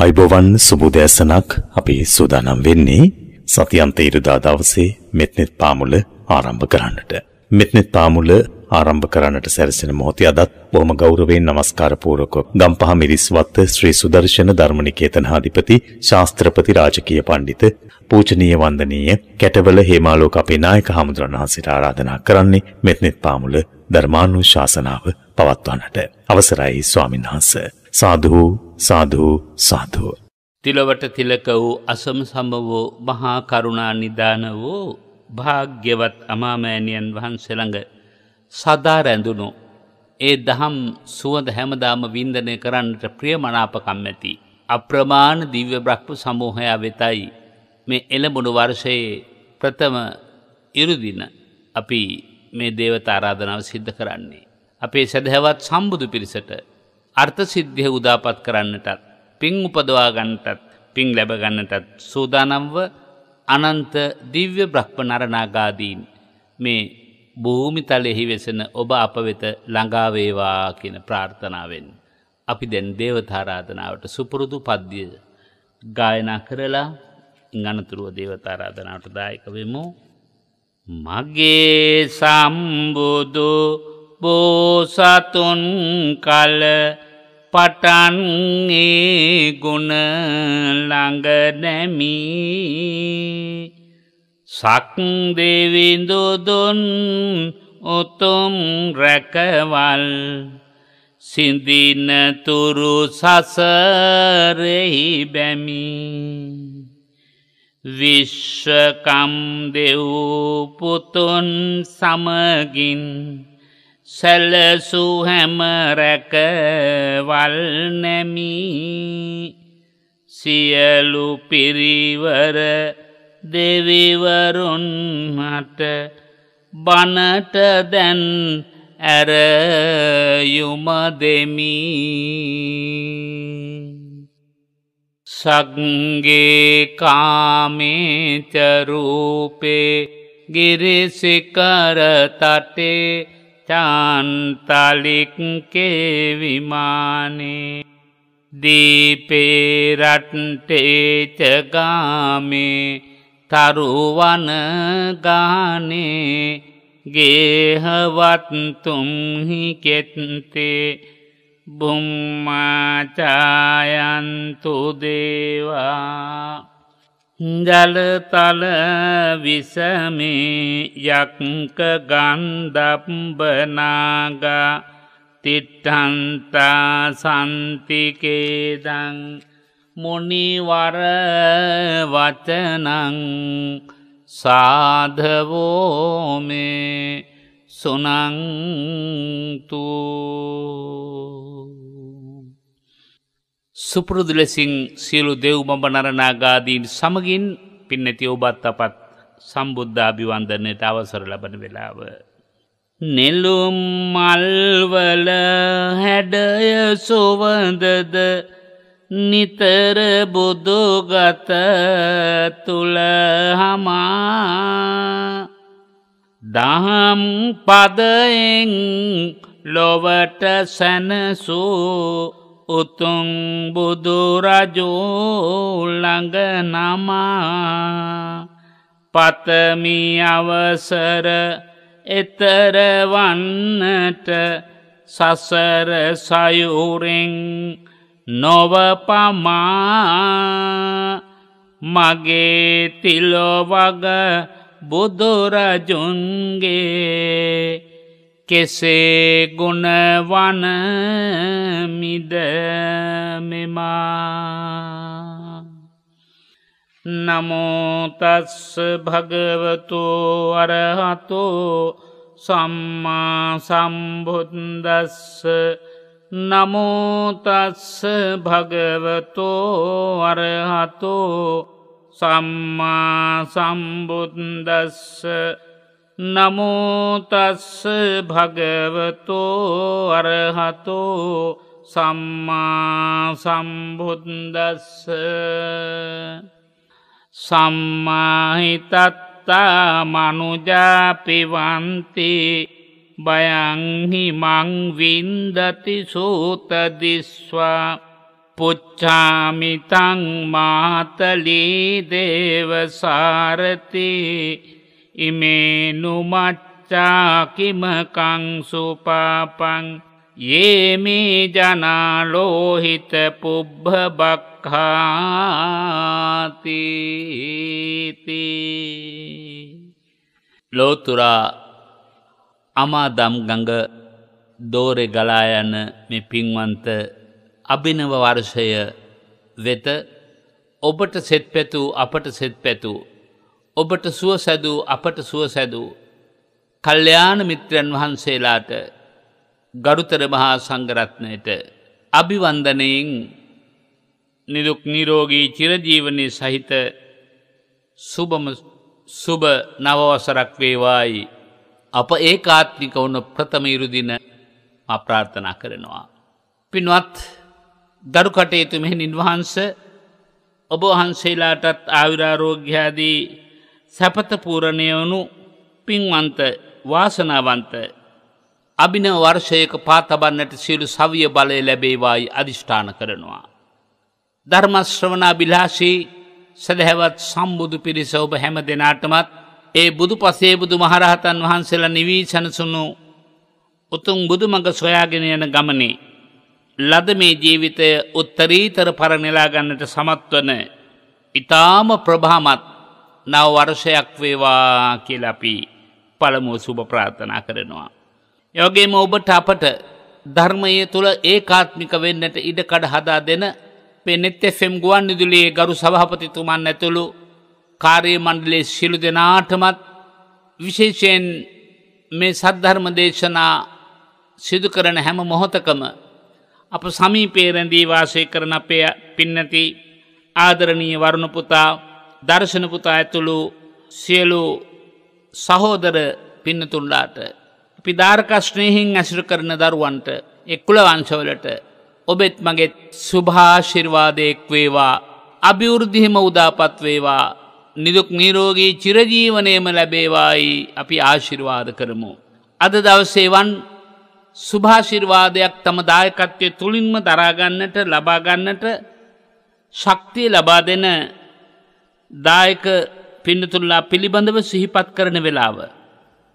අයිබෝවන් සුබුදෑසනක් අපි සූදානම් වෙන්නේ සතියන්ත ඉරිදා දවසේ මෙත්නෙත් පාමුල ආරම්භ කරන්නට. මෙත්නෙත් පාමුල ආරම්භ කරන්නට සැරසෙන මොහොතේ අදත් බොහොම ගෞරවයෙන් নমස්කාර පූර්වක ගම්පහ මිරිස්වත්ත ශ්‍රී සුදර්ශන ධර්මනිකේතනාධිපති ශාස්ත්‍රපති රාජකීය පඬිත පූජනීය වන්දනීය කැටවල හේමාලෝක අපේ නායක හමුදුරන් වහන්සේට ආරාධනා කරන්නේ මෙත්නෙත් පාමුල ධර්මානුශාසනාව පවත්වන්නට. අවසරයි ස්වාමින්වහන්සේ. සාදු සාධූ සාධුව. තිලවට තිලක වූ අසම සමවෝ මහා කරුණා නිධාන වූ භාග්‍යවත් අමාමෑණියන් වහන්සළඟ සදා රැඳුණු ඒ දහම් සුවඳ හැමදාම වින්දනය කරන්නට ප්‍රියමනාපකම් ඇති. අප්‍රමාණ දිව්‍ය බ්‍රහ්ම සමූහයා වෙතයි මේ එළඹුණු වර්ෂයේ ප්‍රථම ඉරුදින අපි මේ දේවතා ආරාධනාව සිද්ධ කරන්නේ. අපේ සැදැහැවත් සම්බුදු පිරිසට අර්ථසිද්ධිය උදාපත් කරන්නටත් පින් උපදවා ගන්නටත් පින් ලැබ ගන්නටත් සූදානම්ව අනන්ත දිව්‍ය බ්‍රහ්ම නරනාගාදීන් මේ භූමිතලෙහි වෙසෙන ඔබ අප වෙත ළඟා වේවා කියන ප්‍රාර්ථනාවෙන් අපි දැන් දේවතාරාධනාවට සුපුරුදු පද්‍ය ගායනා කරලා ඉංගනතුරුව දේවතාරාධනාවට දායක වෙමු මගේ සම්බුදු බෝසතුන් කල පටන්ගේ ගුණ ළඟ නැමී සක්දෙවිඳුදුන් උතුම් රැකවල් සිඳිනතුරු සසරෙහි බැමි විශ්වකම් දෙව්පුතුන් සමගින් සැලසූ හැම රැකවල් නැමි සියලු පිරිවර දෙවිවරුන් මට බනට දැන් ඇරයුම දෙමි සක්ගේ කාමේචරූපේ ගිරිසිකර තටේ චාන්තලික්කේ විමානේ දීපේරට්ටේචගාමේ තරුවන ගානේ ගේහවත්තුම්හි කෙත්තේ බුම්මාචායන්තු දේවා ජලතල විසමේ යක්ක ගන්දම්බනාගා තිට්ටන්තා සන්තිකේදං මොනිවර වචනං සාධවෝමේ සුනන්තුූ සුපුරුදු ලෙසින් සියලු දෙව් මඹ නරනාගාදීන් සමගින් පින්නැති ඔබත් අපත් සම්බුද්ධාභිවන්දනයට අවසර ලබන වෙලාව. නෙලුම් මල්වල හැඩය සුවඳද නිතර බුදුගත තුළ හමා දහම් පදයෙන් ලොවට සැනසූ උතුන් බුදුරජූල්ළඟ නමා පතමි අවසර එතරවන්නට සසර සයුරෙන් නොව පමා මගේ තිලොවග බුදුරජුන්ගේ කෙසේ ගුණවන මිද මෙමා නමෝතස්ස භගවතු අරහතෝ සම්මා සම්බුද්දස්ස නමෝතස්ස භගවතෝ අරහතෝ සම්මා සම්බුද්දස්ස නමුතස්ස භගවතෝ අරහතෝ සම්මා සම්බුද්දස්ස සම්මාහිතත්තා මනුජාපිවන්ති බයංහි මංවින්දති සූතදිස්වා පුච්චාමිතං මාතලී දේවසාරතිී ඉමේනුමච්චාකිමකං සුපාපං යේමේ ජනාලෝහිත පුබ්භ බක්හාතිති ලෝතුරා අමාදම් ගඟ දෝරෙ ගලායන මෙ පින්වන්ත අභිනව වර්ෂය වෙත ඔබට සෙත් පැතු අපට සෙත් පැතු ඔබට සුව සැදූ අපට සුව සැදූ කල්්‍යයාන මිත්‍රයන් වහන්සේලාට ගරුතර මහා සංගරත්නයට අභිවන්දනයෙන් නිදුක් නිරෝගී චිරජීවනය සහිත සුබම සුබ නවවසරක් වේවායි අප ඒ කාත්මික වුණ ප්‍රථමීරුදින අප්‍රාර්ථනා කරනවා. පින්වත් දරු කටයුතු මෙහි නින්වහන්ස ඔබ වහන්සේලාටත් ආවිරාරෝග්‍යාදී සැපත පූරණය වනු පින්වන්ත වාසනාවන්ත අභිනව වර්ෂයක පාතබන්නට සියලු සවිය බලය ලැබේවායි අධිෂ්ඨාන කරනවා. ධර්මශ්‍රවනා බිලාශී සැදැහැවත් සම්බුදු පිරිස ඔබ හැම දෙනාටමත් ඒ බුදු පසේ බුදු මහරහතන් වහන්සේලා නිවී සැනසුණු උතුම් බුදුමඟ සොයාගෙන යන ගමනේ ලද මේ ජීවිතය උත්තරීතර පරනිලා ගන්නට සමත්වන ඉතාම ප්‍රභාමත් නව වර්ෂයක් වේවා කියලා අපි පළමුව සුබ ප්‍රාර්ථනා කරනවා. යෝගේම ඔබට අපට ධර්මයේ තුළ ඒකාත්මික වෙන්නට ඉඩකඩ හදා දෙන පෙනෙත් එෆෙම් ගුවන් විදුලියේ ගරු සභාපතිතුමන් ඇතුළු කාර්ය මණ්ඩලයේ සිළු දෙනාටමත් විශේෂයෙන් මේ සද්ධර්ම දේශනා සිදු කරන හැම මොහොතකම අප සමීපේ රැඳී වාසය කරන අපේ පින්නති ආදරණීය වරුණ පුතා දර්ශනපුතා ඇතුළු සියලු සහෝදර පින්නතුන්ලාට. අපි ධාර්කශ්නයහින් ඇසුරු කරන දරුවන්ට එක්කුල වංශවලට ඔබෙත් මගෙත් සුභාශිර්වාදයෙක් වේවා අභිවෘද්ධිහිම උදාපත්වේවා නිදුක් නීරෝගී චිරජීවනයම ලැබේවායි අපි ආශිර්වාද කරමු. අද දවසේවන් සුභාශිර්වාදයක් තම දායකත්වය තුළින්ම දරාගන්නට ලබාගන්නට ශක්තිය ලබා දෙන දායක පින්නතුල්ලා පිළිබඳව සිහිපත් කරන වෙලාව.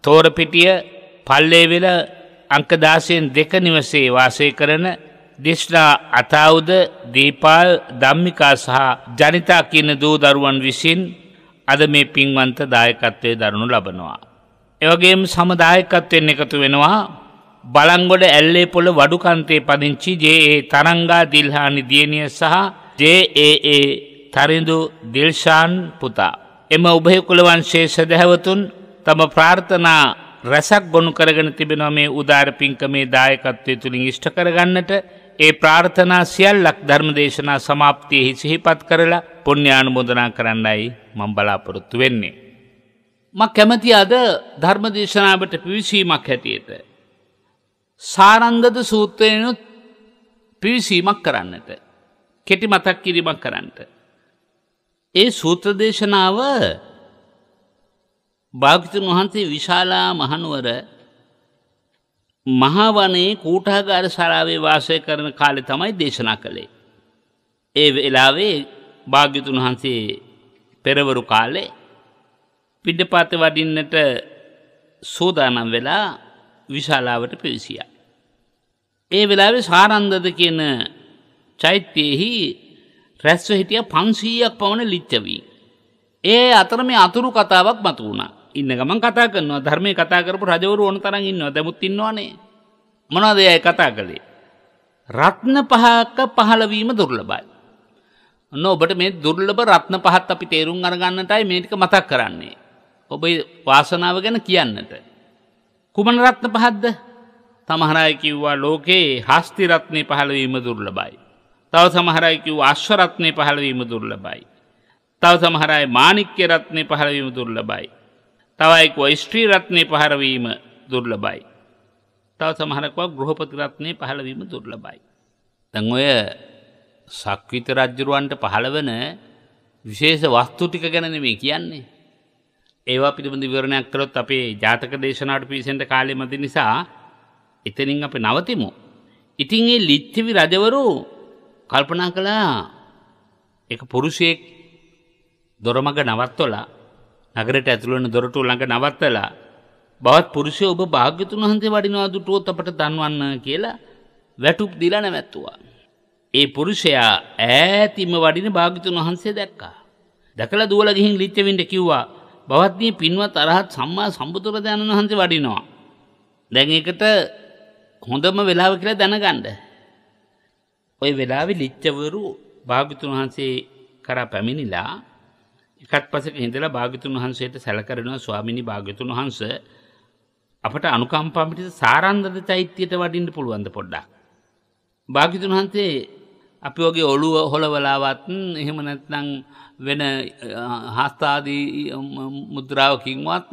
තෝරපිටිය පල්ලේවෙල අංකදාසයෙන් දෙක නිවසේ වාසය කරන දිශ්නා අතාවුද දීපාල් දම්මිකා සහ ජනිතා කියන දූ දරුවන් විසින් අද මේ පින්වන්ත දායකත්වය දරනු ලබනවා. එවගේම සමදායකත්වයෙන් එකතු වෙනවා බලංගොඩ ඇල්ලේ පොළ වඩුකන්තේ පදිංචි ජේ ඒ තරංගා දිල්හානි දියණිය සහ ජේ ඒ තරිඳු දිල්ෂාන් පුතා. එම උභය කුලවංශයේ සැදැහැවතුන් තම ප්‍රාර්ථනා රැසක් ගොුණු කරගෙන තිබෙනවා මේ උදාර පින්කමේ දායකත්වය තුළින් ඉෂ්ට කරගන්නට ඒ ප්‍රාර්ථනා සියල්ලක් ධර්මදේශනා සමාප්තියෙහි සිහිපත් කරලා පුුණ්‍යානුමෝදනා කරන්නයි මං බලාපොරොත්තු වෙන්නේ. ම කැමති අද ධර්මදේශනාවට පිවිසීමක් හැටියට. සාරංගද සූත්‍රයනුත් පිවිසීමක් කරන්නට. කෙටි මතක් කිරීමක් කරන්නට. ඒ සූත්‍ර දේශනාව භාග්‍යතුන් වහන්සේ විශාලා මහනුවර මහා වනයේ කූටහගාර ශාලාවේ වාසය කරන කාලේ තමයි දේශනා කළේ. ඒ වෙලාවේ භාග්‍යතුන් වහන්සේ පෙරවරු කාලේ පිටපත වඩින්නට සෝදානම් වෙලා විශාලාවට පිවිසියා. ඒ වෙලාවේ සාරන්දද කියන චෛත්‍යයේහි රැස්ව හිටිය පන්සීයක් පවන ලිච්චවී. ඒ අතර මේ අතුරු කතාවක් මතු වුණා ඉන්න ගමන් කතා කරනවා ධර්මය කතා කරපු රජවරු ඕන තරන් ඉන්නවා දැමුත් ඉන්නවානේ මොනවද එයයි කතා කළේ රත්න පහක පහළවීම දුර්ලභයි ඔන්න ඔබට මේ දුර්ලභ රත්න පහත් අපි තේරුම් අරගන්නටයි මේ ටික මතක් කරන්නේ ඔබේ වාසනාව ගැන කියන්නට කුමන රත්න පහක්ද තමහර අය කිව්වා ලෝකේ හස්ති රත්නේ පහළවීම දුර්ලභයි තව සමහරයි කිව් අශ්වරත්නය පහළවීම දුර්ලබයි. තව සමහරයි මානික්‍ය රත්නය පහළවීම දුර්ලබයි. තවයික ස්ට්‍රී රත්නය පහරවීම දුර්ලබයි. තව සමහරකව ගෘහපති රත්නය පහළවීම දුර්ලබයි. තැන් ඔය සක්විත රජ්ජුරුවන්ට පහළවන විශේෂ වස්තු ටික ගැනන මේ කියන්නේ. ඒවා පිළිබඳ විවරණයක් කරොත් අපේ ජාතක දේශනාට පිසෙන්ට කාලෙ මති නිසා එතනින් අපි නවතිමු. ඉතින් ඒ ලිච්චවි රජවරු කල්පනා කළා එක පුරුෂයෙක් දොරමඟ නවත්තලා නගරයට ඇතුළු වෙන දොරටුව ළඟ නවත්තලා බවත් පුරුෂය ඔබ භාග්‍යතුන් වහන්සේ වඩිනවා දුටුවොත් අපට දන්වන්න කියලා වැටුප් දීලා නැවැත්තුවා. ඒ පුරුෂයා ඈතින්ම වඩින භාග්‍යතුන් වහන්සේ දැක්කා. දැකලා දුවලා ගිහින් ලිච්ඡවින්ට කිව්වා "බවත්නි පින්වත් අරහත් සම්මා සම්බුදුරජාණන් වහන්සේ වඩිනවා. දැන් ඒකට හොඳම වෙලාව කියලා දැනගන්න. ওই වෙලාවේ ලිච්ඡවරු භාග්‍යතුන් වහන්සේ කරා පැමිණිලා එකත් පසක ඉඳලා භාග්‍යතුන් වහන්සේට සැලකරනවා ස්වාමිනී භාග්‍යතුන් වහන්ස අපට අනුකම්පා පිටිස සාරන්දද චෛත්‍යයට වඩින්න පුළුවන්ද පොඩ්ඩක් භාග්‍යතුන් වහන්සේ අපි වගේ ඔළුව හොලවලාවත් එහෙම නැත්නම් වෙන හස්තාදී මුද්‍රාවකින්වත්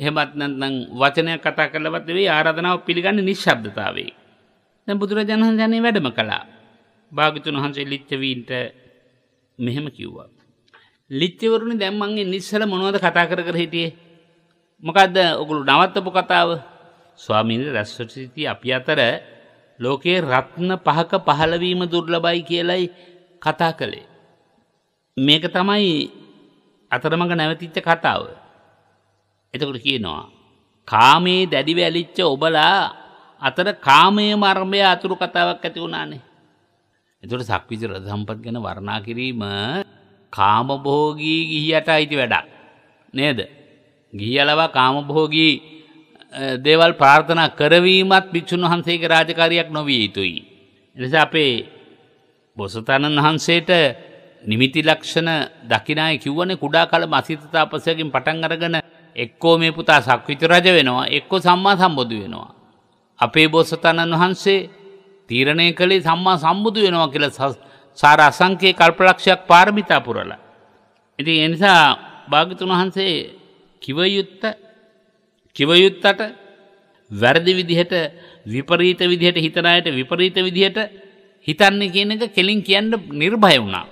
එහෙමත් නැත්නම් වචනයක් කතා කරලවත් නෙවෙයි ආරාධනාව පිළිගන්නේ නිශ්ශබ්දතාවේ දැන් බුදුරජාණන් වහන්සේ වැඩම කළා භාගතුන් වහන්සේ ලිච්චවීන්ට මෙහෙම කිව්වා. ලිච්චවරුණ දැම්මන්ගේ නිස්සල මොනවද කතා කර කර හිටියේ. මොකක්ද ඔගුළු නවත්තපු කතාව ස්වාමීන්ද රැස්වටසිති අපි අතර ලෝකයේ රත්න පහක පහළවීම දුර්ලබයි කියලයි කතා කළේ. මේක තමයි අතරමඟ නැවතිච්ච කතාව. එතකොට කියනවා. කාමයේ දැඩිව ඇලිච්ච ඔබලා අතර කාමය මර්මය අතුරු කතාවක් ඇති වුණානේ. එතකොට සක්විති රස සම්පත් ගැන වර්ණනා කිරීම කාමභෝගී ගිහියට අයිති වැඩක් නේද? ගිහියලව කාමභෝගී දේවල් ප්‍රාර්ථනා කරවීමත් භික්ෂුන් වහන්සේගේ රාජකාරියක් නොවිය යුතුයි. එනිසා අපේ බොසතාණන් වහන්සේට නිමිති ලක්ෂණ දකිනාය කිව්වනේ කුඩා කල මසිත තාපසයකින් පටන් අරගෙන එක්කෝ මේ පුතා සක්විති රජ වෙනවා එක්කෝ සම්මා සම්බුදු වෙනවා. අපේ බෝසතාණන් වහන්සේ තීරණය කළේ සම්මා සම්බුදු වෙනවා කියලා සාර අසංකයේ කල්පලක්ෂයක් පාරමිතා පුරලා. ඉතින් ඒ නිසා භාග්‍යතුන් වහන්සේ කිවයුත්ත කිවයුත්තට වැරදි විදිහට විපරීත විදිහට හිතන අයට විපරීත විදිහට හිතන්නේ කියන එක කෙලින් කියන්න නිර්භය වුණා.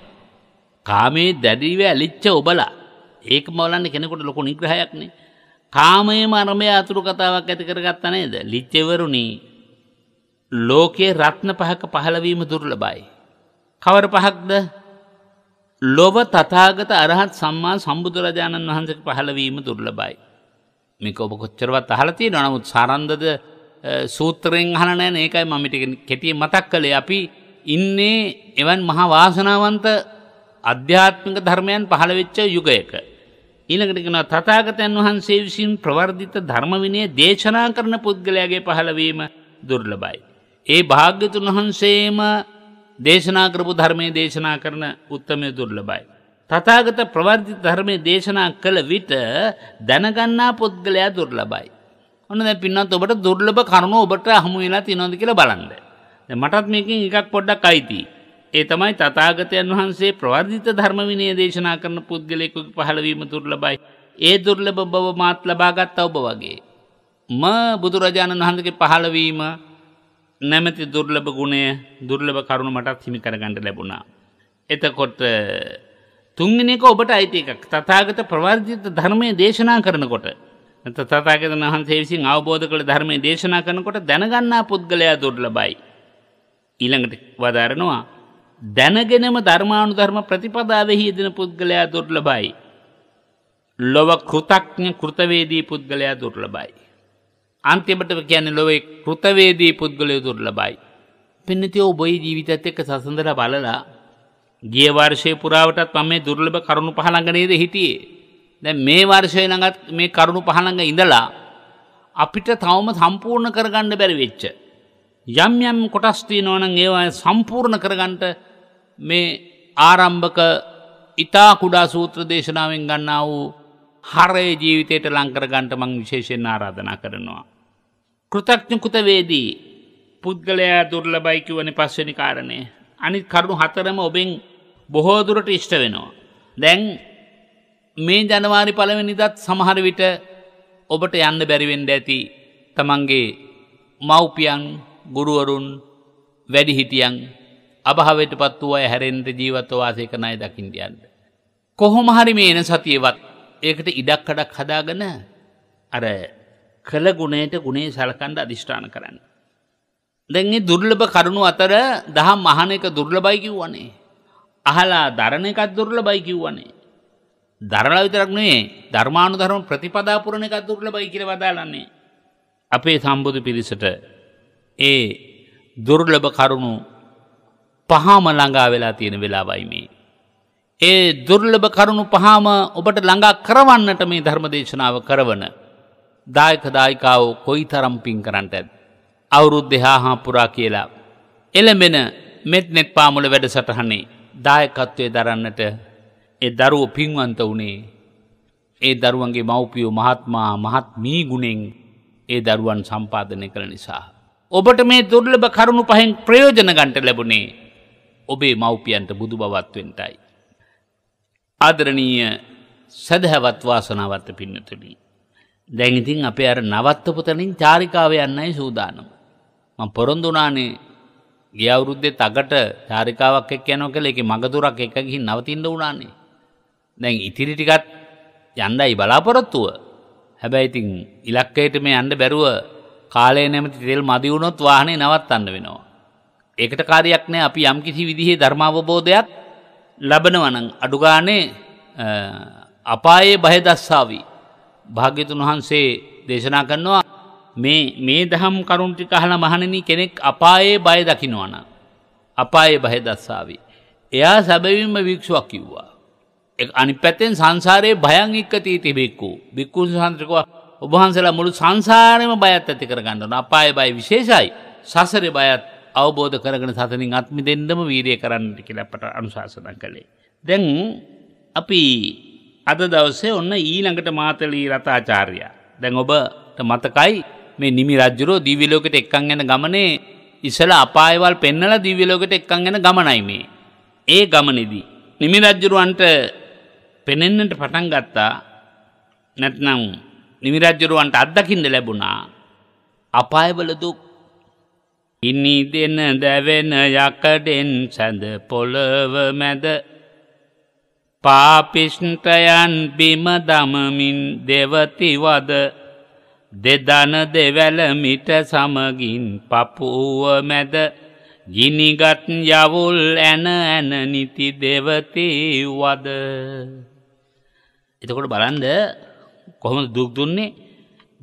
කාමයේ දැඩිව ඇලිච්ච ඔබලා ඒක මවලන්න කෙනෙකුට ලොකු නිග්‍රහයක් නේ. කාමයේ මර්මයේ අතුරු කතාවක් ඇති කරගත්තා නේද? ලිච්ඡවරුනි ලෝකයේ රත්න පහක පහළවීම දුර්ලබයි. කවර පහක්ද ලොව තතාගත අරහත් සම්මා සම්බුදුරජාණන් වහන්සක පහළවීම දුර්ලබයි. මේක ඔබ කොච්චරවත් අහලතිය නොනමුත් සාරන්දද සූත්‍රයෙන් හනනෑ ඒකයි මමිටික කෙටිය මතක් කළේ අපි ඉන්නේ එවන් මහා වාසනාවන්ත අධ්‍යාත්මික ධර්මයන් පහළවෙච්ච යුගයක. ඊළඟටගෙන තතාගතයන් වහන්සේ විසින් ප්‍රවර්ධිත ධර්මවිනය දේශනා කරන පුද්ගලයාගේ පහළවීම දුර්ලබයි. ඒ භාග්‍යතුන් වහන්සේම දේශනා කරපු ධර්මය දේශනා කරන උත්තමය දුර්ලබයි. තතාගත ප්‍රවර්ධි ධර්මය දේශනා කළ විට දැනගන්නා පුද්ගලයා දුර්ලබයි. ඔන්න දැ පින්නත් ඔබට දුර්ලභ කරුණු ඔබට හමු වෙලා තිනොද කියල බලන්ද. මටත් මේකින් එකක් පොඩ්ඩක් අයිති. ඒ තමයි තතාගතයන් වහන්සේ ප්‍රවර්ධිත ධර්මවිනය දේශනා කරන පුද්ගලයෙකු පහළවීම දුර්ලබයි. ඒ දුර්ලභ බව මාත් ලබාගත් ඔබ වගේ. ම බුදුරජාණන් වහන්සගේ පහළවීම නැමැති දුර්ලභ ගුණය දුර්ලභ කරුණු මටත් හිමි කරගන්නට ලැබුණා. එතකොට තුන්ගනික ඔබට අයිති එකක් තතාගත ප්‍රවර්ජිත ධර්මය දේශනා කරනකොට. තතාගතන වහන්සේ විසින් අවබෝධ කළ ධර්මය දේශනා කරනකොට දැනගන්නා පුද්ගලයා දුර්ලබයි. ඊළඟට වදාරනවා. දැනගෙනම ධර්මාණු ධර්ම ප්‍රතිපදාවෙහි යෙදෙන පුද්ගලයා දුර්ලබයි. ලොව කෘතඥ කෘතවේදී පුද්ගලයා දුර්ලබයි. අන්තිමට කියන්නේ ලොවේ කෘතවේදී පුද්ගලය දුර්ලබයි. පින්නති ඔබ ජීවිතත් එක්ක සසඳර බලලා ගිය වර්ෂය පුරාවටත් මම මේ දුර්ලභ කරුණු පහළඟ නේද හිටියේ. දැන් මේ වර්ෂය ළඟත් මේ කරුණු පහළඟ ඉඳලා අපිට තවම සම්පූර්ණ කරගන්න බැරි වෙච්ච යම් යම් කොටස් තියෙනවා නම් ඒවා සම්පූර්ණ කරගන්නට මේ ආරම්භක ඊතා කුඩා සූත්‍ර දේශනාවෙන් ගන්නා වූ හරේ ජීවිතයට ලං කරගන්න මම විශේෂයෙන් ආරාධනා කරනවා කෘතඥකුතවේදී පුද්ගලයා දුර්ලබයිකිවන පස්වනි කාරණය. අනි කරුණු හතරම ඔබෙන් බොහෝදුරට ඉෂ්ට වෙනවා. දැන් මේ ජනවාරි පළවෙනිදත් සමහර විට ඔබට යන්න බැරිවෙන්ඩ ඇති තමන්ගේ මව්පියන් ගුරුවරුන් වැඩිහිටියන් අභාවට පත් වුව හැරෙන්ට ජීවත්වවාසය කනය දකිින්ටියන්ට. කොහොමහරි මේ එන සතියවත් ඒකට ඉඩක් කඩක් හදාගන අර කළ ගුණයට ගුණේ සැලකන්ඩ අධිෂ්ඨාන කරන්න. දැන්ගේ දුර්ලභ කරුණු අතර දහම් මහන එක දුර්ලබයිකිව් වනේ. අහලා දරණ එකත් දුර්ලබයිකිව් වනේ. දරලා විතරක්නේ ධර්මාණු ධරම ප්‍රතිපදාපුරණ එකත් දුර්ලබයි කියර වදාලන්නේ. අපේ සම්බුදු පිරිසට ඒ දුර්ලභ කරුණු පහම ළඟා වෙලා තියෙන වෙලාවයි මේ. ඒ දුර්ලභ කරුණු පහම ඔබට ළඟා කරවන්නට මේ ධර්මදේශනාව කරවන දායකදායිකාවෝ කොයි තරම් පින් කරන්නට ඇත්. අවුරුද් දෙහා හා පුරා කියලා. එළඹෙන මෙත් නෙත් පාමුල වැඩසටහන්නේ දායකත්වය දරන්නට ඒ දරුව පින්වන්ත වුණේ. ඒ දරුවන්ගේ මව්පියෝ මහත්මා මහත් මී ගුණෙන් ඒ දරුවන් සම්පාධනය කළ නිසා. ඔබට මේ දුර්ලභ කරුණු පහෙන් ප්‍රයෝජන ගන්ට ලැබුණේ ඔබේ මව්පියන්ට බුදු බවත්වෙන්ටයි. ආදරණීය සැදහැවත් වාසනාවත්ත පින්නතුළී. දැන් ඉතින් අපේ අර නවත්තපු තැනින් චාරිකාව යන්නයි සූදානම. මම පොරොන්දු වුණානේ ගිය අවුරුද්දේ තකට චාරිකාවක් එක්ක යනවා කියලා ඒකේ මගදුරක් එක ගිහින් නවතින්න වුණානේ. දැන් ඉතිරි ටිකත් යන්නයි බලාපොරොත්තුව. හැබැයි ඉතින් ඉලක්කයට මේ යන්න බැරුව කාලය නැමැති තෙල් මදි වුණොත් වාහනේ නවත්තන්න වෙනවා. ඒකට කාර්යයක් නැහැ අපි යම්කිසි විදිහේ ධර්මාවබෝධයක් ලබනවා නම් අඩුගානේ අපායේ බය දස්සාවි භාග්‍යතුන් වහන්සේ දේශනා කරනවා මේ මේ දහම් කරුණ ටික අහලා මහණෙනි කෙනෙක් අපායේ බය දකින්නවනම් අපායේ බය දස්සාවි. එයා සැබවින්ම වික්ෂුවක් කිව්වා. අනිත් පැත්තෙන් සංසාරයේ භයං ඉක්කතීති බික්කු. බික්කුන් සාන්ත්‍රිකව ඔබ වහන්සේලා මුළු සංසාරෙම බයත් ඇති කරගන්න ඕන. අපායේ බය විශේෂයි. සසරේ බයත් අවබෝධ කරගෙන සතනින් අත්මිදෙන්නම වීරිය කරන්නට කියලා අපට අනුශාසනා කළේ. දැන් අපි අද දවසේ ඔන්න ඊළඟට මාතලී රතාචාර්යා. දැන් ඔබට මතකයි මේ නිමි රජ්ජුරෝ දිවිලෝකට එක්කන් යන ගමනේ ඉසල අපායවල් පෙන්නලා දිවිලෝකට එක්කන් යන ගමනයි මේ. ඒ ගමනේදී නිමි රජ්ජුරුවන්ට පෙනෙන්නට පටන් ගත්තා නැත්නම් නිමි රජ්ජුරුවන්ට අත්දකින්න ලැබුණා අපායවල දුක් ඉනි දෙන දැවෙන යකඩෙන් සඳ පොළව මැද පාපිෂ්ටයන් බිම දමමින් දෙවතිවද දෙදන දෙවැල මිට සමගින් පපුුව මැද ගිනිගත් යවුල් ඇන ඇන නිති දෙවතිවද එතකොට බලන්ද කොහොම දුක් දුන්නේ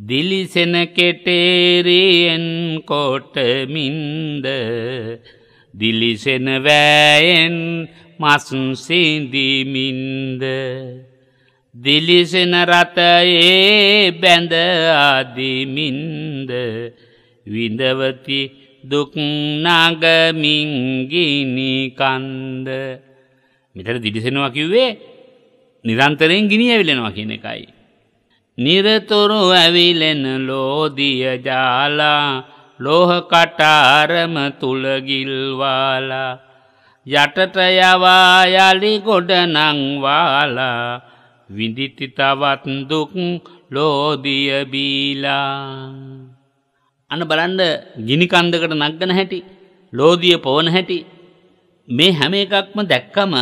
දිලිසෙන කෙටේරයෙන් කොටමින්ද දිලිසෙන වෑයෙන් මසුන්සිඳීමින්ද දිලිසෙන රථයේ බැඳ අදිමින්ද විඳවති දුක්නගමින්ගිනිකන්ද මෙතර දිලිසෙනවා කිව්වේ නිරන්තරයෙන් ගිනි ඇවිලෙනවා කියන එකයි. නිරතුරු ඇවිලෙන ලෝදිය ජාලා ලෝහකටාරම තුළගිල්වාලා යටට යවා යලි ගොඩනංවාලා විඳිති තවත් දුක් ලෝදිය බීලා අන බලන්න ගිනි කන්දකට නග්ගන හැටි ලෝදිය පොවන හැටි මේ හැම එකක්ම දැක්කම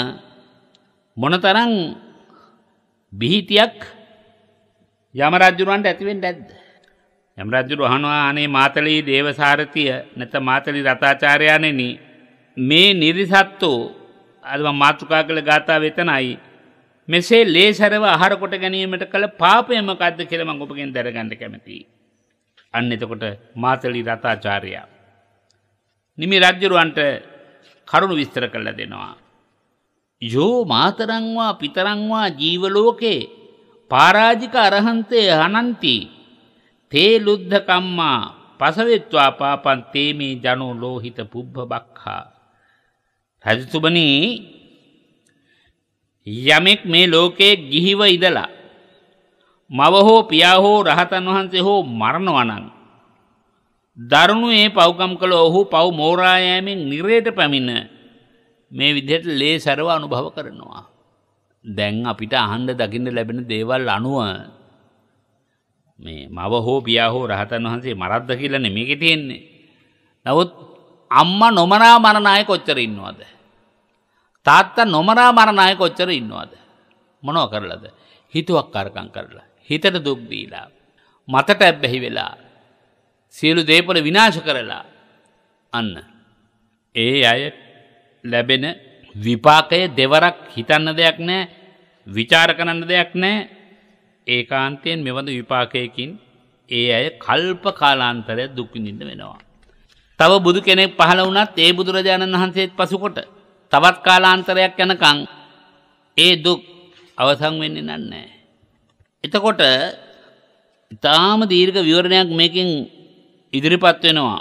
මොනතරම් බිහිතියක් යම රජුරන්ට ඇතිවෙන්නේ නැද්ද යම රජු වහනවා අනේ මාතලී දේවසාරතිය නැත මාතලී රතාචාර්යාණෙනි මේ නිරිසත්වෝ අදම මාතෘකා කළ ගාථා වෙතනයි මෙසේ ලේසරව අහරකොට ගැනීමට කළ පාපයමකක්ද කෙළම ගොපගෙන් දැරගන්න කැමති. අන්න එතකොට මාතලි රතාචාරයා. නිමි රජ්ජරුවන්ට කරුණු විස්තර කල්ල දෙනවා. යෝ මාතරංවා පිතරංවා ජීවලෝකේ පාරාජික අරහන්තය හනන්ති තේ ලුද්ධකම්මා පසවෙත්වා පාපන් තේමේ ජනු ලෝහිත පුබ්භ බක්හා. රජතුමනී යමෙක් මේ ලෝකයේ ගිහිව ඉඳලා මව හෝ පියා හෝ රහතන් වහන්සේ හෝ මරණවා නම් දරුණු ඒ පව්කම් කළ ඔහු පව් මෝරා යෑමෙන් නිරයට පැමිණ මේ විදිහට ලේ සරව අනුභව කරනවා. දැන් අපිට අහන්න දකින්න ලැබෙන දේවල් අනුව මේ මව හෝ පියා හෝ රහතන් වහන්සේ මරද්ද කියලා නෙමෙයි තියෙන්නේ. නමුත් අම්මා නොමනා මරණ අය කොච්චර ඉන්නවද? තාත්තා නොමනා මරණ අය කොච්චර ඉන්නවද? මොනව කරලාද? හිතුවක්කාරකම් කරලා, හිතට දුක් දීලා, මතට ඇබ්බැහි වෙලා, සියලු දේපල විනාශ කරලා අන්න ඒ අය ලැබෙන විපාකය දෙවරක් හිතන්න දෙයක් නෑ විචාර කරන්න දෙයක් නෑ ඒකාන්තයෙන් මෙවඳ විපාකයකින් ඒ අය කල්ප කාලාන්තරය දුක්විඳින්න වෙනවා. තව බුදු කෙනෙක් පහළ වුණත් ඒ බුදුරජාණන් වහන්සේත් පසුකොට තවත් කාලාන්තරයක් යනකං ඒ දුක් අවසන් වෙන්නේ නැහැ. එතකොට ඊටාම දීර්ඝ විවරණයක් මේකෙන් ඉදිරිපත් වෙනවා.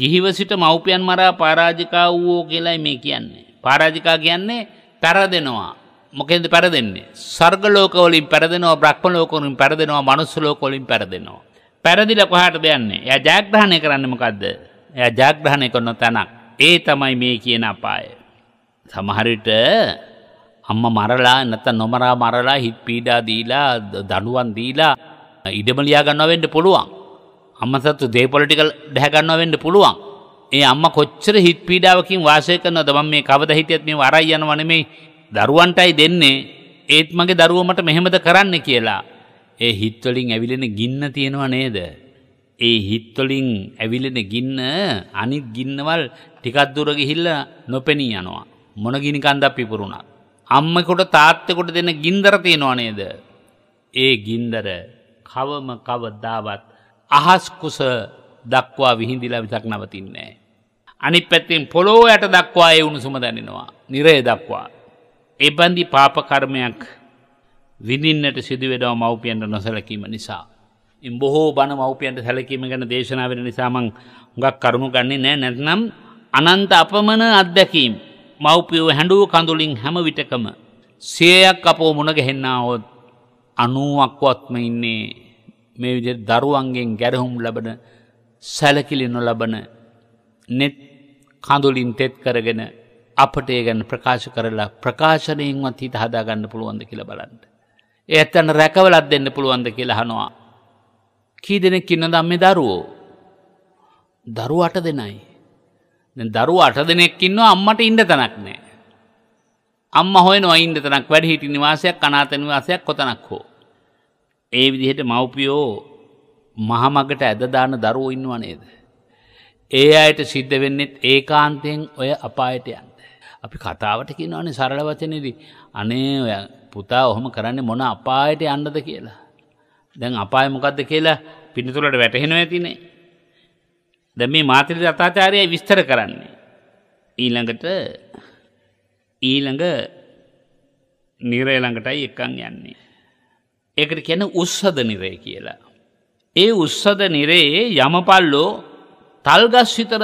ගිහිව සිට මව්පියන් මරා පරාජිකා වූෝ කියලායි මේ කියන්නේ. පරාජිකා කියන්නේ පරදෙනවා. මොකෙන්ද පරදෙන්නේ? ස්වර්ග ලෝක වලින් පරදෙනවා, බ්‍රහ්ම ලෝක වලින් පරදෙනවා, මනුස්ස ලෝක වලින් පරදෙනවා. පරදිලා කොහාටද යන්නේ? එයා ජයග්‍රහණය කරන්නේ මොකද්ද? එය ජාග්‍රහණය කරන තැනක්. ඒ තමයි මේ කියන අපාය. සමහරට අම්ම මරලා නැත්නම් නොමරා මරලා හිත් පීඩා දීලා දඬුවම් දීලා ඉඩම ලියා ගන්නවා වෙන්න පුළුවන්. අම්ම සතු දේපොලිටිකල් දැහැ ගන්නවා වෙන්න පුළුවන්. ඒ අම්මා කොච්චර හිත් පීඩාවකින් වාසය කරනවද මම මේ කවදා හිටියත් මේ වරයි යනවා නෙමෙයි දරුවන්ටයි දෙන්නේ. ඒත් මගේ දරුවෝ මට මෙහෙමද කරන්න කියලා. ඒ හිත් වලින් ඇවිලෙන ගින්න තියෙනව නේද? ඒ හිත්වලින් ඇවිලෙන ගින්න අනිත් ගින්නවල් ටිකත් දුර ගිහිල්ලා නොපෙනී යනවා. මොන ගිනි කන්දක් පිපුරුණා. අම්මෙකුට තාත්තෙකුට දෙන ගින්දර තියෙනවා නේද? ඒ ගින්දර කවම කවදාවත් අහස් කුස දක්වා විහිඳිලා විතක් නවතින්නේ නැහැ. අනිත් පැත්තෙන් පොළොව යට දක්වා ඒ උණුසුම දැනෙනවා. නිරය දක්වා. ඒබඳි පාප කර්මයක් විඳින්නට සිදුවෙනවා මව්පියන්ට නොසලකීම නිසා. බොහෝ බණ මව්පියන්ට සැලකීම ගැන දේශනා වෙන නිසා මං හුඟක් කරුණු ගන්නේ නැහැ නැත්නම් අනන්ත අපමණ අත්දැකීම් මව්පියෝ හැඬුව කඳුලින් හැම විටකම සියයක් අපෝ මුණ ගැහෙන්නාවොත් අනුවක්වත්ම ඉන්නේ මේ විදිහට දරුවන්ගෙන් ගැරහුම් ලබන සැලකිලි නොලබන net කඳුලින් තෙත් කරගෙන අපට ඒ ගැන ප්‍රකාශ කරලා ප්‍රකාශනයෙන්වත් හිත හදා ගන්න පුළුවන්ද කියලා බලන්න. ඒ ඇත්තට රැකවලක් දෙන්න පුළුවන්ද කියලා අහනවා. කී දෙනෙක් ඉන්න දම්ම දරුවෝ. දරු අට දෙනයි. දරු අට දෙනෙක් ඉන්න අම්මට ඉන්ඩ තනක් නෑ. අම්ම හොය නොයින්ද තනක් වැඩ හිටි නිවාසයක් අනාතනිවාසයක් කොතනක් හෝ. ඒ විදිහට මව්පියෝ මහමගට ඇදදාන දරුවෝ ඉන්නවා නේද. ඒ අයට සිද්ධ වෙන්නෙත් ඒ කාන්තයෙන් ඔය අපායට යන්ද. අපි කතාවට කියනවනේ සරල වචනෙදී අනේ ඔය පුතා ඔහොම කරන්නේ මොන අපායට යන්නද කියලා. දැන් අපාය මොකක්ද කියලා පිණිතුරට වැටහෙනව ඇතිනේ. දැ මේ මාතලි රතාචාරය විස්තර කරන්නේ. ඊළඟට ඊළඟ නිරයළඟටයි එකං යන්නේ. ඒකට කියන උස්සද නිරය කියලා. ඒ උස්සද නිරයේ යමපල්ලෝ තල්ගස් විතර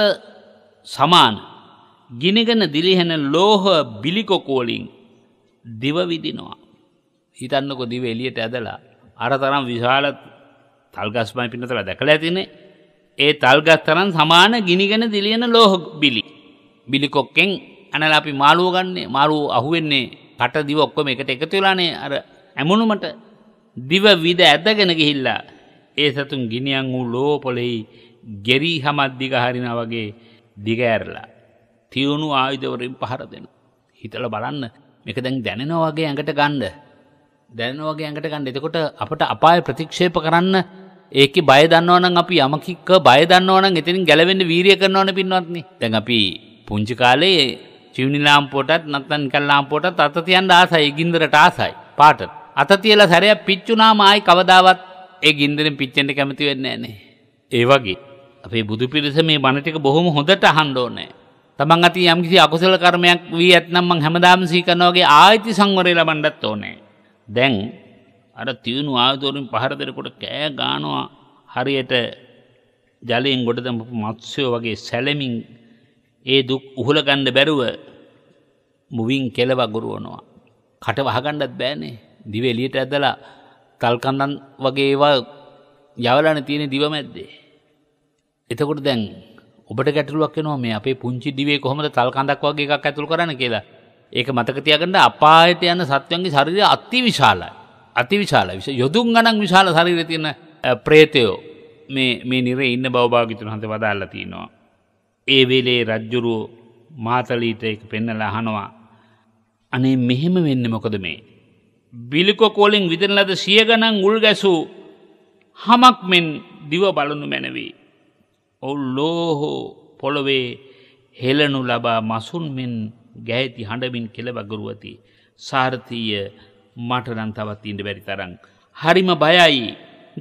සමාන ගිනිගන දිලිහෙන ලෝහ බිලිකොකෝලින් දිවවිදිනවා. හිතන්නකො දිව එලියට ඇදලා අර තරම් විශාල තල්ගස්මයි පිනතලා දැකලා ඇතිනේ. ඒ තල්ගස් තරම් සමාන ගිනිගෙන දිලියන ලෝහ බිලි. බිලි කොක්කෙන් අනලා අපි මාළුව ගන්නෙ. මාළුව අහුවෙන්නේ කට දිව ඔක්කොම එකට එකතු වෙලානේ අර ඇමුණුමට දිව විද ඇදගෙන ගිහිල්ලා ඒ සතුන් ගිනියන් වූ ලෝහ පොළෙහි ගෙරි හැමක් දිග හරිනා වගේ දිග ඇරලා තියුණු ආයුධ වලින් පහර දෙනවා. හිතලා බලන්න මේක දැන් දැනෙනවා වගේ ඇඟට ගන්නේ දැන් වගේ ඇඟට ගන්න. එතකොට අපට අපාය ප්‍රතික්ෂේප කරන්න ඒකේ බය දන්නවනම් අපි යමකික බය දන්නවනම් එතනින් ගැලවෙන්න වීරිය කරනවනේ පින්වත්නි. දැන් අපි පුංචි කාලේ චිවුනි ලාම්පුවටත් නැත්නම් නිකන් ලාම්පුවටත් අත තියන්න ආසයි, ගින්දරට ආසයි. පාට. අත තියලා සැරයක් පිච්චුනාම ආයි කවදාවත් ඒ ගින්දරෙන් පිච්චෙන්න කැමති වෙන්නේ නැහැ ඒ වගේ අපේ බුදු පිරිස මේ බණ ටික බොහොම හොඳට අහන්න ඕනේ. තමන් අතින් යම්කිසි අකුසල කර්මයක් වී ඇත්නම් මං හැමදාම සීකරනවා වගේ ආයති සංවරය ලබන්නත් ඕනේ. දැන් අර තියුණු ආයතෝරින් පහර දෙනකොට කෑ ගානවා හරියට ජලයෙන් ගොඩ දැම්පු මත්ස්‍යෝ වගේ සැලෙමින් ඒ දුක් උහුල ගන්න බැරුව මුවින් කෙලව ගොරවනවා. කට වහගන්නත් බෑනේ. දිව එළියට ඇදලා තල්කන්දන් වගේ ඒවා යවලානේ තියෙන දිව මැද්දේ. එතකොට දැන් ඔබට ගැටලුවක් එනවා මේ අපේ පුංචි දිවේ කොහොමද තල්කන්දක් වගේ එකක් ඇතුළු කරන්න කියලා. ඒක මතකතියකට අපායට යන සත්වන්ගේ ශරිරය අති විශාලයි. අති විශාල විශ යොදුන් ගනන් විශාල ශරීර තියෙන ප්‍රේතයෝ මේ මේ නිරේ ඉන්න බවභාගිතුන් හඳ වදාල්ලා තියෙනවා. ඒ වෙලේ රජ්ජුරුව මාතලීට එක පෙන්නලා අහනවා. අනේ මෙහෙම වෙන්න මොකද මේ. බිලිකොකෝලින් විදන ලද සිය ගණන් උල් ගැසූ හමක් මෙන් දිව බලනු මැනවී. ඔවුල් ලෝහෝ පොළොවේ හෙලනු ලබා මසුන් මෙන් ගැහැති හඬමින් කෙලවගරුවති. සාරථීය මටනන් තවත් ඉන්ඩ බැරි තරං. හරිම බයයි.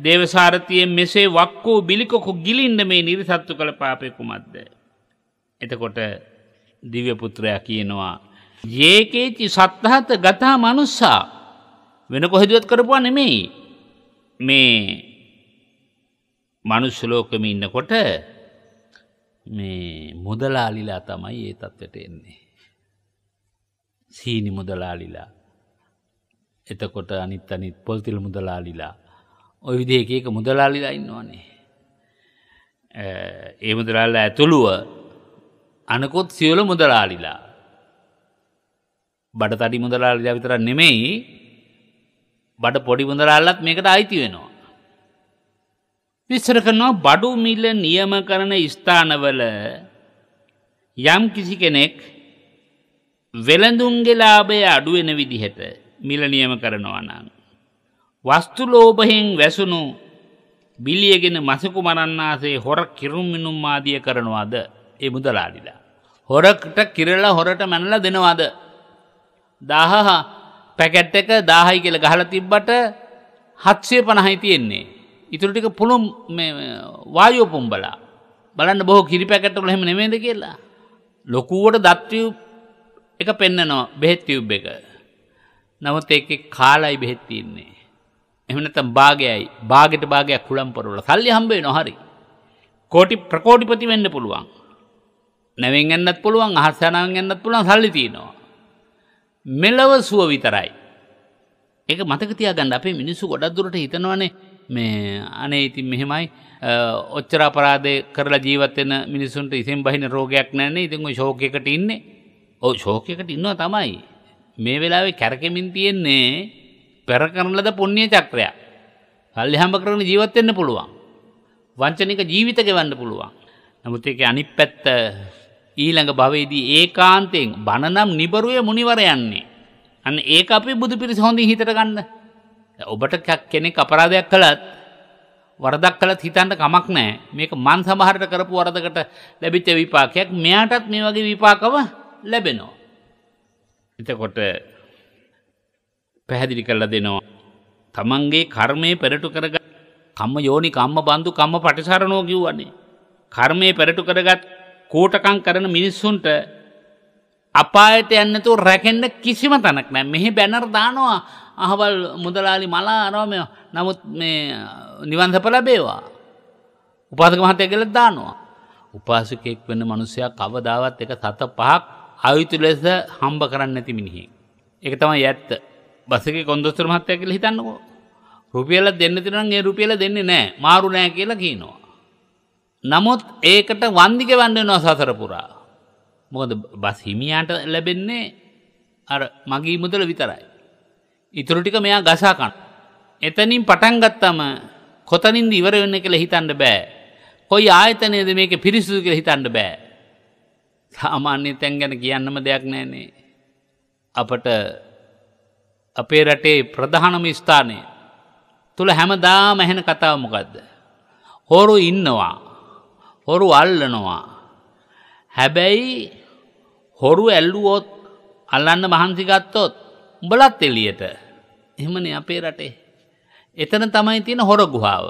දේවසාරතියෙන් මෙසේ වක්කෝ බිලිකොකු ගිලින්ඩ මේ නිරිසත්තු කළ පාපයකුමත්ද. එතකොට දිව්‍යපුත්‍රයා කියනවා. ඒකේචි සත්තහත ගතා මනුස්සා වෙන කොහෙදුවත් කරපුවා නෙමෙයි. මේ මනුස්සලෝකම ඉන්නකොට මේ මුදලාලිලා තමයි ඒ තත්වට එන්නේ. සීනි මුදලාලිලා. එතකොට අනිත් අනිත් පොල්තිල් මුදලාලිලා. ඔය විදිහකක මුදලාලිලා ඉන්නවානේ. ඒ මුදලාල්ලා ඇතුළුව අනකොත් සියලු මුදලාලිලා. බඩ තඩි මුදලාලිලා විතර නෙමෙයි බඩ පොඩි මුදලාල්ලත් මේකට අයිති වෙනවා. විස්සර කරනවා බඩු මිල නියම කරන ස්ථානවල යම් කිසි කෙනෙක් වෙළඳුන්ගේ ලාභය අඩුවෙන විදිහට මිල නියම කරනවා නම් වස්තු ලෝභයෙන් වැසුණු බිලියගෙන මසකු මරන්නාසේ හොර කිරුම් මිනුම් ආදිය කරනවාද ඒ මුදලාලිලා හොරකට කිරලා හොරට මැනලා දෙනවාද දාහහ පැකැට් එක 1000යි කියලා ගහලා තිබ්බට 750යි තියෙන්නේ ඉතුරු ටික පුළුම් මේ වායුව පුම්බලා බලන්න බොහෝ කිරි පැකට් වල එහෙම නෙමෙයිද කියලා ලොකුවට දත්වියු එක පෙන්නනවා බෙහෙත් ටියුබ් එක. නමුත් ඒකේ කාලයි බෙහෙත් තින්නේ. එහෙම නැත්නම් භාගයයි. භාගෙට භාගයක් කුලම් පොරවල. සල්ලි හම්බ වෙනවා හරි. කෝටි ප්‍රකෝටිපති වෙන්න පුළුවන්. නැවෙන් යන්නත් පුළුවන්, අහස් යනාවෙන් යන්නත් පුළුවන් සල්ලි තියෙනවා. මෙලව සුව විතරයි. ඒක මතක තියාගන්න අපේ මිනිස්සු ගොඩක් දුරට හිතනවානේ මේ අනේ ඉතින් මෙහෙමයි ඔච්චර අපරාධ කරලා ජීවත් වෙන මිනිසුන්ට ඉතින් බහින රෝගයක් නැන්නේ ඉතින් ඔය ෂෝක් එකට ඉන්නේ ඔව් ෂෝක් එකට ඉන්නවා තමයි. මේ වෙලාවේ කැරකෙමින් තියෙන්නේ පෙර කරන ලද පුණ්‍ය චක්‍රය. සල්ලි හම්බ කරගෙන ජීවත් වෙන්න පුළුවන්. වංචනික ජීවිත ගෙවන්න පුළුවන්. නමුත් ඒකේ අනිත් පැත්ත ඊළඟ භවයේදී ඒකාන්තයෙන් බණනම් නිබරුවේ මුනිවර යන්නේ. අන්න ඒක අපි බුදු පිරිස හොඳින් හිතට ගන්න. ඔබට කෙනෙක් අපරාධයක් කළත් වරදක් කළත් හිතන්න කමක් නැහැ. මේක මන් සමහරට කරපු වරදකට ලැබිච්ච විපාකයක්. මෙයාටත් මේ වගේ විපාකව ලැබෙනවා. එතකොට පැහැදිලි කරලා දෙනවා. තමන්ගේ කර්මය පෙරටු කරගත් කම්ම යෝනි කම්ම බන්දු කම්ම පටිසරණෝ කිව්වන්නේ. කර්මය පෙරටු කරගත් කෝටකම් කරන මිනිස්සුන්ට අපායට යන්න නැතුව රැකෙන්න කිසිම තැනක් නැහැ. මෙහි බැනර් දානවා අහවල් මුදලාලි මලා අරවා මේ නමුත් මේ නිවන්සප ලැබේවා. උපාසක මහත්තයා කියලා දානවා. උපාසකෙක් වෙන්න මිනිසයා කවදාවත් එක සත පහක් අයුතු ලෙස හම්බ කරන්න ඇති මිනිහි. එක තමයි ඇත්ත බසක කොන්දොස්තර මහත්තය කියල හිතන්නකෝ රුපියල දෙන්න තිරන්ගේ රුපියල දෙන්නේ නෑ මාරු නෑ කියලා කියනවා. නමුත් ඒකට වන්දික වන්නෙනවා සසරපුරා. මොකද බස් හිමියාට ලැබෙන්නේ අර මගේ මුදල විතරයි. ඉතුරු ටික මෙයා ගසාකන්න. එතනින් පටන් ගත්තම කොතනින්ද ඉවර වෙන්න කියලා හිතන්න බෑ. කොයි ආයතනයේද මේක පිරිසුදු කියලා හිතන්න බෑ. සාමාන්‍ය තැන් ගැන කියන්නම දෙයක් නෑනේ. අපට අපේ රටේ ප්‍රධානම ස්ථානය තුළ හැමදාම ඇහෙන කතාව මොකක්ද. හොරු ඉන්නවා. හොරු අල්ලනවා. හැබැයි හොරු ඇල්ලුවොත් අල්ලන්න මහන්සිගත්තොත් උඹලත් එලියට එහෙමනේ අපේ රටේ. එතන තමයි තියෙන හොර ගුහාව.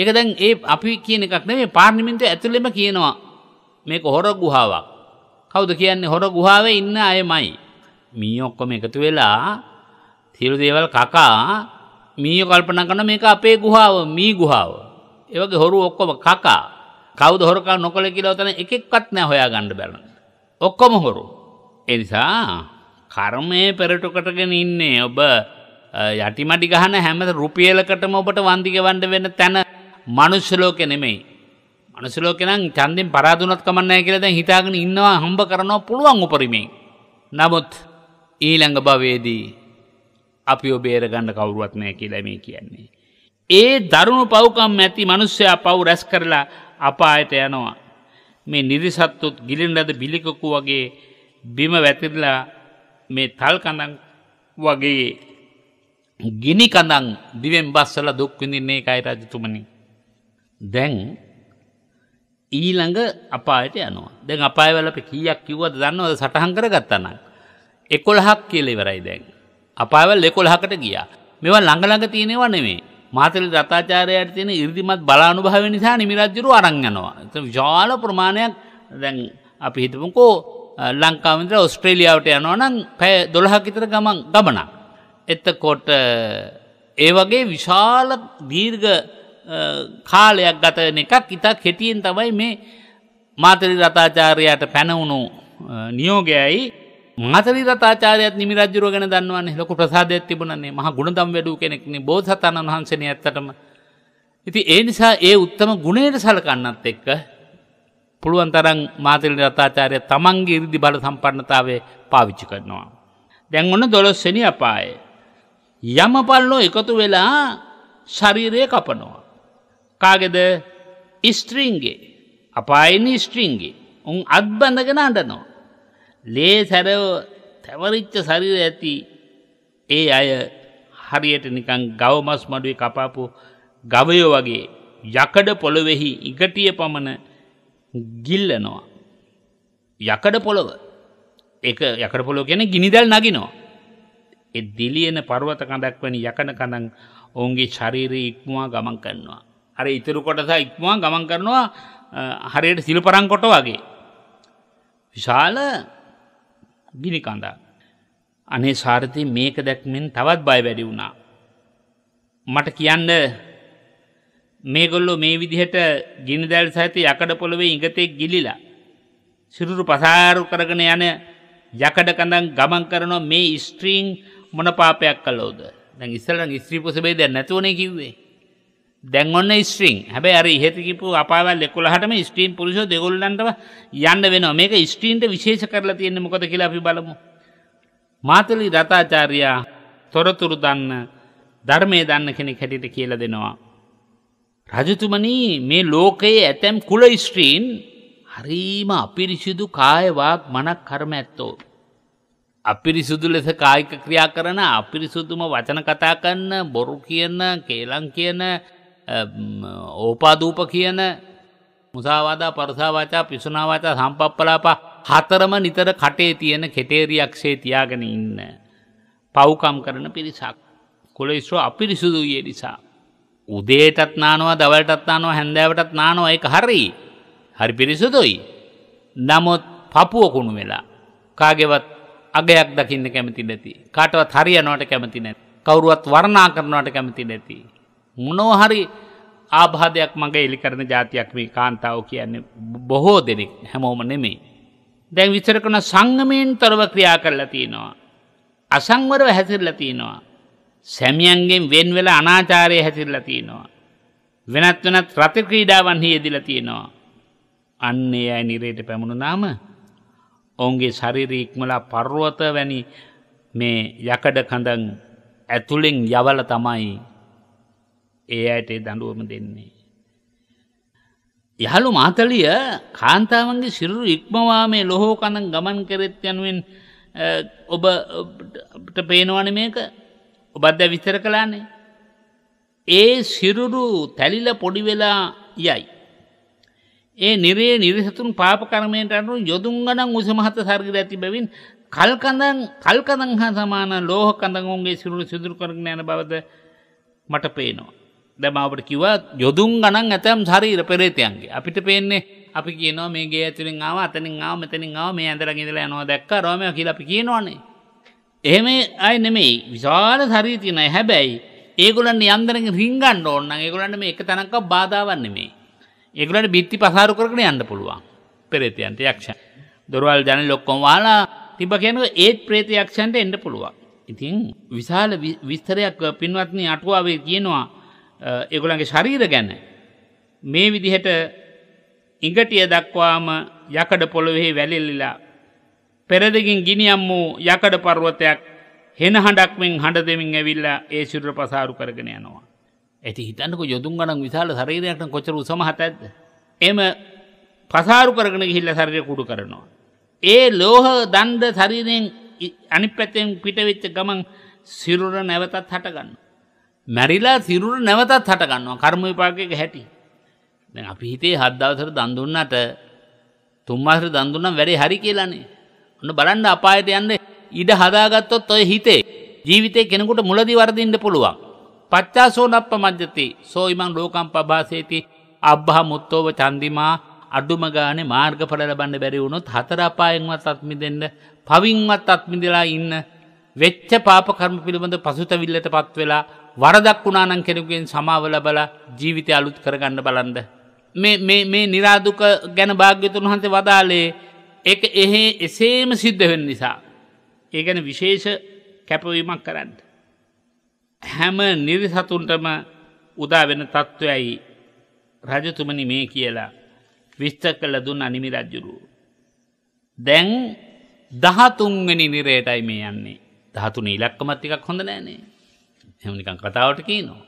ඒක දැන් ඒ අපි කියන එකක් නෙමෙයි පාර්ලිමේන්තුව ඇතුළෙම කියනවා මේක හොර ගුහාවක්. කවුද කියන්නේ හොර ගුහාවේ ඉන්න අයමයි. මී ඔක්කොම එකතු වෙලා සියලු දේවල් කකා මීය කල්පනා කරන මේක අපේ ගුහාව මී ගුහාව. ඒ වගේ හොරු ඔක්කොම කකා. කවුද හොරකම් නොකළ කියලා උතන එකෙක්වත් නෑ හොයා ගන්න බැරණ. ඔක්කොම හොරු. ඒ නිසා කර්මයේ පෙරට කොටගෙන ඉන්නේ ඔබ යටිමඩි ගහන හැම රුපියලකටම ඔබට වන්දි ගෙවන්න වෙන තැන මනුෂ්‍ය ලෝකේ නෙමෙයි. අනුසුලෝකෙනම් චන්දෙන් පරාදුනත් කමන්නෑ කියල දැන් හිතාගෙන ඉන්නවා හම්බ කරනවා පුළුවන් උපරිමේ. නමුත් ඊළඟ භවේදී අපි ඔබේර ගණඩ කවුරුවත් නෑ කියලා මේ කියන්නේ. ඒ දරුණු පවකම් ඇති මනුස්්‍යයා පව් රැස් කරලා අපායට යනවා. මේ නිරිසත්තුත් ගිලින්ඩද බිලිකකු වගේ බිම වැතිරලා මේ තල් කඳන් වගේ ගිනි කඳන් දිවෙන් බස්සල දුක්විඳින්නේ එකයි රජතුමනි. දැන් ඊළඟ අපායට යනවා. දැන් අපායවල අපි කීයක් කිව්වද දන්නවද සටහන් කරගත්තා නම්? 11ක් කියලා ඉවරයි දැන්. අපායවල 11කට ගියා. මේවා ළඟ ළඟ තියෙනව නෙමෙයි. මාතලි දතාචාර්යයට තියෙන 이르දිමත් බලානුභාවය නිසා නිමිරජ්ජුරු අරන් යනවා. ඒ විශාල ප්‍රමාණයක් දැන් අපි හිතමුකෝ ලංකාවෙන් ඉඳලා ඕස්ට්‍රේලියාවට යනවා නම් පැය 12ක් විතර ගමන් ගමනක්. එතකොට ඒ වගේ විශාල දීර්ඝ කාලයක් ගතන එකක් ඉතා කෙටියෙන් තමයි මේ මාතරි රතාචාරයට පැනවුණු නියෝගයයි මාතරි රතාචාරයත් නිමිරජුර ගැන දන්නවන්නේ ලොකු ප්‍රසාදයක් තිබුණන්නේ මහ ගුණදම් වැඩූ කෙනෙක්න බෝධසතාණන් වහන්සන ඇත්තටම ඉති ඒ නිසා ඒ උත්තම ගුණයට සලකන්නත් එක්ක පුළුවන් තරන් මාතරි රතාචාරය තමන්ගේ ඉරිදි බල සම්පන්නතාවේ පාවිච්චි කරනවා. දැන් ඔන්න දොළොස්සනි අපාය. යමපල්ලෝ එකතු වෙලා ශරීරය කපනවා. කාගෙද ඉස්ට්‍රීන්ගේ අපායින ස්ට්‍රීන්ගේ උන් අත්බඳගෙන අඩනෝ. ලේ සැරව තැවරිච්ච සරිර ඇති ඒ අය හරියට නිකං ගවමස් මඩුවේ කපාපු ගවයෝ වගේ යකඩ පොළොවෙහි ඉගටිය පමණ ගිල්ලනවා. යකඩ පොළොව එක යකඩ පොළොව ගැන ගිනිදල් නගිනවා. එ දිලියන පරුවත කඳක් වනි යකන කඳන් ඔවුන්ගේ ශරීරී ඉක්මවා ගමන් කරනවා. අර ඉතුරු කොටස ඉක්මවා ගමන් කරනවා හරියට සිල්පරං කොට වගේ. විශාල ගිනි කඳා. අනේ සාරථී මේක දැක්මෙන් තවත් බය වැඩි වුණා. මට කියන්න මේගොල්ලෝ මේ විදිහට ගිනි දැල් සහිත යකඩ පොළවේ ඉඟතේ ගිලිලා සිරුරු පසාරු කරගෙන යන යකඩ කඳන් ගමන් කරනවා මේ ස්ත්‍රීන් මොන පාපයක් කළෝද? දැන් ඉස්සෙල්ලා ස්ත්‍රී පුසබේ දැන් නැතුවනේ කිව්වේ. දැන් ඔන්න ස්ට්‍රිං හැබැයි අර ඉහත කිපු අපාවල් 11ටම ස්ට්‍රීම් පුරුෂෝ දෙගොල්ලන්ටම යන්න වෙනවා මේක ස්ට්‍රීන්ට විශේෂ කරලා තියෙන්නේ මොකද කියලා අපි බලමු මාතලි දතාචාර්යා තොරතුරු දන්න ධර්මයේ දන්න කෙනෙක් හැටියට කියලා දෙනවා රජතුමනි මේ ලෝකයේ ඇතැම් කුල ස්ට්‍රීන් හරීම අපිරිසිදු කායවාක් මනක් කර්ම ඇත්තෝ අපිරිසුදු ලෙස කායික ක්‍රියා කරන අපිරිසුදුම වචන කතා කරන බොරු කියන කේලම් කියන ඕපාදූප කියන මුසාවාදා පරසාවාචා පිසුනාවාචා සම්පප්පලාපා හතරම නිතර කටේ තියෙන කෙටේරියක්ෂේ තියාගෙන ඉන්න. පව්කම් කරන පිරිසක්. කොලෙස්ව අපිරිසුදුයේ නිසා. උදේටත් නානවා දවල්ටත් නානවා හැන්දෑවටත් නානවා ඒක හරි. හරි පිරිසුදුයි. නමුත් පපුව කුණු වෙලා. කාගෙවත් අගයක් දකින්න කැමති නැති. කාටවත් හරියනවට කැමති නැති. කවුරුවත් වර්ණා කරනවට කැමති නැති. මොනෝහරි ආබාධයක් මගේ එලි කරන ජාතියක් මේ කාන්තාව කියන්නේ බොහෝ දෙනෙක් හැමෝම නෙමේ. දැන් විචර කන සංගමයෙන් තොරව ක්‍රියා කරලා තියෙනවා. අසංවරව හැසිරලා තියෙනවා. සැමියන්ගෙන් වෙන් වෙලා අනාචාරය හැසිරලා තියෙනවා. වෙනත් වෙනත් රත ක්‍රීඩාවන්හි යෙදිලා තියෙනවා. අන්න ඒ අය නිරයට පැමුණුනාම ඔවුන්ගේ ශරීරය ඉක්මලා පර්වත වැනි මේ යකඩ කඳන් ඇතුලෙන් යවල තමයි ඒ අයට දඬුවම දෙන්නේ. යහළු මාතලිය කාන්තාවන්ගේ සිරුරු ඉක්මවා මේ ලොහෝ කඳන් ගමන් කරෙත් යනුවෙන් ඔබට පේනවන මේක ඔබත් දැ විස්තර කලානේ. ඒ සිරුරු තැලිල පොඩි වෙලා යයි. ඒ නිරේ නිරිසතුන් පාප කරමයට අනු යොදුන් ගනන් උසමහත සර්ගිර ඇති බැවින් කල්කඳන් කල්කඳන් හා සමාන ලෝහ කඳගුන්ගේ සිරුරු සිදුරු කරගෙන යන බවද මට පේනවා. දැමාවට කිව යොදුන් ගණන් ඇතැම් හරීර පෙරේතයන්ගේ අපිට පේන්නේ අපි කියනවා මේ ගේ ඇතුලින් ආව අතනින් ආව මෙතනින් ආව මේ ඇඳලා ගෙදලා යනවා දැක්ක රෝමය කියලා අපි කියනවනේ එහෙම අය නෙමෙයි විශාල හරිය තියෙනයි හැබැයි ඒගොල්ලන් යන්දරෙන් රිංගන්න ඕන නම් ඒගොල්ලන්ට මේ එක තැනක බාධාවක් නෙමෙයි ඒගොල්ලන්ට බිත්ති පසාරු කරගෙන යන්න පුළුවන් පෙරේතයන්ට යක්ෂයන් දොරවල් ජනල් ඔක්කොම වහලා තිබ්බ කියනකොට ඒත් ප්‍රේත යක්ෂයන්ට එන්න පුළුවන් ඉතින් විශාල විස්තරයක් පින්වත්නි අටුවාවේ කියනවා එගොලන්ගේ ශරීර ගැන මේ විදිහට ඉඟටිය දක්වාම යකඩ පොළොවෙහි වැලිල්ලිලා. පෙරදිගින් ගිනියම් වූ යකඩ පර්වතයක් හෙන හඬක්මෙන් හඬ දෙමින් ඇවිල්ලා ඒ සිරුර පසාරු කරගෙන යනවා. ඇති හිතන්නක යොදුන් ගනන් විශාල ශරීරයක්ට කොචර උසමහත ඇද්ද. එම පසාරු කරගෙන ගිහිල්ල ශරීරය කුඩු කරනවා. ඒ ලෝහ දන්ඩ ශරීරයෙන් අනිපැත්තෙන් පිටවෙච්ච ගමන් සිරුර නැවතත් හටගන්න. මැරිලා සිරුර නැවතත් හටගන්නවා කර්ම විපාකයක හැටි. දැන් අපි හිතේ හත් දවසට දන් දුන්නට තුන් මාසෙට දන් දුන්නම් වැඩේ හරි කියලානේ. ඔන්න බලන්න අපායට යන්න ඉඩ හදාගත්තොත් ඔය හිතේ ජීවිතේ කෙනෙකුට මුලදී වර්ධින්න පුළුවන්. පච්චාසෝනප්ප මජ්ජති සෝ ඉමං ලෝකම් පබාසේති අබ්බහ මුත්තෝව චන්දිමා අඩුම ගානේ මාර්ගඵල ලබන්න බැරි වුණොත් හතර අපායෙන්වත් අත්මිදෙන්න, පවින්වත් අත්මිදලා ඉන්න වෙච්ච පාප කර්ම පිළිබඳ පසුතැවිල්ලටපත් වෙලා වරදක් වුණානන් කෙනෙකුෙන් සමාව ලබල ජීවිතය අලුත් කරගන්න බලන්ද. මේ නිරාදුක ගැන භාග්‍යතුන් වහන්සේ වදාලේ ඒ එහෙ එසේම සිද්ධ වෙන නිසා. ඒ ගැන විශේෂ කැපවීමක් කරන්න. හැම නිරිසතුන්ටම උදාවෙන තත්ත්වයයි රජතුමනි මේ කියලා විස්තර කළ දුන් අනිමි රජ්ජුරු. දැන් දහතුන්ගනි නිරේටයි මේ යන්නේ දහතුන ඉලක්කමත්තිකක් හොඳ නෑනේ. හෙමනිකං කතාවට කියනවා.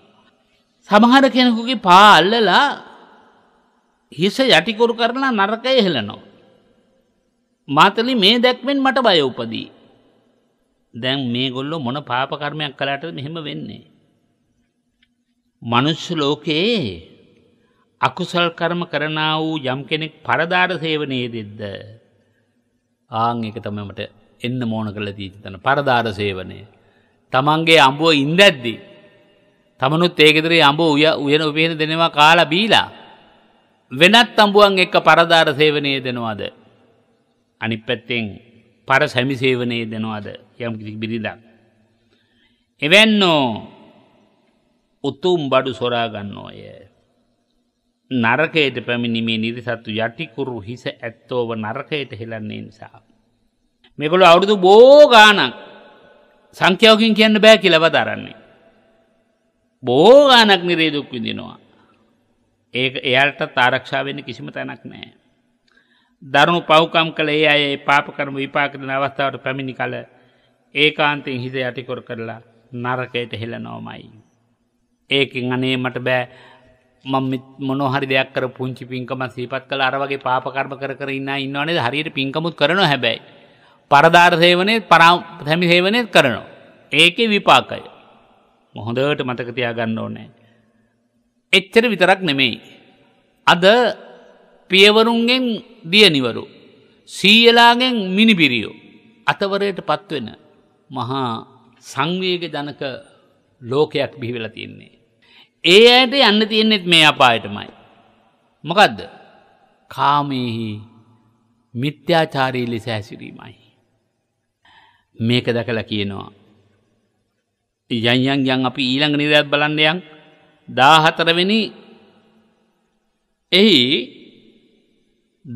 සමහර කෙනෙකුගේ පාල්ලලා හිස යටිකුරු කරලා නරක එහලනෝ. මාතලි මේ දැක්මෙන් මට බය උපදී. දැන් මේ ගොල්ලො මොන පාපකර්මයක් කලාට මෙහෙම වෙන්නේ. මනුෂ්‍ය ලෝකයේ අකුසල් කර්ම කරනා වූ යම් කෙනෙක් පරදාර සේවනයේ දෙද්ද. ආං එක තමමට එන්න මෝන කළ තීචතන පරදාර සේවනය. තමන්ගේ අම්බුව ඉන්දැද්දි. තමනුත් ඒකෙතරේ අඹ උය උයන උපේන දෙනවා කාලා බීලා. වෙනත් අම්බුවන් එක්ක පරදාර සේවනය දෙනවාද. අනි පැත්තෙන් පර සැමි සේවනය දෙනවාද යම් කිසි බිරිඳක්. එවැන්නෝ උතුම් බඩු සොරාගන්නෝය. නරකයට පැමිණීමේ නිරිසත්තු යටිකුරු හිස ඇත්තෝව නරකයට හෙලන්නේ නිසා. මෙකොළු අවුරුදු බෝගානක් සංඛ්‍යාවකින් කියන්න බෑ කියලව දරන්නේ. බෝගානක් නිරේදුක් විඳිනවා. ඒ එයාට තාරක්ෂාවෙන්න කිසිම තැනක් නෑ. දරුණු පෞකම් කළ ඒ අය පාප කරම විපාකරන අවස්ථාවට පැමිණි කල ඒකාන්තයෙන් හිත යටිකොර කරලා නරකයට හෙළ නෝමයි. ඒකින් අනේ මට බෑ මම මොනොහරි දෙයක් කර පුංචි පින්කම සීපත් කළ අරවගේ පාපකර්ම කර ඉන්න ඉන්නවනේ හරියට පින්කමුත් කරනවා හැබැයි පරදාර සේවනය පරාහැමි සේවනයත් කරනවා. ඒකේ විපාකය. මොහොදට මතකතියා ගන්න ඕනෑ. එච්චර විතරක් නෙමෙයි. අද පියවරුන්ගෙන් දියනිවරු. සීයලාගෙන් මිනිපිරියෝ. අතවරයට පත්වෙන මහා සංවේග ජනක ලෝකයක් බිහිවෙල තියන්නේ. ඒ අයට යන්න තියෙන්නෙත් මේ අපායටමයි. මොකදද කාමයෙහි මිත්‍යාචාරී ලෙස හැසිරීමයි. මේක දැකලා කියනවා. යන්යන් යන් අපි ඊළඟ නිරයත් බලන්නයන් දාහතරවෙනි එහි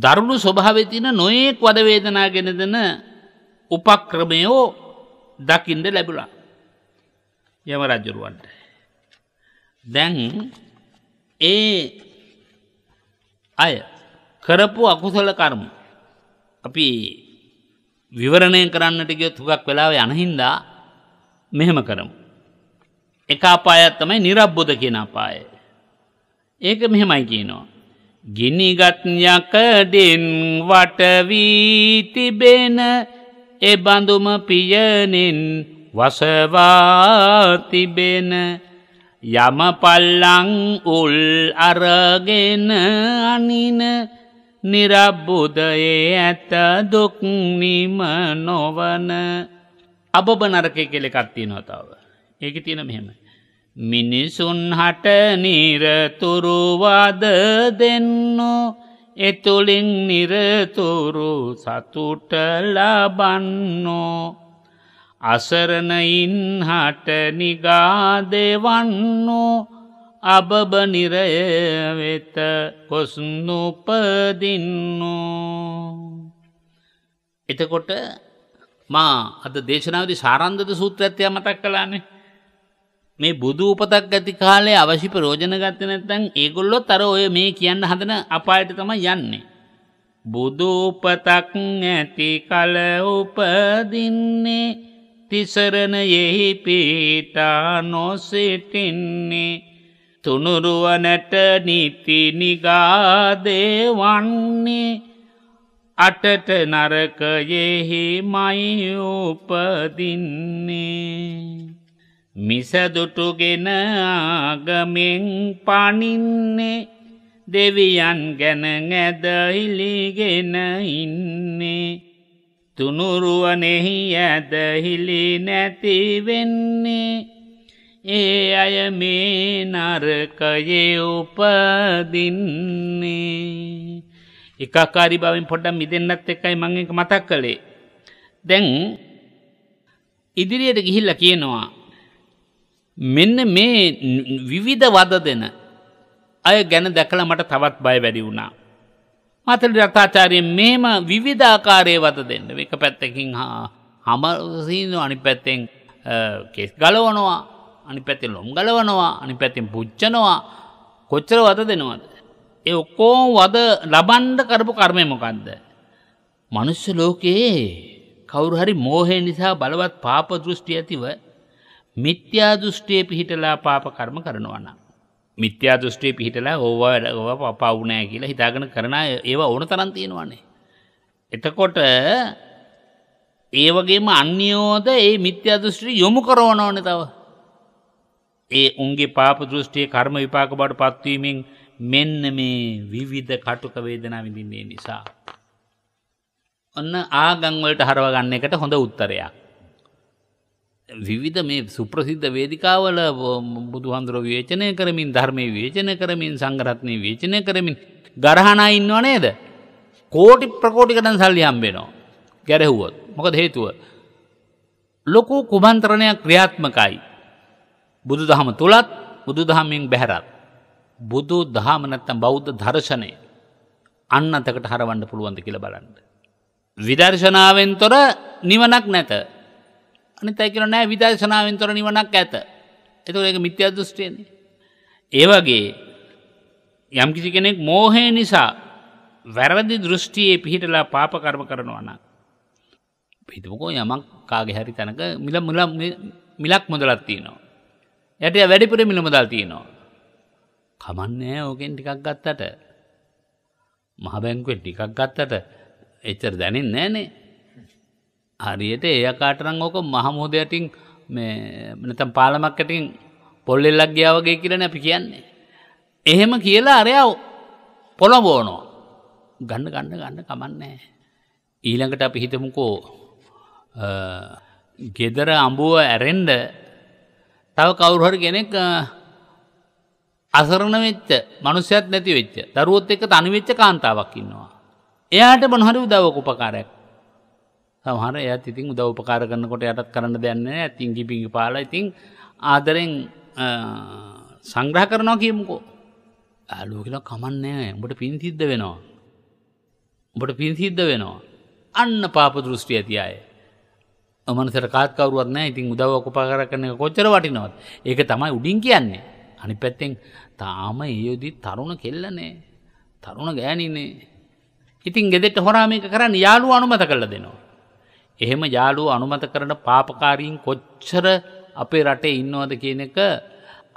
දරුණු ස්වභාවතින නොයෙක් වදවේදනා ගෙනදන උපක්‍රමයෝ දකිින්ද ලැබුලා යම රජුරුවන්ට. දැන් ඒ අය කරපු අකුසල කර්ම අපි විවරණය කරන්නට ගියොත් හුඟක් වෙලාවේ අනහින්දා මෙහෙම කරමු. එක අපායක් තමයි නිර්බ්බුද කියන අපාය. ඒක මෙහෙමයි කියනවා. ගිනිගත් යකඩින් වට වී තිබෙන ඒ බඳුම පියනින් වසවා තිබෙන යම පල්ලං උල් අරගෙන අනින නිරබ්බුදයේ ඇත දුක්නිම නොවන අබබ නරකය කෙලෙ කත්තියෙනවා තාව. ඒක තියෙන මෙහෙම. මිනිසුන් හට නිරතුරුවාද දෙන්නු එතුළින් නිරතුරු සතුට ලබන්නෝ. අසරණයින් හට නිගාදෙවන්නෝ අබබ නිරය වෙත කොස්නුපදින්නු එතකොට මා අද දේශනාවද සාරන්ධද සූත්‍රඇත්වය මතක් කලානේ මේ බුදු උපතක් ඇති කාලේ අවශි ප්‍රෝජන ගත්ත නැත්තන් ඒගොල්ලො තර ඔය මේ කියන්න හදන අපායට තම යන්නේ. බුදු උපතක් ඇති කල උපදින්නේ තිසරණ යෙහි පීතා නොසිටින්නේ තුනුරුවනැට නිතිනිගාදේ වන්නේ අටට නරකයෙහි මයිඋපදින්නේ මිසදුටුගෙන ආගමෙන් පනින්නේ දෙවියන් ගැන ඇදහිලිගෙන ඉන්නේ තුනුරුවනෙහි ඇදහිලි නැතිවෙන්නේ ඒ අය මේ නරකයේ උපදින්නේ එකකාරී බවෙන් පොඩ්ඩක් මිදෙන්නත් එක්කයි මම එක මතක් කළේ දැන් ඉදිරියට ගිහිල්ලා කියනවා මෙන්න මේ විවිධ වද දෙන අය ගැන දැකලා මට තවත් බය වැඩි වුණා මතල රතාචාරයෙන් මෙහෙම විවිධාකාරයේ වත දෙන්න එක පැත්තකින් හා හමසිීන අනි පැත්තෙන් කෙස් ගලවනවා අනිපැති ලොම් ගලවනවා අනිපැතින් පුච්චනවා කොච්චර වද දෙනවද. ඒ ඔක්කෝ වද ලබන්ඩ කරපු කර්මය මොකක්ද. මනුෂ්‍ය ලෝකයේ කවුරුහරි මෝහය නිසා බලවත් පාප දෘෂ්ටි ඇතිව මිත්‍යා දෘෂ්ටිය පිහිටලා පාප කර්ම කරනවන්න. මිත්‍යා දෘෂ්ටිය පිහිටලා ඕවා පවුනෑ කියලා හිතාගෙන කරන ඒවා ඕන තරන් තියෙනවානේ. එතකොට ඒ වගේම අන්‍යෝද ඒ මිත්‍යා දෘෂ්ටි යොමු කරවනවනේ තව. ඒ උන්ගේ පාප දෘෂ්ටියේ කර්ම විපාක බවට පත්වීමෙන් මෙන්න මේ විවිධ කටුක වේදනා විඳින්නේ නිසා. ඔන්න ආගම් වලට හරව ගන්න එකට හොඳ උත්තරයක්. විවිධ මේ සුප්‍රසිද්ධ වේදිකාවල බුදුහන්දුර විවේචනය කරමින් ධර්මයේ විවේචනය කරමින් සංඝරත්නයේ විවේචනය කරමින් ගරහණා ඉන්නව නේද? කෝටි ප්‍රකෝටි ගණන් සල්ලි හම්බෙනවා. ගැරෙහුවොත්. මොකද හේතුව? ලොකු කුමන්ත්‍රණයක් ක්‍රියාත්මකයි. බුදු දහම තුළත් බුදු දහමෙන් බැහැරත්. බුදු දහම නැත්තම් බෞද්ධ දර්ශනය අන්න අතකට හරවන්න පුළුවන්ද කියලා බලන්න. විදර්ශනාවෙන් තොර නිවනක් නැත. අනිතයි කියලා නෑ විදර්ශනාවෙන් තොර නිවනක් ඇත. එතකොට ඒක මිත්‍යා දෘෂ්ටියනේ. ඒ වගේ යම්කිසි කෙනෙක් මෝහය නිසා වැරදි දෘෂ්ටියේ පිහිටලා පාප කර්ම කරනවා නම් හිතමුකෝ යමක් කාගේ හරි තැනක මිල මිලක් මුදලක් තියෙනවා. යට වැඩිපුර මිලමුදල් තියනවා. කමන්නෑ ඕකෙන් ටිකක් ගත්තට. මහබැංකුවෙන් ටිකක් ගත්තට එච්චර දැනින් නෑනේ. හරියට ඒ කාටරං ඕක මහමෝදයටින් නතම් පාලමක්කටින් පොල්ලෙල්ලක් ග්‍යාවගේ කියරන අපි කියන්නේ. එහෙම කියලා අරයාව පොළබෝනෝ ගන්න ගන්න ගන්න කමන්නෑ. ඊළඟට අපි හිතමුකෝ ගෙදර අඹුව ඇරෙන්ඩ තව කවුරුහරි කෙනෙක් අසරණ වෙච්ච මනුස්්‍යත් නැති වෙච්ච දරුවොත් එක තනිවෙච්ච කාන්තාවක් ඉන්නවා. එයාට මොහරි උදවක උපකාරයක් සහර එය ඉතින් උදව උපකාර කරන්නකොට යටත් කරන්න දෙන්න ඇතින් ගිපිගි පාල ඉතිං ආදරෙන් සංග්‍රහ කරනවා කියමුකෝ ඇලෝකිලා කමන්නෑ උඹට පින් සිද්ධ වෙනවා. උඹට පින් සිද්ධ වෙනවා. අන්න පාප දෘෂ්ටි ඇති අය. මනසට කාත් කවරුවත් නැහැ. ඉතින් උදව්වක් උපකාර කරන එක කොච්චර වටිනවද? ඒක තමයි උඩින් කියන්නේ. අනිත් පැත්තෙන් තාම ඊයේදී තරුණ කෙල්ලනේ. තරුණ ගෑණිනේ. ඉතින් ගෙදෙට්ට හොරා මේක කරන්න යාළුවා අනුමත කරලා දෙනවා. එහෙම යාළුවා අනුමත කරන පාපකාරීන් කොච්චර අපේ රටේ ඉන්නවද කියන එක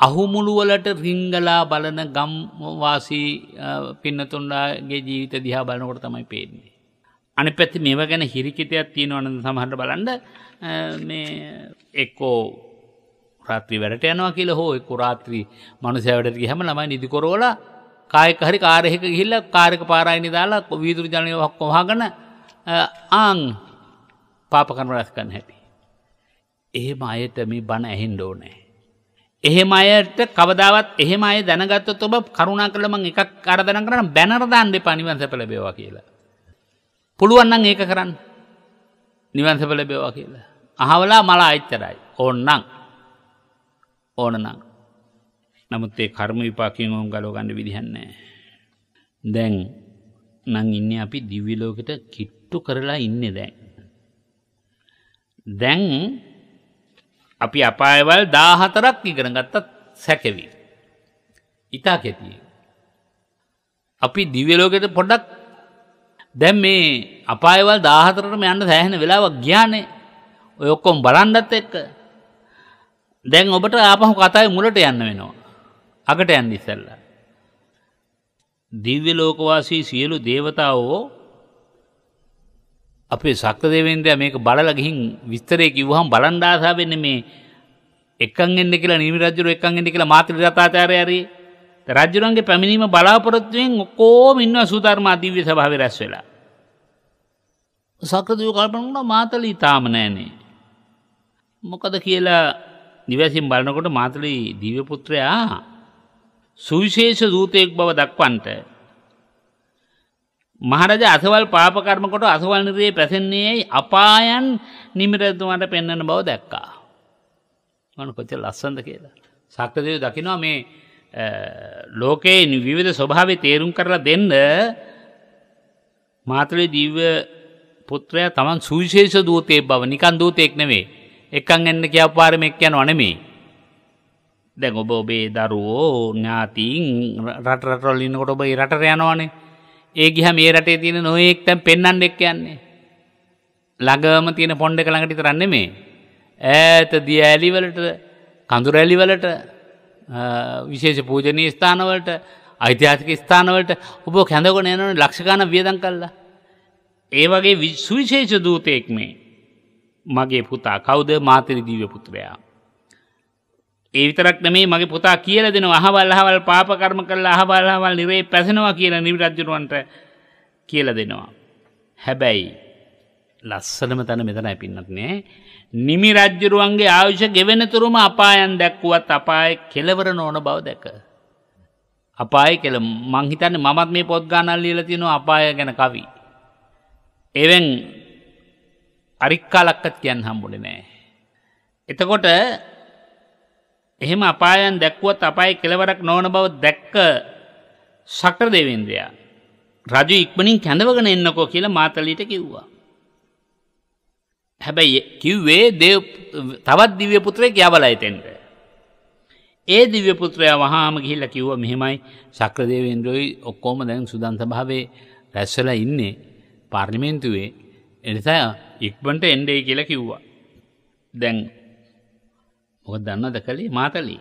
අහුමුළුවලට රිංගලා බලන ගම්වාසී පින්නතුන්ලාගේ ජීවිත දිහා බලනකොට තමයි පේන්නේ. අනි පැති මෙව ගැන හිරිකිතයක් තියෙනවන සමහට බලන්ඩ මේ එක්කෝ රාත්‍රී වැට යනවා කියල හෝ එක්ක රාත්‍රී මනුසැවැට හැම ළමයි නිදිකොරෝල කායක හරි කාරෙක ගිල්ල කාරක පාරයිනි දාලා වීදුරු ජනයවක් කොහගන ආං පාපකරන රැස්කන්න හැටි. එහෙම අයට මේ බණ ඇහෙන්ඩෝනෑ. එහෙම අයට කවදාවත් එහෙම අය දැනගත්ත ඔබ කරුණා කළමං එකක් අරදන කරන බැනරදාන්ඩ පනිවන්ස පළ බේවා කියලා. පුළුවන්නන් ඒක කරන්න නිවන්සප ලැබෙවා කියලා. අහවලා මලා අච්චරයි ඕන්නං ඕනනං. නමුත් ඒ කර්ම විපාකින් ඔවුන් ගලෝගන්න විදිහන්නේ. දැන් නං ඉන්න අපි දිවිලෝකට කිට්ටු කරලා ඉන්න දැන්. දැන් අපි අපායවල් දාහතරක් ඉගෙන ගත්තත් සැකවී. ඉතා කෙතිී. අපි දිවලෝකෙට පොඩක් දැන් මේ අපායවල් 14ටම යන්න සෑහෙන වෙලාවක් ගියානේ. ඔය ඔක්කොම බලන්නත් එක්ක. දැන් ඔබට ආපහු කතාවේ මුලට යන්න වෙනවා. අගට යන්න ඉස්සෙල්ලා. දිව්‍ය ලෝකවාසී සියලු దేవතාවෝ අපේ සක්ත දෙවෙන්දයා මේක බලලා ගිහින් විස්තරය කිව්වහම බලන් ආසා වෙන්නේ මේ එකන් එන්න කියලා නිමි රජුර එකන් එන්න කියලා මාත්‍රි දතාචාර්ය හරි රජුරන්ගේ පැමිණීම බලාපොරොත්තුෙන් ඔක්කොම ඉන්නවා සූතර්මා දිව්‍ය සභාවේ රැස් වෙලා සක්‍රදව කල්පන වුණ මාතලී තාම නෑනේ. මොකද කියලා නිවැසින් බලනකොට මාතලී දීවපුත්‍රයා සුවිශේෂ දූතයෙක් බව දක්වන්ට. මහරජ අසවල් පාපකර්මකොට අසවල් නිරයේ පැසෙන්නේයි අපායන් නිමිරතුමට පෙන්වන බව දැක්කා. මන කොච්ච ලස්සඳ කියලා. සක්‍රදව දකිනවා මේ ලෝකයේ විවිධ ස්වභාවය තේරුම් කරලා දෙන්න මාතලේ දීව පුත්‍රයා තමන් සුවිශේෂ දූතයෙක් බව නිකන් දූතයෙක් නෙවෙයි. එක්කන් එන්න කියව පාරම එක්ක යනව නෙමෙයි. දැන් ඔබ ඔබේ දරුවෝ ඥාතීන් රට රටවල ඉන්නකොට ඔබ ඒ රටට යනවනේ. ඒ ගිහම මේ රටේ තියෙන නොයෙක් තැන් පෙන්වන්න එක්ක යන්නේ. ළඟම තියෙන පොණ්ඩ එක ළඟට විතරක් නෙමෙයි. ඈත දිය ඇලි වලට කඳුර ඇලි වලට විශේෂ පූජනීය ස්ථානවලට ඓතිහාසික ස්ථානවලට ඔබ කැඳගෙන යනවනේ ලක්ෂ ගණන් වියදම් කළා. ඒ වගේ සුවිශේෂ දූතයෙක් මේ මගේ පුතා කවුද මාතරි දිව්‍ය පුත්‍රයා. ඒ විතරක් නෙමේ මගේ පුතා කියලා දෙනවා අහවල් අහවල් පාප කර්ම කළා අහවල් අහවල් නිරේ පැසෙනවා කියලා නිවි රජුරවන්ට කියලා දෙනවා. හැබැයි ලස්සනම තැන මෙතනයි පින්නත් නේ. නිමි රජ්ජුරුවන්ගේ ආයුෂ ගෙවෙනතුරුම අපායන් දැක්වුවත් අපාය කෙලවර නොන බව දැක. අපාය කෙල මංහිතන්න මත් මේ පොත් ගානල් ලියල තියෙනවා අපාය ගැන කවී. එවෙන් අරික්කාලක්කත් කියන් හම්බුලි නෑ. එතකොට එහෙම අපායන් දැක්වුවත් අපයි කෙලවරක් නොවන බව දැක්ක සක්‍ර දෙවේන්ද්‍රයා. රජු ඉක්මනින් කැඳවගෙන එන්නකෝ කියලා මාතලීට කිව්වා. හැබැයි කිව්වේ දේව තවත් දිව්‍ය පුත්‍රයෙක් යවලා එතෙන්ට. ඒ දිව්‍ය පුත්‍රයා වහාම ගිහිල්ලා කිව්වා මෙහෙමයි සක්‍රදේවේන්ද්‍රෝයි ඔක්කොම දැන් සුදන් සභාවේ රැස් වෙලා ඉන්නේ. පාර්ලිමේන්තුවේ එනිසා ඉක්මනට එන්නේ කියලා කිව්වා. දැන් මොකද දන්නවද කලේ මාතලේ?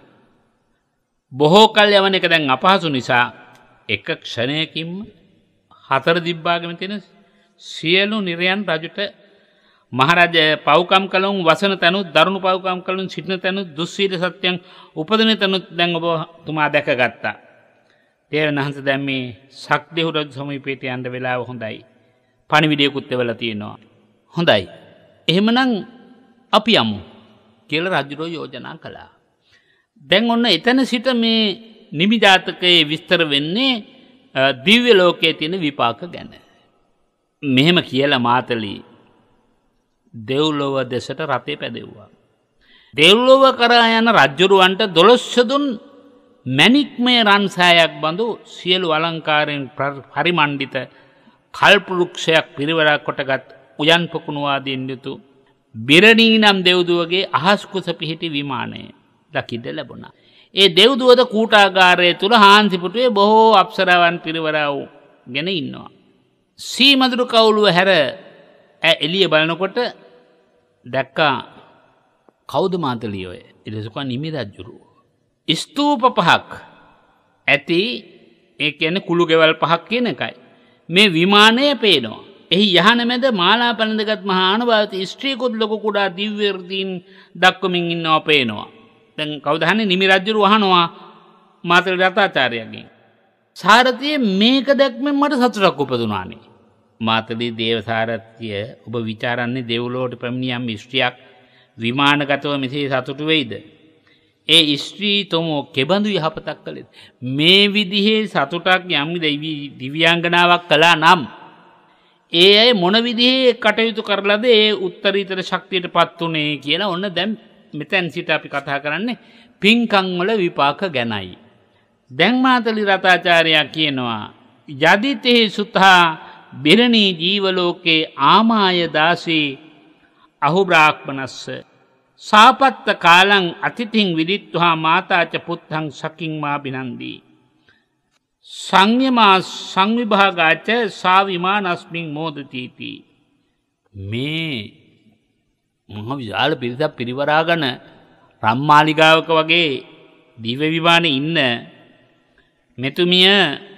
බොහෝ කල් යවන එක දැන් අපහසු නිසා එක ක්ෂණයකින්ම හතර දිබ්බාගෙන තියෙන සියලු නිර්යන් රජුට මහරජ පව්කම් කලුන් වසන තැනු දරුණු පව්කම් කලුන් සිටින තැනු දුස්සීල සත්‍යයන් උපදින තැනුත් දැන් ඔබ තුමා දැකගත්තා. තේරණහන්ස දැන් මේ ශක්තිහුර සමීපයට යන්න වෙලාව හොඳයි. පණිවිඩයකුත් එවල තියෙනවා. හොඳයි. එහෙමනං අපි යමු කියල රජුරෝ යෝජනා කළා. දැන් ඔන්න එතන සිට මේ නිමිජාතකයේ විස්තර වෙන්නේ දිව්‍ය ලෝකයේ තියෙන විපාක ගැන. මෙහෙම කියලා මාතලී දෙව්ලොව දෙසට රතේ පැදෙව්වා. දෙව්ලොව කරා යන රජ්ජුරුවන්ට දොළොස්සදුන් මැනික්මේ රන්සෑයක් බඳු සියලු අලංකාරයෙන් පරිමණ්ඩිත කල්පුරුක්ෂයක් පිරිවරක් කොටගත් උයන් පොකුණුවාදෙන් යුතු බිරණී නම් දෙව්දුවගේ අහස්කුස පිහිටි විමානය දකිඩ ලැබුණ. ඒ දෙව්දුවද කූටාගාරය තුළ හාන්සිපුටුවේ බොහෝ අප්සරාවන් පිරිවරාව් ගැෙන ඉන්නවා. සීමදුරු කවුලුව හැර ඇ එලිය බලනකොට දැක්කා කෞද මාතලියෝය එලෙසකා නිමිරජ්ජුරු. ස්තූප පහක් ඇති ඒ කියන කුළු ගෙවල් පහක් කියන එකයි. මේ විමානය පේනවා. එහි යහන මැද මාලා පැළඳගත් මහා අනුභාවිත ස්ත්‍රියකුත් ලොකු කුඩා දිව්‍ය ඍතීන් දක්වමින් ඉන්නවා පේනවා. දැන් කවුද අහන්නේ නිමි රජුරු අහනවා මාතල දතාචාර්යගෙන්. සාරතිය මේක දැක්මෙන් මට සතුටක් උපදුනානේ. මාතලී දේවසාරත්‍ය ඔබ ਵਿਚාරන්නේ දෙව්ලොවට පැමිණියම් ස්ත්‍රියක් විමානගතව මෙසේ සතුටු වෙයිද? ඒ ස්ත්‍රීතොමෝ කෙබඳු යහපතක් කළෙද. මේ විදිහේ සතුටක් යම්ි දෙවී දිවියංගනාවක් කලා නම්. ඒ අයි මොන විදිහේ කටයුතු කරලද ඒ උත්තරීතර ශක්තියට පත්වනේ කියලා ඔන්න දැම් මෙතැන් සිට අපි කතා කරන්නේ පින්කංවල විපාක ගැනයි. දැංමාතලි රතාචාරයක් කියනවා. යදිතෙහි සුතා බිරණී ජීවලෝකේ ආමාය දාසී අහු බ්‍රාක්්මනස්ස සාපත්ත කාලං අතිතිං විදිත්තුහා මාතාච පුත්තං සකින්මා බිනන්දී. සංයමා සංවිභාගාච සාවිමානස්මින් මෝදතීතිී. මේ මහ විශාල පිරිසක් පිරිවරාගන රම්මාලිගාවක වගේ දිවවිමාන ඉන්න මෙතුමිය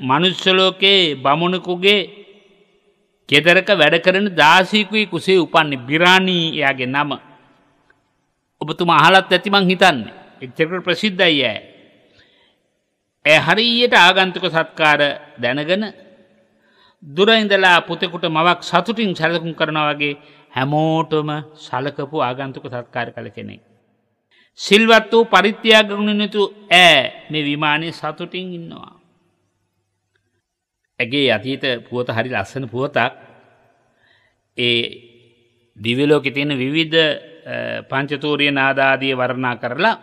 මනුෂ්‍යලෝකයේ බමුණකුගේ කෙදරක වැඩ කරන දාසීකුයි කුසේ උපන්නේ බිරාණී එයාගේ නම ඔබතුමා අහලත් ඇති මං හිතන්නේ. එච්චරට ප්‍රසිද්ධයි ඈ. ඒ හරියට ආගන්තුක සත්කාර දැනගෙන දුර ඉඳලා පුතෙකුට මවක් සතුටින් සැලකුම් කරනවා වගේ හැමෝටම සලකපු ආගන්තුක සත්කාර කළ කෙනෙක්. සිල්වත් වූ පරිත්‍යාග ගුණනතු ඈ මේ විමානයේ සතුටින් ඉන්නවා. ඇගේ අතීත පුවත හරි ලස්සන පුවතක් ඒ දිවලෝකෙ තියෙන විවිධ පංචතූරිය නාදාදිය වරණා කරලා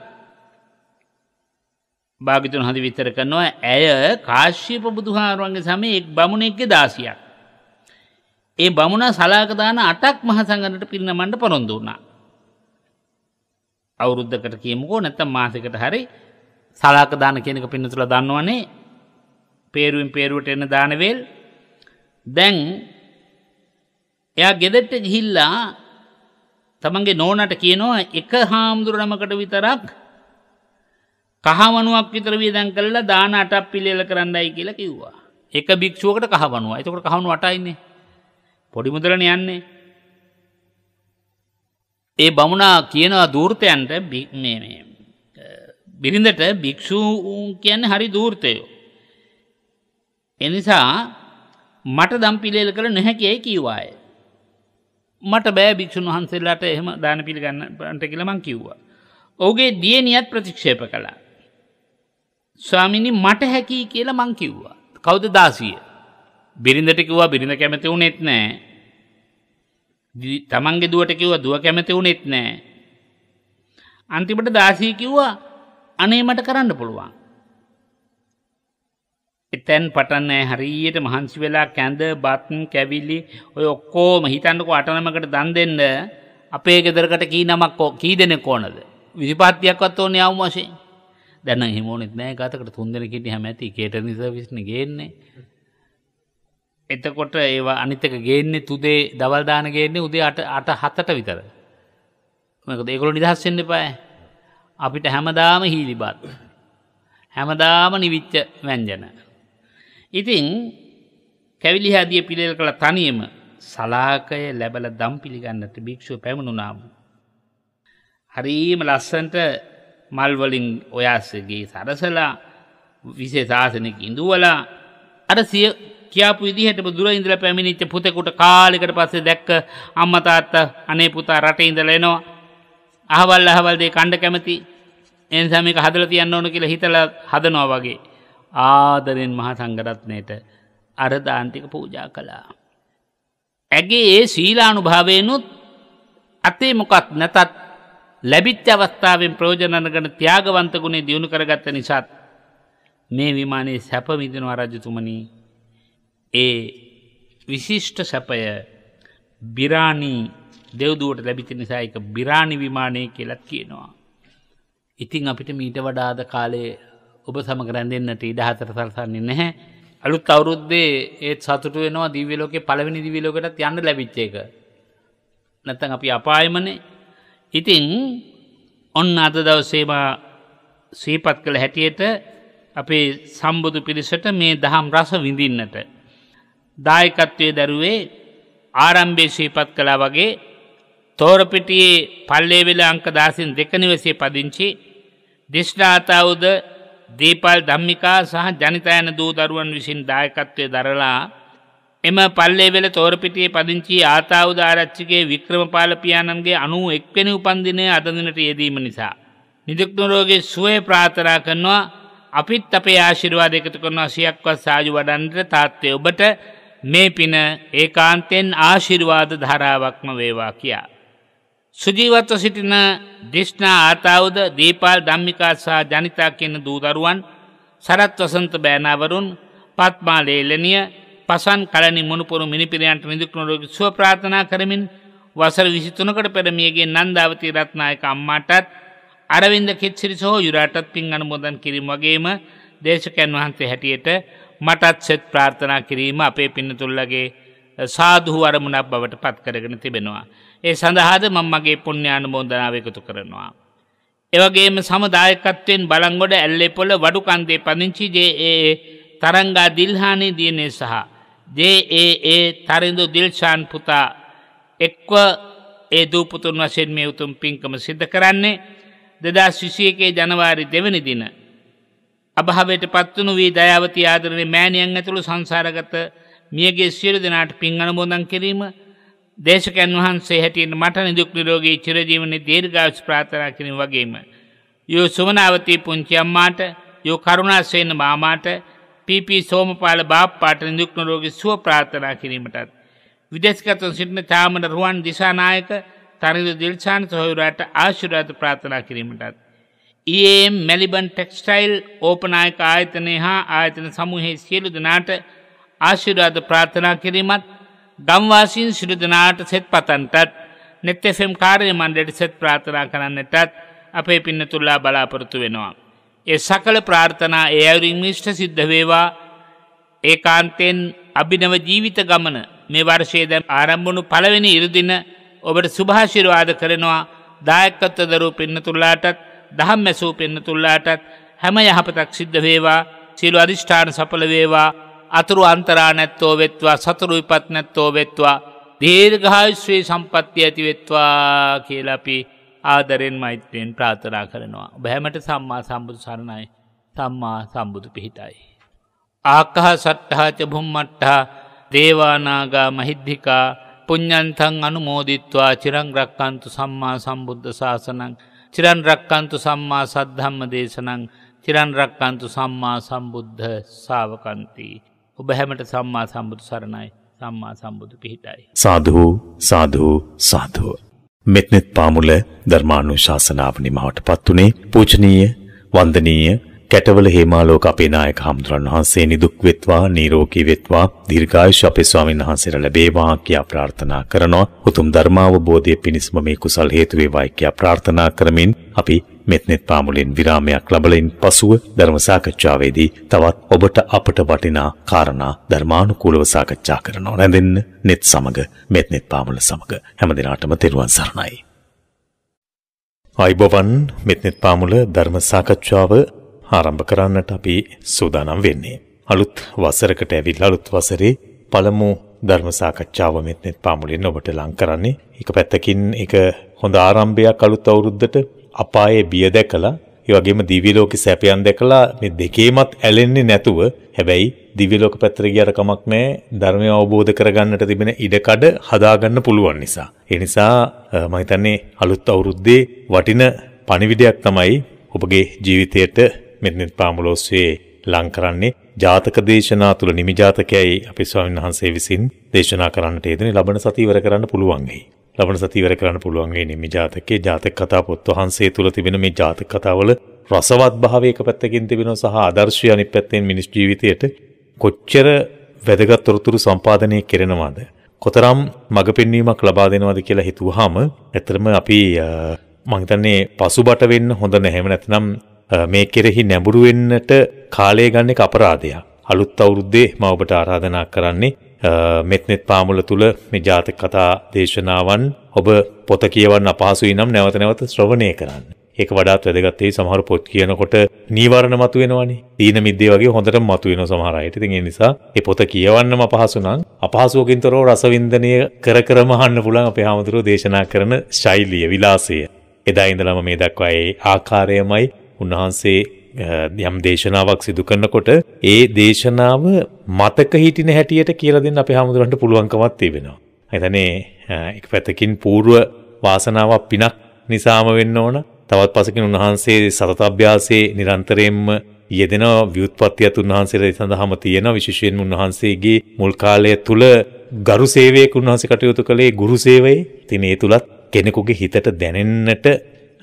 භාගිතුන් හඳ විතර කරනවා ඇය කාශ්‍යප බුදුහාරුවන්ගේ සමය එක් බමුණෙක්ගේ දාසියක්. ඒ බමුණ සලාකදාන අටක් මහසඟනට පිරිනමන්ට පොරොන්දු වුණා. අවුරුද්ධකට කියමුකෝ නැත්තම් මාසකට හරි සලාකදාන කෙනෙක පින්නතුල දන්නවනේ පේරුවෙන් පේරුවට එන්න දානවේල් දැන් එයා ගෙදෙට්ට ගිහිල්ලා තමන්ගේ නෝනට කියනවා එක හාමුදුරනමකට විතරක් කහවනුවක් විතර වියදම් කළා දාන අටක් පිළියෙල කරන්නයි කියලා කිව්වා. එක භික්ෂුවකට කහවනුව. එතකොට කහවනුව අටයිනේ. පොඩි මුදලනේ යන්නේ. ඒ බමුණා කියනවා දූර්තයන්ට මේ මේ බිරිඳට භික්ෂූන් කියන්නේ හරි දූර්තයෝ. එනිසා මට දම් පිළියෙල කළ නැහැ කියයි කිව්වාය. මට බෑ භික්ෂුන් වහන්සේලාට එහෙම දාන පිළිගන්න පන්ට කියලමං කිව්වා. ඔහුගේ දියනියත් ප්‍රතික්ෂේප කළා. ස්වාමිනි මට හැකි කියලා මං කිව්වා. කෞද දාසිය. බිරිඳට කිව්වා බිරිඳ කැමති වුනෙත් නෑ. තමන්ගේ දුවට කිව්වා දුව කැමති වුනෙත් නෑ. අන්තිමට දාසී කිව්වා අනේ මට කරන්න පුළුවන්. එතැන් පටන් නෑ හරියට මහන්සි වෙලා කැඳ බත් කැවිලි ඔය ඔක්කොම හිතන්නකෝ අටනමකට දන් දෙන්න අපේ ගෙදරකට කී නමක් කී දෙනෙක් ඕනද විසිපාත්තියක්වත් ඕනේ අවම වශයෙන් දැන් නම් එහෙම ඕනෙත් නෑ ගතකට තුන් දෙනෙක් හිටියම ඇති කේටරින් සර්විස් නේ ගේන්නේ එතකොට ඒවා අනිත් එක ගේන්නේ තුදේ දවල් දාන ගේන්නේ උදේ 8 7ට විතර මොකද ඒගොල්ලෝ නිදහස් වෙන්න එපා අපිට හැමදාම හීලිබත් හැමදාම නිවිච්ච ව්‍යංජන ඉතින් කැවිලි හදිය පිළිල් කළ තනියම සලාකය ලැබල දම් පිළිගන්නට භික්‍ෂුව පැමුණුනාම. හරීම ලස්සන්ට මල්වලින් ඔයාසගේ සරසලා විශේසාසනක ඉඳුවලා අර සිය කියාපු විදිහට දුර ඉඳල පැමිණිච්ච පුතෙකුට කාලෙකට පස්සේ දැක්ක අම්මතාත්ත අනේ පුතා රට ඉඳල එනවා අහවල් අහවල්දේ කණ්ඩ කැමති එන්සමික හදල තියන්න ඕන කියලා හිතල හදනවා වගේ ආදරෙන් මහා සංගරත්නයට අරධාන්තික පූජා කළා. ඇගේ ඒ ශීලානු භාවයනුත් අතේ මොකත් නැතත් ලැබිච්ච අවස්ථාවෙන් ප්‍රෝජනගන ත්‍යාගවන්තගුණේ දියුණු කරගත්ත නිසාත් මේ විමානයේ සැපවිදින අරජතුමනී ඒ විශිෂ්ට සැපය බිරාණී දෙව්දුවට ලැබිති නිසා එක බිරාණි විමානය කියලත් කියනවා. ඉතිං අපිට මීට වඩාද කාලේ ඔබ සම ග්‍රැන්දෙන්න්නට ඉඩහතර සරසන්නේ නැහැ. අලුත් අවුරුද්දේ ඒත් සතුට වෙනවා දිවිලෝකේ පළවෙනි දිවිලෝකටත් යන්න ලැබිච්ච එක. නැත්තන් අපි අපායමනේ ඉතිං ඔන්න අද දවසේම සීපත් කළ හැටියට අපේ සම්බුදු පිරිසට මේ දහම් රස විඳින්නට. දායකත්වය දැරුවේ ආරම්භේ ශීපත් කලා වගේ තෝරපිටියේ පල්ලේ වෙලා අංක දාසින් දෙකනිවසේ පදිංචි දිශ්නාතාවුද දීපල් ධම්මිකා සහ ජනිතයන දූ දරුවන් විසින් දායකත්වය දරලා එම පල්ලේවෙල තෝරපිටියේ පදිංචි ආතාවුද ආරච්චිගේ වික්‍රමපාල පියාණන්ගේ 91 වෙනි උපන්දිනය අද දිනට යෙදීම නිසා නිදුක්න රෝගී සුවය ප්‍රාර්ථනා කරනවා අපිත් අපේ ආශිර්වාද එකතු කරනවා සියක්වත් සාජු වඩන්නට තාත්තේ ඔබට මේ පින ඒකාන්තෙන් ආශිර්වාද ධාරාවක්ම වේවා කියා සුජීවත්ව සිටින දිෂ්නා ආතාවුද දීපාල් ධම්මිකා සහ ජනිතා කියන දූදරුවන් සරත් වසන්ත බෑනාවරුන් පත්මා ලේලනිය පසන් කලනි මුණුපුරු මිනිපිරයන්ට නිදුක්න රෝගී සුව ප්‍රාර්ථනා කරමින් වසර 23කට පෙර මියගේ නන්දාවතී රත්නායක අම්මාටත් අරවින්ද කිත්සිරිස හෝ යුරාටත් පින් අනුමෝදන් කිරීම වගේම දේශකයන් වහන්සේ හැටියට මටත් සෙත් ප්‍රාර්ථනා කිරීම අපේ පින්නතුල්ලගේ සාධහු අරමුණක් බවට පත් කරගෙන තිබෙනවා. ඒ සඳහාද මං මගේ පුුණ්‍යාන මෝදනාව එකතු කරනවා. එවගේම සමදායකත්වයෙන් බලංගොඩ ඇල්ලෙපොල වඩුකන්දේ පදිංචි ජඒ තරංගා දිල්හානේ දියනේ සහ. ජඒඒ තරින්දු දිල්ශාන් පුතා එක්ව ඒ දූපතුන් වශයෙන් මේ උතුම් පින්කම සිද්ධ කරන්නේ දෙදා ශිෂියකේ ජනවාරි දෙවනි දින. අභාවයට පත්වනු වී දයාවති ආදරන මෑණියන් ඇතුළු සංසාරගත මියගේ සියලු දෙනාට පින් අනුමෝදන් කිරීම දේශකයන් වහන්සේ හැටියට මට නිදුක් නිරෝගී චිරජීවනයේ දීර්ඝායුෂ ප්‍රාර්ථනා කිරීම වගේම යෝ සුමනාවතී පුංචි අම්මාට යෝ කරුණාසේන මාමාට පීපී සෝමපාල බාප්පාට නිදුක් නිරෝගී සුව ප්‍රාර්ථනා කිරීමටත් විදේශගතව සිටින චාමන රුවන් දිසානායක තරිඳු දිල්ෂාන් සොහොයුරාට ආශිර්වාද ප්‍රාර්ථනා කිරීමටත් ඊයේ මැලිබන් ටෙක්ස්ටයිල් ඕපනායක ආයතනය හා ආයතන සමූහයේ සියලු දෙනාට ආශිරවාද ප්‍රාර්ථනා කිරීමත් ගම්වාසින් සිරුදනාට සෙත් පතන්ටත් නෙත්තෙෆෙම් කාරය මණ්ඩට සෙත් ප්‍රාථනා කරන්නටත් අපේ පින්න තුල්ලා බලාපොරොතු වෙනවා. ඒ සකල ප්‍රාර්ථනා ඒ අවරින් මිෂ්ට සිද්ධ වේවා ඒ කාන්තයෙන් අභිනව ජීවිත ගමන මේ වර්ෂයේද ආරම්භුණු පළවෙනි ඉරුදින ඔබට සුභාශිරවාද කරනවා දායකත්ව දරූ පින්න තුල්ලාටත් දහම් මැසූ පින්න තුල්ලාටත් හැම යහපතක් සිද්ධ වේවා සියලු අධිෂ්ඨාන සඵල වේවා අතුරු අන්තරා නැත්තෝ වෙත්වා සතුරු විපත් නැත්තෝ වෙත්වා දීර්ඝායුස්වේ සම්පත්තිය ඇතිවෙත්වා කියලපි ආදරෙන් මෛත්‍රයෙන් ප්‍රාථනා කරනවා. බැහැමට සම්මා සම්බුදු සරණයි සම්මා සම්බුදු පිහිටයි. ආකහ සට්ටහාච බුම්මට්ටහා දේවානාගා මහිද්ධිකා පුඤ්ඥන්තන් අනුමෝදිත්වා චිරං රක්කන්තු සම්මා සම්බුද්ධ ශාසනං චිරන් රක්කන්තු සම්මා සද්ධම්ම දේශනං චිරන් රක්කන්තු සම්මා සම්බුද්ධ සාවකන්තිී. ඔබ හැමට සම්මා සම්බුදු සරණයි සම්මා සම්බුදු පිහිටයි. සාධූ සාධූ සාධූ. මෙත්නෙත් පාමුල ධර්මානු ශාසනාව නිමාවට පත්වනේ පූචනීය වන්දනීය කැටවල හේමාලෝක අපේ නායක හමුදුරන් වහන්සේ නිදුක් වෙත්වා නිරෝගී වෙත්වා දීර්ඝායුෂ අපේ ස්වාමීන් වහන්සේට ලැබේවා කියා ප්‍රාර්ථනා කරනවා උතුම් ධර්මාවබෝධය පිණිසම මේ කුසල් හේතු වේවායි කියා ප්‍රාර්ථනා කරමින් අපි මෙත්නෙත් පාමුලින් විරාමයක් ලබලින් පසුව ධර්ම සාකච්ඡාවේදී තවත් ඔබට අපට වටිනා කාරණා ධර්මානුකූලව සාකච්ඡා කරනවා නැදෙන්න net සමග මෙත්නෙත් පාමුල සමග හැමදිනාටම තෙරුවන් සරණයි අයිබවන් මෙත්නෙත් පාමුල ධර්ම සාකච්ඡාව ආරම්භ කරන්නට අපි සූදානම් වෙන්නේ. අලුත් වසරකට ඇවිල්ලා අලුත් වසරේ පළමු ධර්ම සාකච්ඡාව මෙතනෙත් පාමුලින් ඔබට ලං කරන්නේ. එක පැත්තකින් එක හොඳ ආරම්භයක් අලුත් අවුරුද්දට අපායේ බිය දැකලා ඒ වගේම දිව්‍ය ලෝක සැපයන් දැකලා මේ දෙකේමත් ඇලෙන්නේ නැතුව හැබැයි දිව්‍ය ලෝක පැත්තට ගියර කමක් නැහැ ධර්මය අවබෝධ කරගන්නට තිබෙන ඉඩකඩ හදාගන්න පුළුවන් නිසා. ඒ නිසා මම හිතන්නේ අලුත් අවුරුද්දේ වටින පණිවිඩයක් තමයි ඔබගේ ජීවිතයට මෙතනින් තාමුලෝස්සේ ලං කරන්නේ ජාතක දේශනා තුළ නිමි ජාතකයයි අපි ස්වාමීන් වහන්සේ විසින් දේශනා කරන්නට යෙදෙන ලබන සතිවර කරන්න පුළුවන් වෙයි. ලබන සතිවර කරන්න පුළුවන් වෙයි නිමි ජාතකයේ ජාතක කතා පොත් වහන්සේ තුළ තිබෙන මේ ජාතක කතාවල රසවත් භාවය එක පැත්තකින් තිබෙනවා සහ ආදර්ශය අනිත් පැත්තෙන් මිනිස් ජීවිතයට කොච්චර වැදගත් තොරතුරු සම්පාදනය කරනවාද කොතරම් මඟ පෙන්වීමක් ලබා දෙනවද කියලා හිතුවාම ඇත්තටම අපි මං හිතන්නේ පසුබට වෙන්න හොඳ නැහැ. එහෙම නැත්නම් මේ කෙරෙහි නැඹුරු වෙන්නට කාලය ගන්න එක අපරාධයක්. අලුත් අවුරුද්දේ මම ඔබට ආරාධනා කරන්නේ මෙත්නෙත් පාමුල තුල මේ ජාතක කතා දේශනාවන් ඔබ පොත කියවන්න අපහසුයි නම් නැවත නැවත ශ්‍රවණය කරන්න. ඒක වඩාත් වැදගත් වෙයි සමහර පොත් කියනකොට නීවරණ මතුවෙනවනේ. දීන මිද්දේ වගේ හොඳට මතුවෙන සමහර අයට. ඉතින් ඒ නිසා මේ පොත කියවන්නම අපහසු නම් අපහසුවකින් තොරව රසවින්දනය කර කරම අහන්න පුළුවන් අපේ ආමතුරු දේශනා කරන ශෛලිය, විලාසය. එදා ඉඳලම මේ දක්වා ඒ ආකාරයමයි උන්වහන්සේ යම් දේශනාවක් සිදු කරනකොට ඒ දේශනාව මතක හිටින හැටියට කියලා දෙන්න අපේ හැමදෙරන්ට පුළුවන්කමක් තිබෙනවා. එතනේ එක් පැතකින් పూర్ව වාසනාවක් පිනක් නිසාම වෙන්න ඕන. තවත් පසකින් උන්වහන්සේ සතත අභ්‍යාසයේ නිරන්තරයෙන්ම යෙදෙන ව්‍යුත්පත්තියත් උන්වහන්සේලා සඳහාම තියෙනවා විශේෂයෙන් උන්වහන්සේගේ මුල් කාලය තුල ගරු සේවයක උන්වහන්සේ කටයුතු කළේ ගුරු සේවයේ. ඉතින් ඒ තුලත් කෙනෙකුගේ හිතට දැනෙන්නට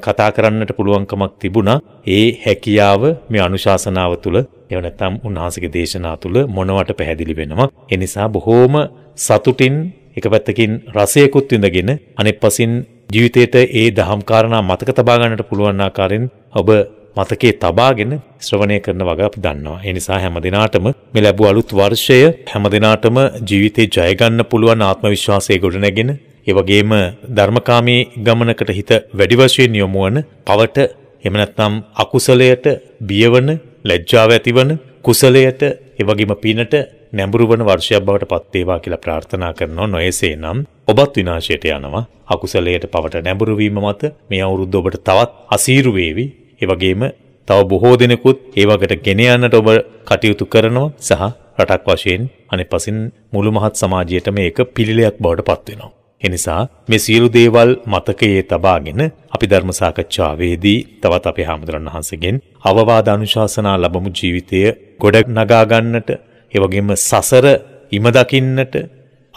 කතා කරන්නට පුළුවන්කමක් තිබුණා. ඒ හැකියාව මේ අනුශාසනාව තුළ එව නැත්නම් උන්වහන්සේගේ දේශනා තුළ මොනවට පැහැදිලි වෙනවා. ඒ නිසා බොහෝම සතුටින් එක පැත්තකින් රසයකුත් විඳගෙන අනෙක් පසින් ජීවිතයට ඒ දහම් කාරණා මතක තබා ගන්නට පුළුවන් ආකාරයෙන් ඔබ මතකයේ තබාගෙන ශ්‍රවණය කරන වග අපි දන්නවා. ඒ නිසා හැම දිනාටම මේ ලැබූ අලුත් වර්ෂය හැම දිනාටම ජීවිතේ ජය ගන්න පුළුවන් ආත්ම විශ්වාසය ගොඩනැගෙන ඒ වගේම ධර්මකාමී ගමනකට හිත වැඩි වශයෙන් යොමු වන පවට එහෙම නැත්නම් අකුසලයට බියවන ලැජ්ජාව ඇතිවන කුසලයට ඒ වගේම පිනට නැඹුරු වන වර්ෂයක් බවට පත් වේවා කියලා ප්‍රාර්ථනා කරනවා නොයසේනම් ඔබත් විනාශයට යනවා අකුසලයට පවට නැඹුරු වීම මත මේ අවුරුද්ද ඔබට තවත් අසීරු වේවි ඒ වගේම තව බොහෝ දෙනෙකුත් ඒ වකට ගෙන යන්නට ඔබ කටයුතු කරනවා සහ රටක් වශයෙන් අනෙපසින් මුළු මහත් සමාජයට මේක පිළිලයක් බවට පත්වෙනවා. එනිසා මේ සියලු දේවල් මතකයේ තබාගෙන අපි ධර්ම සාකච්ඡාවේදී තවත් අපේ හාමුදුරන් වහන්සේගෙන් අවවාද අනුශාසනා ලැබමු ජීවිතය ගොඩ නගා ගන්නට, ඒ වගේම සසර ඉම දකින්නට,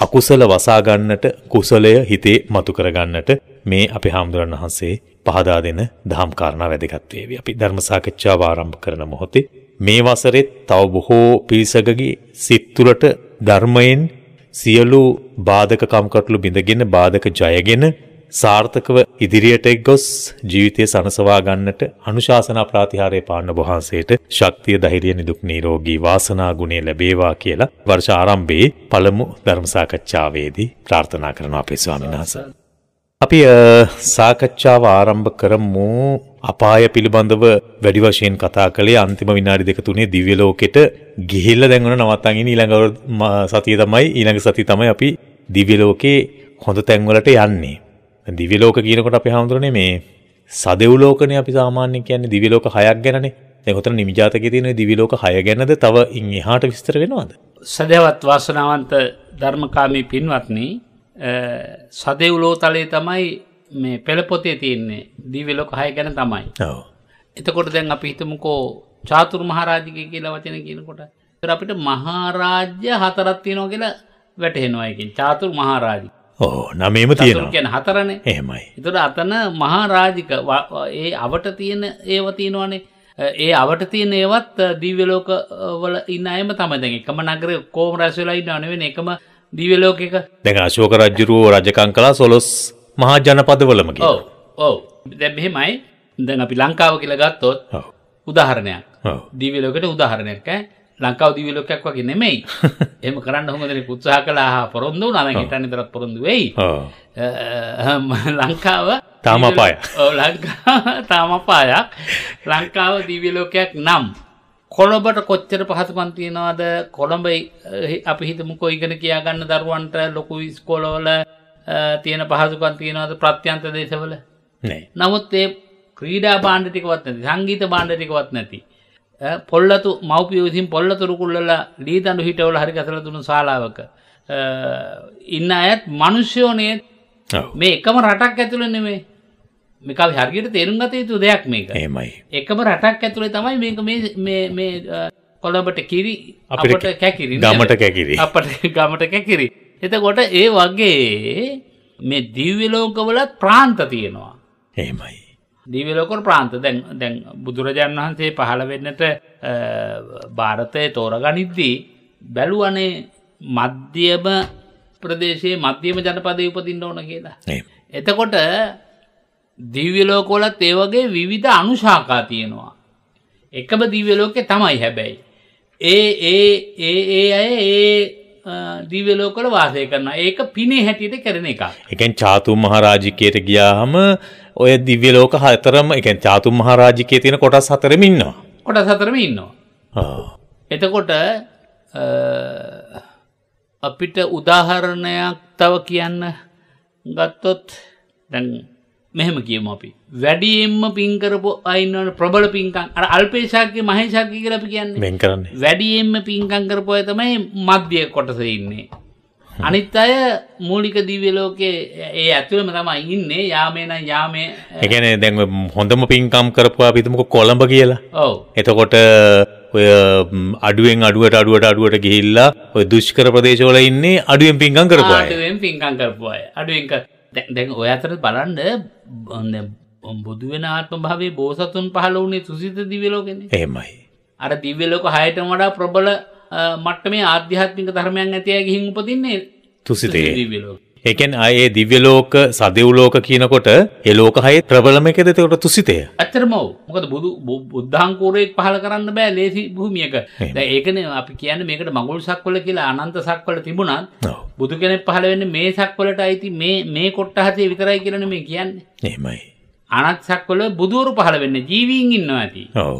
අකුසල වසා ගන්නට, කුසලය හිතේ මතු කර ගන්නට මේ අපේ හාමුදුරන් වහන්සේ පහදා දෙන දහම් කාරණා වැදගත් වේවි. අපි ධර්ම සාකච්ඡාව ආරම්භ කරන මොහොතේ මේ වසරේ තව බොහෝ පිරිසකගේ සිත් තුළට ධර්මයෙන් සියලු බාධක කම්කටොළු බිඳගෙන බාධක ජයගෙන සාර්ථකව ඉදිරියට එක් ගොස් ජීවිතය සනසවා ගන්නට අනුශාසනා ප්‍රාතිහාරය පාන්න වහන්සේට ශක්තිය ධෛර්යය නිදුක් නිරෝගී වාසනා ගුණය ලැබේවා කියලා වර්ෂ ආරම්භයේ පළමු ධර්ම සාකච්ඡාවේදී ප්‍රාර්ථනා කරනවා අපේ ස්වාමීන් වහන්සේ. අපි සාකච්ඡාව ආරම්භ කරමු අපාය පිළිබඳව වැඩි වශයෙන් කතා කළේ අන්තිම විනාඩි දෙක තුනේ දිව්‍ය ලෝකෙට ගිහිල්ලා දැන් ඔන්න නවත්තන් ඉන්නේ ඊළඟ සතිය තමයි ඊළඟ සතිය තමයි අපි දිව්‍ය ලෝකේ හොඳ තැන් වලට යන්නේ. දිව්‍ය ලෝක කියනකොට අපි හඳුනන්නේ මේ සදෙව් ලෝකනේ අපි සාමාන්‍යයෙන් කියන්නේ දිව්‍ය ලෝක හයක් ගැනනේ. දැන් ඔතන නිමිජාතකයේ තියෙන දිව්‍ය ලෝක හය ගැනද තව ඉන් එහාට විස්තර වෙනවද? සදේවත් වාසනාවන්ත ධර්මකාමී පින්වත්නි සදෙව්ලෝ තලයේ තමයි මේ පෙළපොතේ තියෙන්නේ දිවිලොක හය ගැන තමයි එතකොට දැන් අපි හිතමුකෝ චාතුර මහරාජික කියලා වචන කියනකොට අපිට මහාරාජ්‍ය හතරත් තියෙනවා කියලා වැටහෙනවායකින් චාතුර මහාරාජික ඕ නමේම තියෙනවා කියන හතරන එහෙමයි එතුට අතන මහාරාජික ඒ අවට තියෙන ඒව තියෙනවානේ ඒ අවට තියෙන ඒවත් දීවලෝක වල ඉන්න අයම තමයි දැන් එකම නගර කෝම රැස්වෙලා ඉන්න අනවෙන එකම දීවලෝක එක දැන් අශෝක රජ්ජුරුවෝ රජකං කලා සොලොස් මහා ජනපදවලම ඔව ඔව දැබහෙමයි දැන් අපි ලංකාව කියලගත්තොත් උදාහරණයක් දිවලෝකට උදාහරණයක් ලංකාව දිවලෝකයක් වගේ නෙමෙයි එම කරන්න හොඳදන උත්සාහ කලා හා පොරොන්දු නන හිටන්න තරත් පොරොඳු වෙයි ලංකාව තාමපාය තාමපායක් ලංකාව දිවලෝකයක් නම් කොළඹට කොච්චර පහස පන්තියෙනවාද කොළඹයි අපි හිතමුකෝ ඉගෙන කියාගන්න දරුවන්ට ලොකු ස්කෝලවල තියෙන පහසුකන් තියෙනවද ප්‍රත්‍යන්ත දේශවල නමුත් ඒ ක්‍රීඩා බාණ්ඩටිකවත් නැති සංගීත බාණ්ඩටිකවත් නැති පොල්ලතු මව්පිය විසින් පොල්ලතුරුකුල්ලල ලීතඩු හිටවල හරි කතල තුුණු ශලාවක ඉන්න අයත් මනුෂ්‍යෝනය මේ එකම රටක් ඇතුළ නෙමේ මේක හරිගට තේරුම් ගත යුතු දෙයක් මේක එමයි එකම රටක් ඇතුළේ තමයි මේක මේ කොළඹට කිරි අපට කැකිරි ගමට කැකිරි අපට ගමට කැකිරි එතකොට ඒ වගේ මේ දිව්‍යලෝකවලත් ප්‍රාන්ත තියෙනවා. එහෙමයි. දිවලෝකර ප්‍රාන්ත දැන් දැන් බුදුරජාණන් වහන්සේ පහළ වෙන්නට භාරතය තෝරගනිද්දී බැලුවනේ මධ්‍යම ප්‍රදේශයේ මධ්‍යම ජනපදයේ උපදින්න ඕන කියලා. එතකොට දිව්‍යලෝකවලත් ඒ වගේ විවිධ අනුශාකා තියෙනවා. එකම දිව්‍යලෝකේ තමයි හැබැයි. ඒ ඒ ඒ ඒ අය ඒ දිවලෝකල වාසය කරන ඒක පිනේ හැටියට කරන එක. එකන් චාතුම් මහරාජිකයට ගියාහම ඔය දිව්‍යලෝක හතරම එකන් චාතුම් මහරාජිකය තියෙන කොටස් හතරම ඉන්නවා. කොටස් හතරම ඉන්නවා. එතකොට අපිට උදාහරණයක් තව කියන්න ගත්තොත් දැන් මෙහෙම කියමු අපි. වැඩියෙන්ම පින් කරපු අය ඉන්නවනේ ප්‍රබල පින්කම්. අර අල්පේශාක්‍ය මහේශාක්‍ය කියලා අපි කියන්නේ. මෙන් කරන්නේ. වැඩියෙන්ම පින්කම් කරපු අය තමයි මධ්‍ය කොටසේ ඉන්නේ. අනිත් අය මූලික දිව්‍ය ලෝකේ ඒ ඇතුළෙම තමයි ඉන්නේ. යාමේ නම් යාමේ. ඒ කියන්නේ දැන් හොඳම පින්කම් කරපු අපි හිතමුකෝ කොළඹ කියලා. ඔව්. එතකොට ඔය අඩුවෙන් අඩුවට අඩුවට අඩුවට ගිහිල්ලා ඔය දුෂ්කර ප්‍රදේශවල ඉන්නේ අඩුවෙන් පින්කම් කරපු අය. අඩුවෙන් පින්කම් කරපු අය. අඩුවෙන් දැන් ඔය අතර බලන්න බොන්න බුදු වෙන ආත්ම භාවේ බෝසතුන් පහළ වුණේ තුසිත දිවලෝකෙන එහෙමයි අර දිව්‍යලෝක හයට වඩා ප්‍රබල මට්ටමේ ආධ්‍යාත්මික ධර්මයන් ඇතිය ගිහින් උපදින්නේ තුසිතේ දිව්‍යලෝක ඒකෙන් අයේ දිව්‍ය ලෝක සදෙව් ලෝක කියනකොට ඒ ලෝක හයේ ප්‍රබලම එකද එතකොට තුසිතය? ඇත්තටම ඔව්. මොකද බුදු බුද්ධාංකූරයක් පහල කරන්න බෑ ලේසි භූමියක. දැන් ඒකනේ අපි කියන්නේ මේකට මඟුල් සක්වල කියලා අනන්ත සක්වල තිබුණත් බුදු කෙනෙක් පහල වෙන්නේ මේ සක්වලට අයිති මේ මේ කොට්ටහසේ විතරයි කියලානේ මේ කියන්නේ. එහෙමයි. අනත් සක්වල බුදුවරු පහල වෙන්නේ ජීවීන් ඉන්නවා ඇති. ඔව්.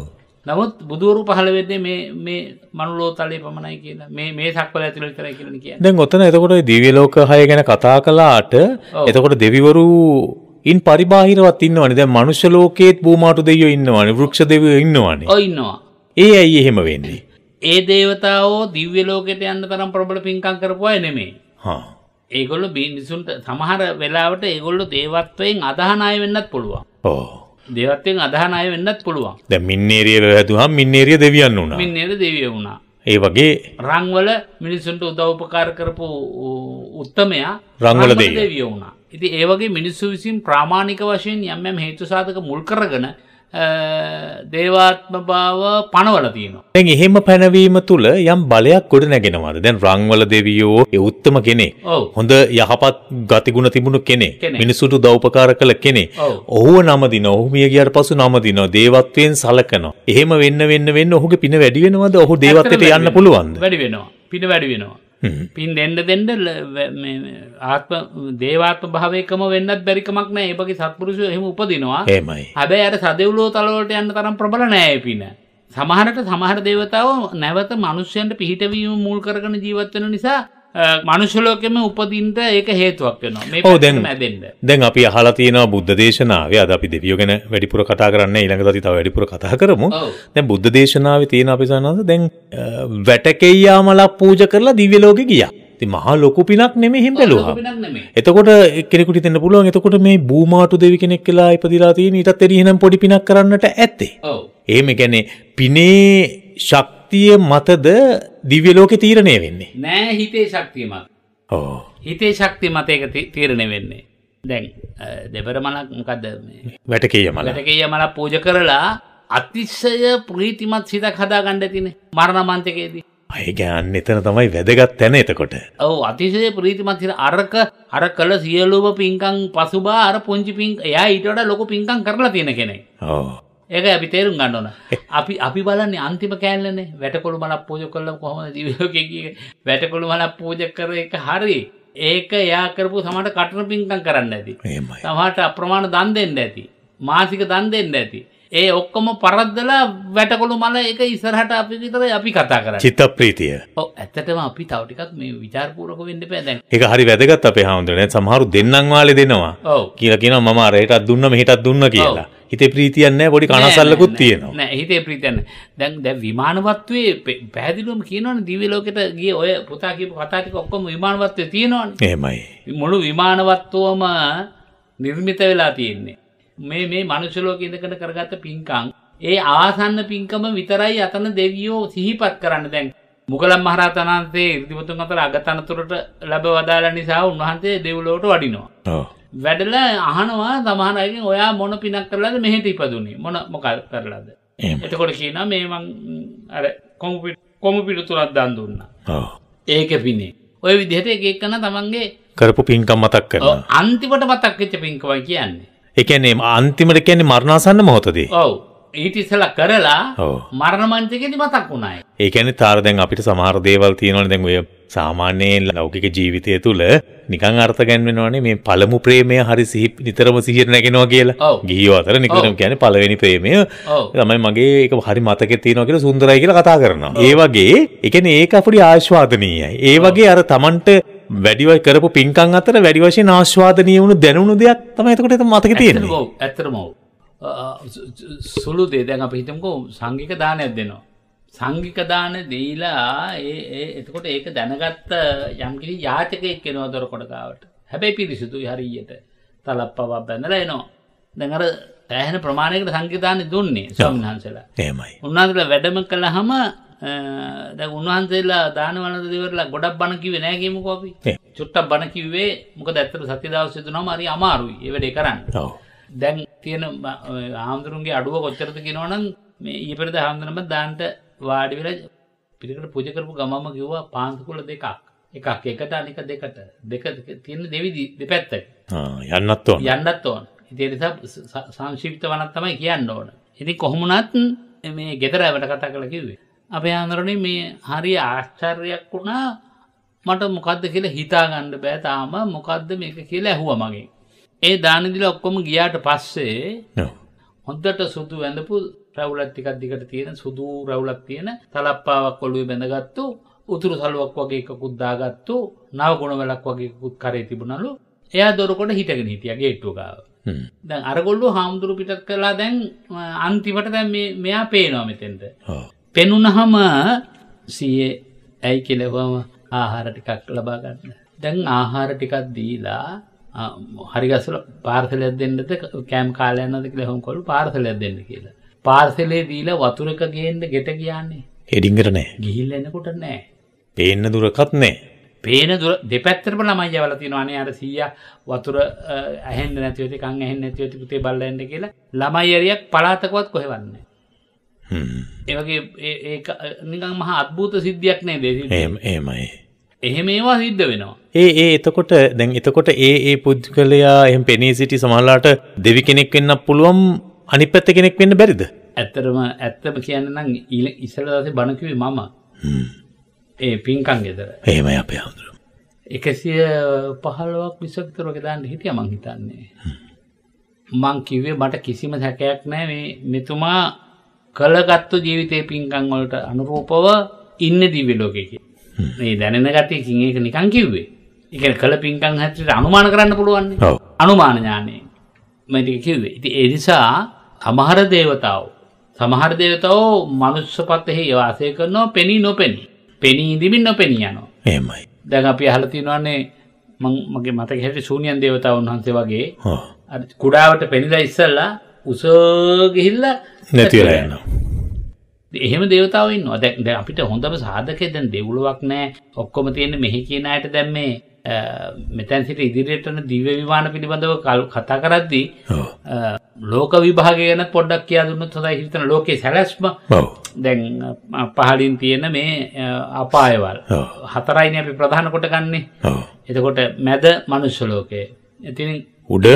නවත් බුදුවරු පහල වෙන්නේ මේ මේ මනුලෝතලේ පමණයි කියලා මේ මේ සක්වල ඇතුළ තර කියලන කිය දැන් ඔතන එතකොට දිවියලෝක හය ගැන කතා කලාට එතකොට දෙවිවරු ඉන් පරිබාහිරවත් ඉන්නවනි දැ මනුෂ්‍ය ලෝකයේත් බූමාටු දෙයෝ ඉන්නවන වෘක්ෂ දෙව ඉන්නවාන ඉන්නවා ඒ ඇයි එහෙම වෙන්නේ ඒ දේවතාවෝ දිව්‍ය ලෝකෙට යන්න තරම් ප්‍රබල පින්කම් කරපුවා නෙමේ හා ඒගොල්ල බිනිසුන්ට සමහර වෙලාවට ඒගොල්ලො දේවත්වයෙන් අදහනාය වෙන්නත් පුළුවන් ඕ දේවත්වයෙන් අදහන අය වෙන්නත් පුළුවන්. දැන් මින්නේරිය වැදුවාම මින්නේරිය දෙවියන් වුණා. මින්නේර දෙවිය වුණා. ඒ වගේ රංවල මිනිසුන්ට උදව් උපකාර කරපු උත්තමයා රංවල දෙවියෝ වුණා. ඉතින් ඒ වගේ මිනිස්සු විසින් ප්‍රාමාණික වශයෙන් යම් යම් හේතු සාධක මුල් කරගෙන දේවාත්ම බාව පනවල තියනවා. දැන් එහෙම පැනවීම තුළ යම් බලයක් ගොඩ නැගෙනවාද දැන් රංවල දෙවියෝ උත්තම කෙනෙ හොඳ යහපත් ගතිගුණ තිබුණු කෙනෙ මිනිසුට දෞපකාර කළ කෙනෙ ඔහුව නමදින ඔහු මියගේයට පසු නමදින දේවත්වයෙන් සලකනවා. එහෙම වෙන්න වෙන්න වෙන්න ඔහුගේ පින වැඩිවෙනවද ඔහු දේවත්වයට යන්න පුළුවන්ද. වැඩි වෙනවා පින වැඩි වෙනවා. පින් දෙන්න දෙන්න ආත්ම දේවාත්ම භාවයකම වෙන්නත් බැරිකමක් නෑ ඒපගේ සත්පුරුෂ එහෙම උපදිනවා ඒමයි හැබැයි අර සදෙව්ලෝ තලවලට යන්න තරම් ප්‍රබල නෑ පින සමහරට සමහර දේවතාව නැවත මනුෂ්‍යයන්ට පිහිටවීම මුල් කරගෙන ජීවත් වෙන නිසා මනුෂලෝකෙම උපදින්ට ඒක හේතුවක් වෙනවා දැන් ඇදෙන්ට දැන් අපි අහලා තියෙනවා බුද්ධ දේශනාව අද අපි දෙවියෝ ගැන වැඩිපුර කතා කරන්න ඉළඟ ති තව වැඩිපුර කතා කරමු දැන් බුද්ධ දේශනාව තියෙන අපි සන්නස දැන් වැටකෙයියා මලක් පූජ කරලා දිවලෝක ගියා ති මහා ලොකු පිනක් නෙමේ හිම් පැලවා එතකොට කෙනෙකුට තන්න පුළුවන් එතකොට මේ බූමාටු දෙවි කෙනෙක් කියලා ඉපදිලා තියෙන ඉටත් එරහනම් පොඩි පිනක් කරන්නට ඇත්තේ ඒම ගැනේ පිනේ ශක් ශක්තිය මතද දිව්‍ය ලෝකෙ තීරණය වෙන්නේ. නෑ හිතේ ශක්තිය මත. ඕ. හිතේ ශක්තිය මත ඒක තීරණය වෙන්නේ. දැන් දෙබර මලක් මොකද වැටකීය මල. වැටකීය මල පූජ කරලා අතිශය ප්‍රීතිමත් සිතක් හදා ගන්න තිනේ මරණ මන්තකයේදී. අය ගෑන් එතන තමයි වැදගත් තැන එතකොට. ඔව් අතිශය ප්‍රීතිමත් සිත අරක අර කළ සියලුම පින්කම් පසුබා අර පුංචි පින් එයා ඊට වඩා ලොකු පින්කම් කරලා තියෙන කෙනෙක්. ඔව්. ඒක අපි තේරුම් ගන්නවන අපි අපි බලන්නේ අන්තිම කෑල්ලනේ වැටකොළු මලක් පූජ කල්ල කොහොම දිවියෝකගේ වැටකොළු මලක් පූජ කර එක හරි ඒක එයා කරපු සමට කටන පින්කම් කරන්න ඇති සමට අප්‍රමාණ දන් දෙන්න ඇති මාසික දන් දෙන්න ඇති ඒ ඔක්කොම පරද්දලා වැටකොළු මල එක ඉසරහට අපි විතර අපි කතා කර චිත්ත ප්‍රීතිය ඇත්තටම අපි තවටිකක් මේ විචාරපුරක වෙන්න පැදැන් එක හරි වැදගත් අපේ හාමුදුරනේ සමහරු දෙන්නංවාලි දෙනවා කියලා කියනවා මම අරයටත් දුන්න මෙහිටත් දුන්න කියලා හිතේ ප්‍රීතියන්න පොඩි කනසල්ලකුත් තියෙනවා හිතේ ප්‍රීතියන්න දැන් දැ විමානවත්වේ පැදිලුවම කියනවන දිවිලෝකට ගිය ඔය පුතා කියපු කතාටික ඔක්කොම විමානවත්වය තියෙනවා එමයි මුළු විමානවත්වෝම නිර්මිත වෙලා තියෙන්නේ මේ මේ මනුෂලෝක ඉඳකට කරගත්ත පින්කං ඒ ආසන්න පින්කම විතරයි අතන දෙවියෝ සිහිපත් කරන්න දැන් මුගලම් මහරතනන්සේ ඉදිබුතුන් අතර අගතනතුරට ලැබ වදාල නිසා උන්වහන්සේ දෙව්ලෝට වඩිනවා වැඩල අහනවා තමහනයකින් ඔයා මොන පිනක් කරලද මෙහෙට ඉපදුනේ මොන මොකල් කරලාද එතකොට කියන මේවන් අර කොමපිට කොම පිටු තුළත් දන් දුන්න ඒක පිනේ ඔය විදිහට එකක්කන තමන්ගේ කරපු පින්කම් මතක් කර අන්තිමට මතක්කච්ච පින්කවයි කියන්නේ එකනේ අන්තිමට කියන්නේ මරණාසන්න මොහොතදී ඔවු ඊට ඉස්සල කරලා මරණ මන්ත්‍රකෙදි මතක් වුණායි. ඒ කියන්නේ තාර දැන් අපිට සමහර දේවල් තියෙනවනේ දැන් ඔය සාමාන්‍යයෙන් ලෞකික ජීවිතය තුළ නිකන් අර්ථ ගන්වෙනවනේ මේ පළමු ප්‍රේමය හරි සිහි නිතරම සිහියට නැගෙනවා කියලා. ගිහියෝ අතර නිතරම කියන්නේ පළවෙනි ප්‍රේමය තමයි මගේ ඒක හරි මතකේ තියෙනවා කියලා සුන්දරයි කියලා කතා කරනවා. ඒ වගේ ඒ කියන්නේ ඒක අපුඩි ආශ්වාදනීයයි. ඒ වගේ අර Tamanට වැඩිව කරපු පින්කම් අතර වැඩි වශයෙන් ආශ්වාදනීය වුණු දැනුණු දෙයක් තමයි එතකොට මතකේ තියෙන්නේ. ඇත්තටම ඔව්. ඇත්තටම ඔව්. සුළු දේ දැන් අප හිතමකෝ සංගික දානයක් දෙනවා. සංගික දාන දීලා එතකොට ඒක දැනගත්ත යම්කිරි යාචකයෙක් කෙනවා දොරකොටකාවට හැබැයි පිරිසිදු හරියට තලප් පවක් බැඳල එනවා. දැඟර තෑහෙන ප්‍රමාණයකට සංගිධානය දුන්නේ ස්වමිහන්සලා ඒමයි උන්වහන්සලා වැඩම කළ හම දැ උන්වහන්සේලා දානවන දෙවරලා ගොඩක් බණ කිවේ නෑගේමකෝපි චුට්ටක් බණ කිවේ මොක දැත්තර සති දවසතු නොමරි අමාරුයි ඒවැඩේ කරන්න. දැන් තියෙන හාමුදුරුන්ගේ අඩුව කොච්චරද කියෙනවනම් මේ ඊපරද හාමුදුරම දාන්ට වාඩිවෙල පිරිකට පුජ කරපු ගමම කිව්වා පාන්සකුල දෙකක් එකක් එකට අනික දෙකට දෙක තියෙන දෙවිදි දෙපැත්ත යන්නත් ඕන යන්නත් ඕන ඉතිනිසා සංශිප්ත වනත් තමයි කියන්න ඕන ඉති කොහොමුණත් මේ ගෙතරඇවට කතා කළ කිවේ අපේ ආන්දරණ මේ හරි ආශ්චර්යක් වුණා මට මොකක්ද කියලා හිතාගණ්ඩ බෑ තාම මොකක්ද මේක කියලා ඇහුව මගේ ඒ දානදිල ඔක්කොම ගියාට පස්සේ හොඳට සුදු වැඳපු රවුලත් ටිකක් දිගට තියෙන සුදු රවුලක් තියෙන තලප්පාවක් ඔළුවේ බැඳගත්තු උතුරු සලුවක් වගේ එකකුත් දාගත්තු නව ගුණවැලක් වගේ එකකුත් කරේ තිබුණලු එයා දොරකොට හිටගෙන හිටියා ගේට්ටුව ගාව. දැන් අරගොල්ලෝ හාමුදුරු පිටත් කළා දැන් අන්තිමට දැන් මෙයා පේනවා මෙතෙන්ට. පෙනුනහම සීයේ ඇයි කෙලවම ආහාර ටිකක් ලබා ගන්න. දැන් ආහාර ටිකක් දීලා හරිගසල පාර්සලයක් දෙන්නට කෑම් කාලයන්නද ලෙහොම් කොළු පාර්සලයක් දෙන්න කියලා. පාර්සලේ දීල වතුරක ගේන්න ගෙට කියන්නේ. හෙඩිංගට නෑ ගිහිල් එන්නකොට නෑ. පේන්න දුරකත් නෑ. පේන දෙපැත්තරම ළමයි යවල තිනවානේ අර සීයා වතුර ඇහෙන් නැතිවති කං ඇහෙන් නැතිවති පුතේ බල්ලන්න කියලා ළමයි අරියක් පලාතකවත් කොහෙවන්නේ. ඒවගේ ඒ නිකං මහ අත්භූත සිද්ධියක් නෑ දෙ ඒමයි. එහෙම ඒවා සිද්ධ වෙනවා. ඒ ඒ එතකොට දැන් එතකොට ඒ ඒ පුද්ගලයා එහම පෙනී සිටි සමහලාට දෙවි කෙනෙක් වෙන්න පුළුවන් අනි පැත්ත කෙනෙක් වෙන්න බැරිද. ඇත්තරම ඇත්තම කියන්න නම් ඊල ඉසල දසේ බණකිවේ මම ඒ පින්කන් ගෙදර එහෙම අපේ හමුදුරු. එකසිය පහලොවක් විසක්තරක දාන්න හිටිය මං හිතන්නේ. මං කිව්වේ මට කිසිම සැකයක් නෑ මේ මෙතුමා කළගත්තු ජීවිතය පින්කංවලට අනුරූපව ඉන්න දිවිලෝකෙකි. මේ දැනෙන ගතිය කින් එක නිකං කිව්වේ එක කළ පින්කං හැතට අනුමාන කරන්න පුළුවන් අනුමාන ඥානයෙන් මටික කිව්වේ ඉති එනිසා සමහර දේවතාව සමහර දේවතාව මනුස්්‍ය පත්තෙහි යවාසය කරනවා පෙනී නොපෙනී පෙනී ඉදිමින් නොපෙනී යනවා එමයි දැන් අපි හලතිනවන්නේ මගේ මතක හැට සූනියන් දේවතාවන් වහන්සේ වගේ කුඩාවට පෙනිලා ඉස්සල්ලා උසගිහිල්ල නැතිවලා යනවා එහෙම දේවතාව ඉන්නවා දැන් දැන් අපිට හොඳම සාධකේ දැන් දෙවුලුවක් නැහැ ඔක්කොම තියෙන්නේ මෙහි කියන අයට දැන් මේ මෙතැන් සිට ඉදිරියට යන දිව්‍ය විමාන පිළිබඳව කතා කරද්දී ලෝක විභාගය ගැන පොඩ්ඩක් කියා දුන්නොත් හොඳයි හිතන ලෝකේ සැලැස්ම දැන් පහලින් තියෙන මේ අපායවල් හතරයිනේ අපි ප්‍රධාන කොට ගන්නෙ. එතකොට මැද මනුෂ්‍ය ලෝකය. එතින් උඩ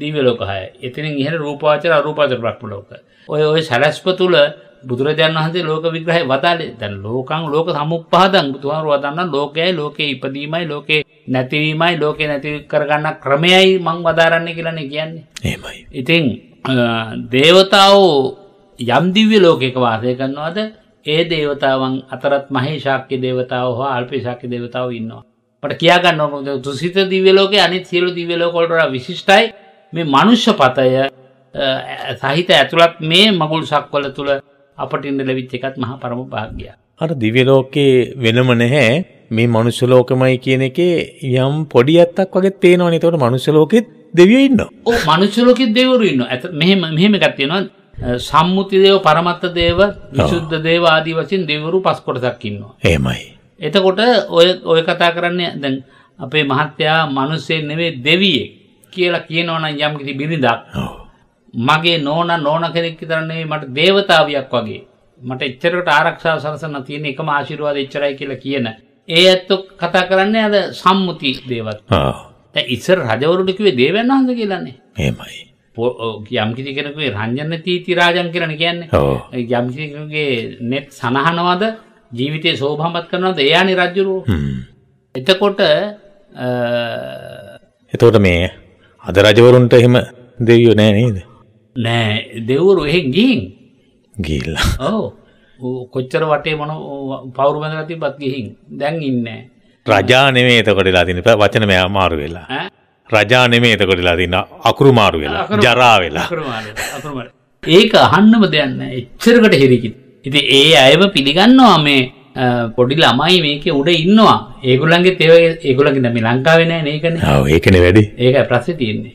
දිව්‍ය ලෝක හය. එතනින් ඉහළ රූපාවචර අරූපාවචර බ්‍රහ්ම ලෝක. ඔය ඔය සැලැස්ම තුල බුදුරජාණන් වහන්සේ ලෝක විග්‍රහය වදාළේ දැන් ලෝකං ලෝක සමුප්පහදං බුදුහාමුදුරුවෝ වදන්න ලෝකයයි ලෝකේ ඉපදීමයි ලෝකේ නැතිවීමයි ලෝකේ නැති කරගන්න ක්‍රමයයි මං වදාරන්නේ කියලානේ කියන්නේ. එහෙමයි. ඉතින් දේවතාවෝ යම් දිව්‍ය ලෝකයක වාසය කරනවාද ඒ දේවතාවන් අතරත් මහේශාක්‍ය දේවතාවෝ හෝ අල්පේශාක්‍ය දේවතාවෝ ඉන්නවා. මට කියා ගන්න ඕන තුසිත දිව්‍ය ලෝකේ අනිත් සියලු දිව්‍ය ලෝකවලට වඩා විශිෂ්ටයි මේ මනුෂ්‍ය පතය සහිත ඇතුළත් මේ මගුල් සක්වල තුල අපට ඉන්න ලැබිච්ච එකත් මහා පරම භාග්‍යයක්. අර දිව්‍ය ලෝකේ වෙනම නැහැ මේ මනුස්ස ලෝකමයි කියන එකේ යම් පොඩි ඇත්තක් වගේ තේනවනේ. ඒතකොට මනුස්ස ලෝකෙත් දෙවියෝ ඉන්නවා. ඔව් මනුස්ස ලෝකෙත් දෙවිවරු ඉන්නවා. ඇත මෙහෙම මෙහෙම එකක් තියෙනවා. සම්මුති දේව, පරමත්ත දේව, විසුද්ධ දේව ආදී වශයෙන් දෙවිවරු පස් කොටසක් ඉන්නවා. එහෙමයි. එතකොට ඔය ඔය කතා කරන්නේ දැන් අපේ මහත්තයා මිනිස්සේ නෙවෙයි දෙවියෙක් කියලා කියනවනම් යම් කිසි බිරිඳක්. ඔව්. මගේ නෝන නෝන කෙනෙක් විතරන්නේ මට දේවතාවියක් වගේ. මට එච්චරකට ආරක්ෂාව සරසන්න තියෙන එකම ආශිර්වාද එච්චරයි කියලා කියන. ඒ ඇත්තෝ කතා කරන්නේ අද සම්මුති දේවත්. දැන් ඉස්සර රජවරුන්ට කිව්වේ දේවයන් වහන්සේ කියලානේ. එහෙමයි. යම් කිසි කෙනෙකුගේ රංජන තීති රාජන් කියලානේ කියන්නේ. යම් කිසි කෙනෙකුගේ net සනහනවද ජීවිතේ සෝභාමත් කරනවද එයානේ රජුරෝ. එතකොට එතකොට මේ අද රජවරුන්ට එහෙම දෙවියෝ නෑ නේද? නෑ දෙවරු එහෙන් ගිහින් ගිල්ල ඔව කොච්චර වටේ මොන පවරු බඳලා තිබ්බත් ගිහින් දැන් ඉන්නේ රජා නෙමෙයි එතකොට වෙලා තින්නේ වචන මෙයා මාරු වෙලා රජා නෙමෙයි එතකොට වෙලා තින්න අකුරු මාරු වෙලා ජරා වෙලා ඒක අහන්නම දෙයක් නෑ එච්චරකට හිරිකින් ඉතින් ඒ අයව පිළිගන්නවා මේ පොඩි ළමයි මේක උඩ ඉන්නවා ඒගොල්ලන්ගේ තේව ඒගොල්ලන්ගේ නැමේ ලංකාවේ නෑ මේකනේ ඔව් ඒකනේ වැඩි ඒකයි ප්‍රශ්නේ තියෙන්නේ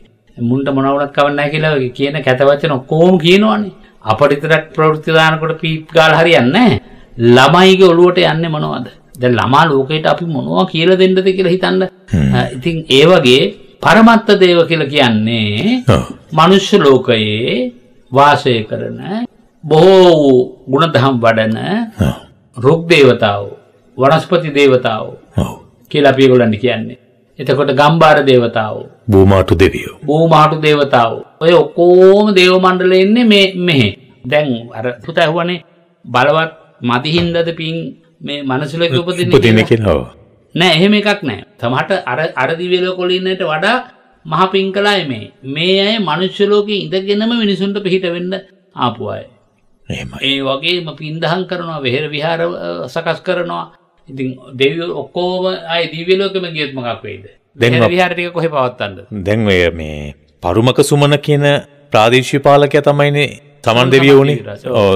මුන්ට මොනවුණත් කවන්න නැහැ කියලා කියන කැතවචන ඔක්කොම කියනවනේ. අපිට විතරක් ප්‍රවෘත්ති දානකොට පීප් ගාලා හරියන්නේ නැහැ. ළමයිගේ ඔළුවට යන්නේ මොනවද? දැන් ළමා ලෝකයට අපි මොනවා කියලා දෙන්නද කියලා හිතන්න. ඉතින් ඒ වගේ පරමත්ත දේව කියලා කියන්නේ මනුෂ්‍ය ලෝකයේ වාසය කරන බොහෝ වූ ගුණධම් වඩන රුක් දේවතාවෝ වනස්පති දේවතාවෝ කියලා අපි ඒගොල්ලන්ට කියන්නේ. එතකොට ගම්බාර දේවතාවෝ බූමාටු දෙවියෝ බූමාටු දේවතාවෝ ඔය ඔක්කෝම දේව මණ්ඩල එන්නේ මේ මෙහෙ දැන් අර පුත ඇහුවනේ බලවත් මදිහින්දද පින් මේ මනසුලක උපදින උපදින කියලා නෑ එහෙම එකක් නෑ තමහට අර අරදිවිල කොලින්නට වඩා මහ පින් කළාය මේ මේ අය මනුෂ්‍ය ලෝකේ ඉඳගෙනම මිනිසුන්ට පිහිට වෙන්න ආපු අය ඒ වගේම පින්දහම් කරනවා වෙහෙර විහාර සකස් කරනවා ඉතින් දෙවියෝ ඔක්කොම ආයේ දිව්‍ය ලෝකෙම ගියොත් මොකක් වෙයිද? දැන් විහාර ටික කොහේ පවත්වන්නද? දැන් ඔය මේ පරුමක සුමන කියන ප්‍රාදේශීය පාලකයා තමයිනේ සමන් දෙවිය වුණේ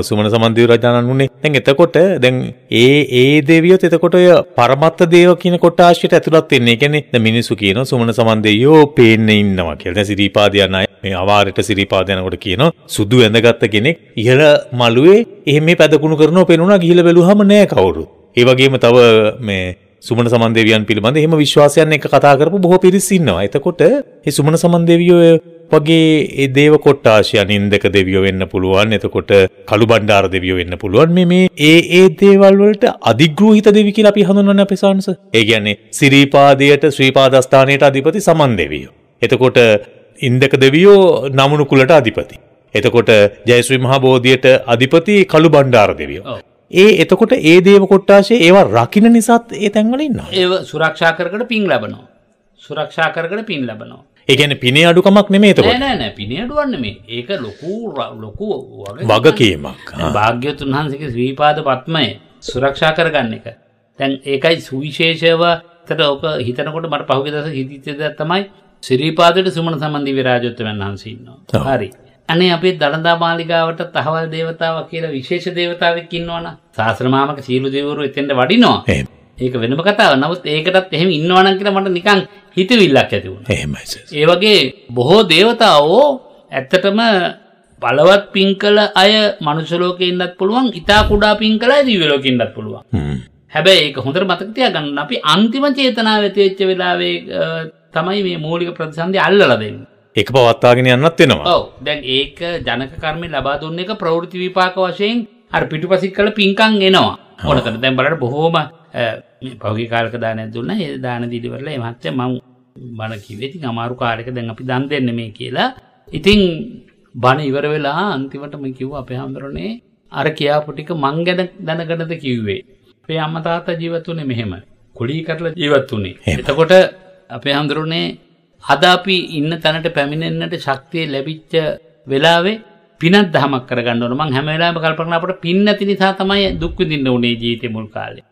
සුමන සමන් දෙවිය රජාණන් වුණේ දැන් එතකොට දැන් ඒ ඒ දෙවියොත් එතකොට ඔය පරමත්ත දේව කියන කොටාශයට ඇතුළත් වෙන්නේ. ඒ කියන්නේ දැන් මිනිස්සු කියන සුමන සමන් දෙවියෝ පේන්නේ ඉන්නවා කියලා. දැන් සිරිපාද යන අය මේ අවාරයට සිරිපාද යනකොට කියන සුදු ඇඳගත්ත කෙනෙක් ඉහළ මළුවේ එහෙම මේ පැදකුණු කරනව පේනුණා ගිහිල්ලා බැලුවාම නෑ කවුරුත්. ඒ වගේම තව මේ සුමන සමන්දේවියන් පිළිබඳ එහෙම විශ්වාසයන් එක කතා කරපු බොහෝ පිරිස් ඉන්නවා. එතකොට මේ සුමන සමන්දේවියෝ වගේ ඒ දේව කොට්ටාශයන් ඉන්දක දෙවියෝ වෙන්න පුළුවන්. එතකොට කළු බණ්ඩාර දෙවියෝ වෙන්න පුළුවන්. මේ මේ ඒ ඒ දේවල් වලට අධිග්‍රෝහිත දෙවි කියලා අපි හඳුන්වන්නේ අපේ සාංශ. ඒ කියන්නේ සිරීපාදයට ශ්‍රීපාදස්ථානයට අධිපති සමන් දෙවියෝ. එතකොට ඉන්දක දෙවියෝ නමුණු කුලට අධිපති. එතකොට ජයශ්‍රී මහා බෝධියට අධිපති කළු බණ්ඩාර දෙවියෝ. ඒ එතකොට ඒ දේව කොට්ටාශය ඒවා රකින නිසාත් ඒ තැන්වලින් ඒ සුරක්ෂා කරකට පින් ලබනවා. සුරක්ෂා කරකට පින් ලබනවා. ඒගැන පිනේ අඩුකමක් නෙමේ තක නෑ පිනේ අඩුවන්න මේ ඒක ලොකු ලොකු වගකීමක් භාග්‍යතුන් වහන්සක ශ්‍රීපාද පත්මය සුරක්ෂා කරගන්න එක. තැන් ඒකයි සුවිශේෂව තට ඕක හිතනකොට මට පහුගෙදස හිතිත්‍යද තමයි සිරීපාදට සුමන සමන්දිී විරාජොත්ත වන්හන්සින්න. හරි. අනේ අපේ දළදා මාලිගාවට තහවල් දේවතාව කියලා විශේෂ දේවතාවෙක් ඉන්නවන ශාස්ත්‍රමාමක සීලු දෙවරු එතෙන්ට වඩිනවා ඒක වෙනම කතාව නමුත් ඒකටත් එහෙම ඉන්නවනම් කියලා මට නිකන් හිතවිල්ලක් ඇති වුණා එහෙමයි ඒ වගේ බොහෝ දේවතාවෝ ඇත්තටම බලවත් පින් කළ අය මනුෂ්‍ය ලෝකේ ඉන්නත් පුළුවන් ඊටා කුඩා පින් කළ අය දිව්‍ය ලෝකේ ඉන්නත් පුළුවන් හැබැයි ඒක හොඳට මතක තියාගන්න අපි අන්තිම චේතනාව ඇති වෙච්ච වෙලාවේ තමයි මේ මූලික ප්‍රතිසන්දි අල්ලලා දෙන්නේ එක පවත්වාගෙන යන්නත් වෙනවා දැන් ඒක ජනක කර්මය ලබා දුන්න එක ප්‍රවෘති විපාක වශයෙන් අර පිටුපසිත් කළ පින්කං එනවා ඕනකට දැන් බලට බොහෝම පෞගි කාලක දානයක් දුන්න ඒ දාන දිලිවරල මහත්තය මං බණ කිවෙති අමාරු කාලෙක දැන් අපි දන් දෙන්න මේ කියලා ඉතිං බණ ඉවර වෙලා අන්තිමටම කිව් අප හාමුදුරනේ අර කියාපුටික මං ගැන දැනගනද කිව්වේ අපේ අම්මතාත ජීවත්තුනේ මෙහෙම කුඩී කරලා ජීවත් වුණේ එතකොට අපේ හාමුදුරුනේ අද අපි ඉන්න තැනට පැමිණෙන්නට ශක්තිය ලැබිච්ච වෙලාවේ පිනත් දහමක් කරගන්න ඕන මං හැම වෙලාවෙම කල්පනා අපට පින් නැති නිසා තමයි දුක් විඳින්න උනේ ජීවිතේ මුල් කාලේ.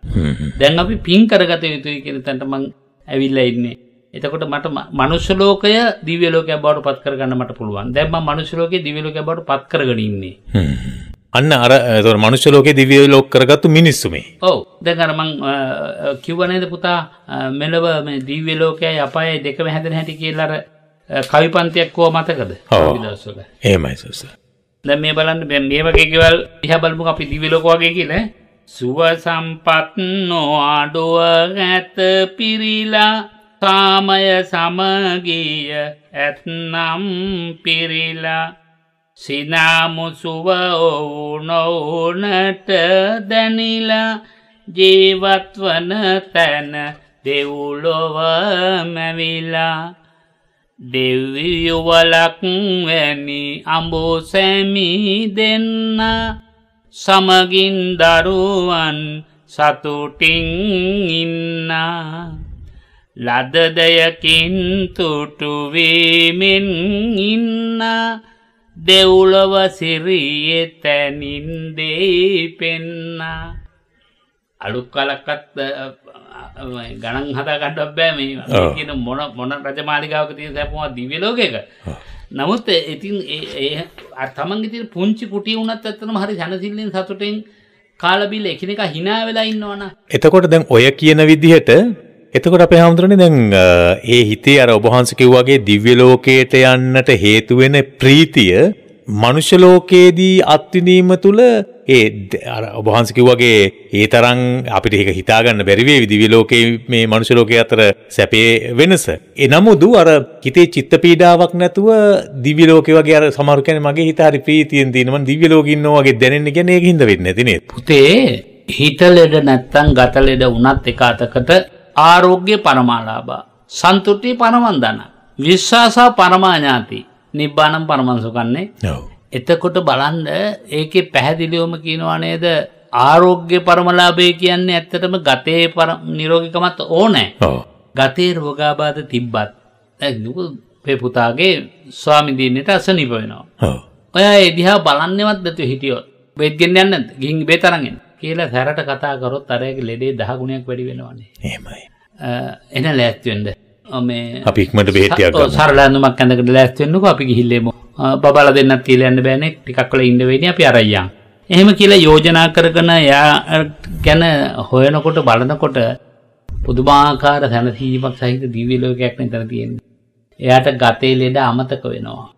දැන් අපි පින් කරගත යුතුයි කියන තැනට මං ඇවිල්ලා ඉන්නේ. එතකොට මට මනුෂ්‍ය ලෝකය දිව්‍ය ලෝකයක් බවට පත් කරගන්න මට පුළුවන්. දැන් මම මනුෂ්‍ය ලෝකයේ දිව්‍ය ලෝකයක් බවට පත් කරගෙන ඉන්නේ. අන්න අර මනුෂ්‍ය ලෝක දිවිය ලෝක කරගත්තු මිනිස්සුමේ ඕ දෙකරමං කිව්වනේද පුතා මෙලව දීවිය ලෝකයයි අපයි දෙකම හැදෙන හැටි කියල්ලර කවිපන්තියක් කෝ මතකද දසල ඒමයි සස ද මේ බලන්න මේ වගේ ගෙවල් දිහ බලමු අපි දිවිලෝක වගේ කියල සුව සම්පත් නෝ අඩුව ඇත පිරිලා සාමය සමගීය ඇත්නම් පිරිලා සිනාමුසුව ඕනෝනට දැනිලා ජීවත්වන තැන දෙව්ලොව මැවිලා දෙව්යුවලක් වැනි අඹෝසැමි දෙන්න සමගින් දරුවන් සතුටින් ඉන්න ලදදයකින් තුටුවීමෙන් ඉන්න දෙව්ලොව සිරියේ තැනින් දෙයි පෙන්නා අලුත් කලක්කත් ගණන් හදාගන්නක් බෑ මේ කියන මොන මොන රජමාලිකාවක තියෙන සැපවා දිව්‍ය ලෝකයක නමුත් ඉතින් ඒ තමන්ගේ තියෙන පුංචි කුටිය වුණත් ඇත්තනම හරි ජනසිල්ලෙන් සතුටෙන් කාලබිල එකිනෙක හිනා වෙලා ඉන්නවන එතකොට දැන් ඔය කියන විදිහට එතකොට අපේ හාමුදුරනේ දැන් ඒ හිතේ අර ඔබවහන්සේ කිව්වාගේ දිව්‍ය ලෝකයට යන්නට හේතු වෙන ප්‍රීතිය මනුෂ්‍ය ලෝකයේදී අත්විඳීම තුළ ඒ අර ඔබවහන්සේ කිව්වාගේ ඒ තරම් අපිට ඒක හිතාගන්න බැරි වේ දිව්‍ය ලෝකයේ මේ මනුෂ්‍ය ලෝකයේ අතර සැපේ වෙනස. එනමුදු අර හිතේ චිත්ත පීඩාවක් නැතුව දිව්‍ය ලෝකේ වගේ අර සමහර කියන්නේ මගේ හිත හරි ප්‍රීතියෙන් දිනන මම දිව්‍ය ලෝකේ ඉන්නවා වගේ දැනෙන්නේ කියන්නේ ඒකින්ද වෙන්නේ නැති නේද? පුතේ හිත ලෙඩ නැත්තම් ගත ලෙඩ වුණත් එක අතකට ආරෝග්‍ය පරමාලාභා සන්තුෘතිය පනවන්දන. විශ්වාසා පරමාඥාති නිබ්බානම් පරමන්සුකන්නේ එතකොට බලන්ද ඒකේ පැහැදිලියෝම කියනවා නේද ආරෝග්‍ය පරමලාභය කියන්නේ ඇත්තටම ගතේ නිරෝගිකමත් ඕනෑ ගතේ රෝගාබාධ තිබ්බත් පෙපුතාගේ ස්වාමිදීන්නට අසනිප වෙනවා. ඔය එදිහා බලන්නෙවත් දතු හිටියෝ බෙද්ගෙන් යන්න ගිහින් බේතරගෙන්. කියලා හැරට කතා කරොත් අරයක ලෙඩේ දහගුණයක් වැඩි වෙනවානේ ඒමයි එන ලෑස්තිවෙන්ඩ මේ අපික්මට බේතයක් සරලෑඳුමක් ඇඳකට ලෑස්තිවෙන්නක අපි ගිහිල්ලෙම බල දෙන්න කියලන්න බෑනෙ ටිකක් කල ඉඩවෙෙන අපි අරයියා එහෙම කියලා යෝජනා කරගන යා ගැන හොයනකොට බලනකොට පුදුමාකාර සැනසීමක් සහිත දිවිලෝකයක්න තර තියෙන එයාට ගතේ ලෙඩ අමතක වෙනවා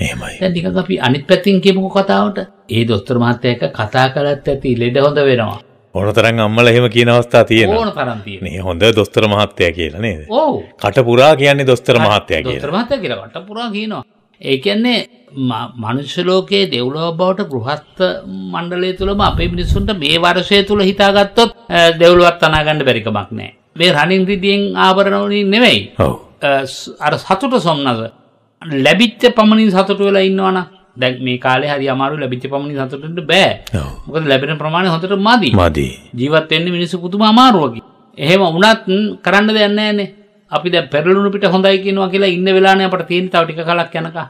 එහෙමයි. දැන් ටිකක් අපි අනිත් පැත්තෙන් කියමුකෝ කතාවට. ඒ දොස්තර මහත්තයා එක්ක කතා කරත් ඇති ලෙඩ හොඳ වෙනවා. ඕන තරම් අම්මලා එහෙම කියන අවස්ථා තියෙනවා. ඕන තරම් තියෙනවා. නේ හොඳ දොස්තර මහත්තයා කියලා නේද? ඔව්. කටපුරා කියන්නේ දොස්තර මහත්තයා කියලා. දොස්තර මහත්තයා කියලා කටපුරා කියනවා. ඒ කියන්නේ මනුෂ්‍ය ලෝකයේ දෙව්ලොව බවට ගෘහස්ත මණ්ඩලය තුලම අපේ මිනිස්සුන්ට මේ වර්ෂය තුල හිතාගත්තොත් දෙව්ලොවක් තනා ගන්න බැරි කමක් නැහැ. මේ රණින් රිදියෙන් ආවරණ වලින් නෙමෙයි. ඔව්. අර සතුට සොම්නස ලැබිච්ච පමණින් සතුට වෙලා ඉන්නවන දැක් මේ කාලේ හරි අමාරු ලැබිච්ච පමණි සතුටට බෑ මොකද ලැබෙන ප්‍රමාණය හොතට මදි මදී ජීවත් වෙන්න මිනිස්සු පුතුම අමාරුවකි එහෙම වුණත් කරන්න දෙයක් නෑනේ අපි දැන් පෙරළුණු පිට හොඳයි කියනවා කියලා ඉන්න වෙලානේ අපට තියෙන තව ටික කලක් යනකම්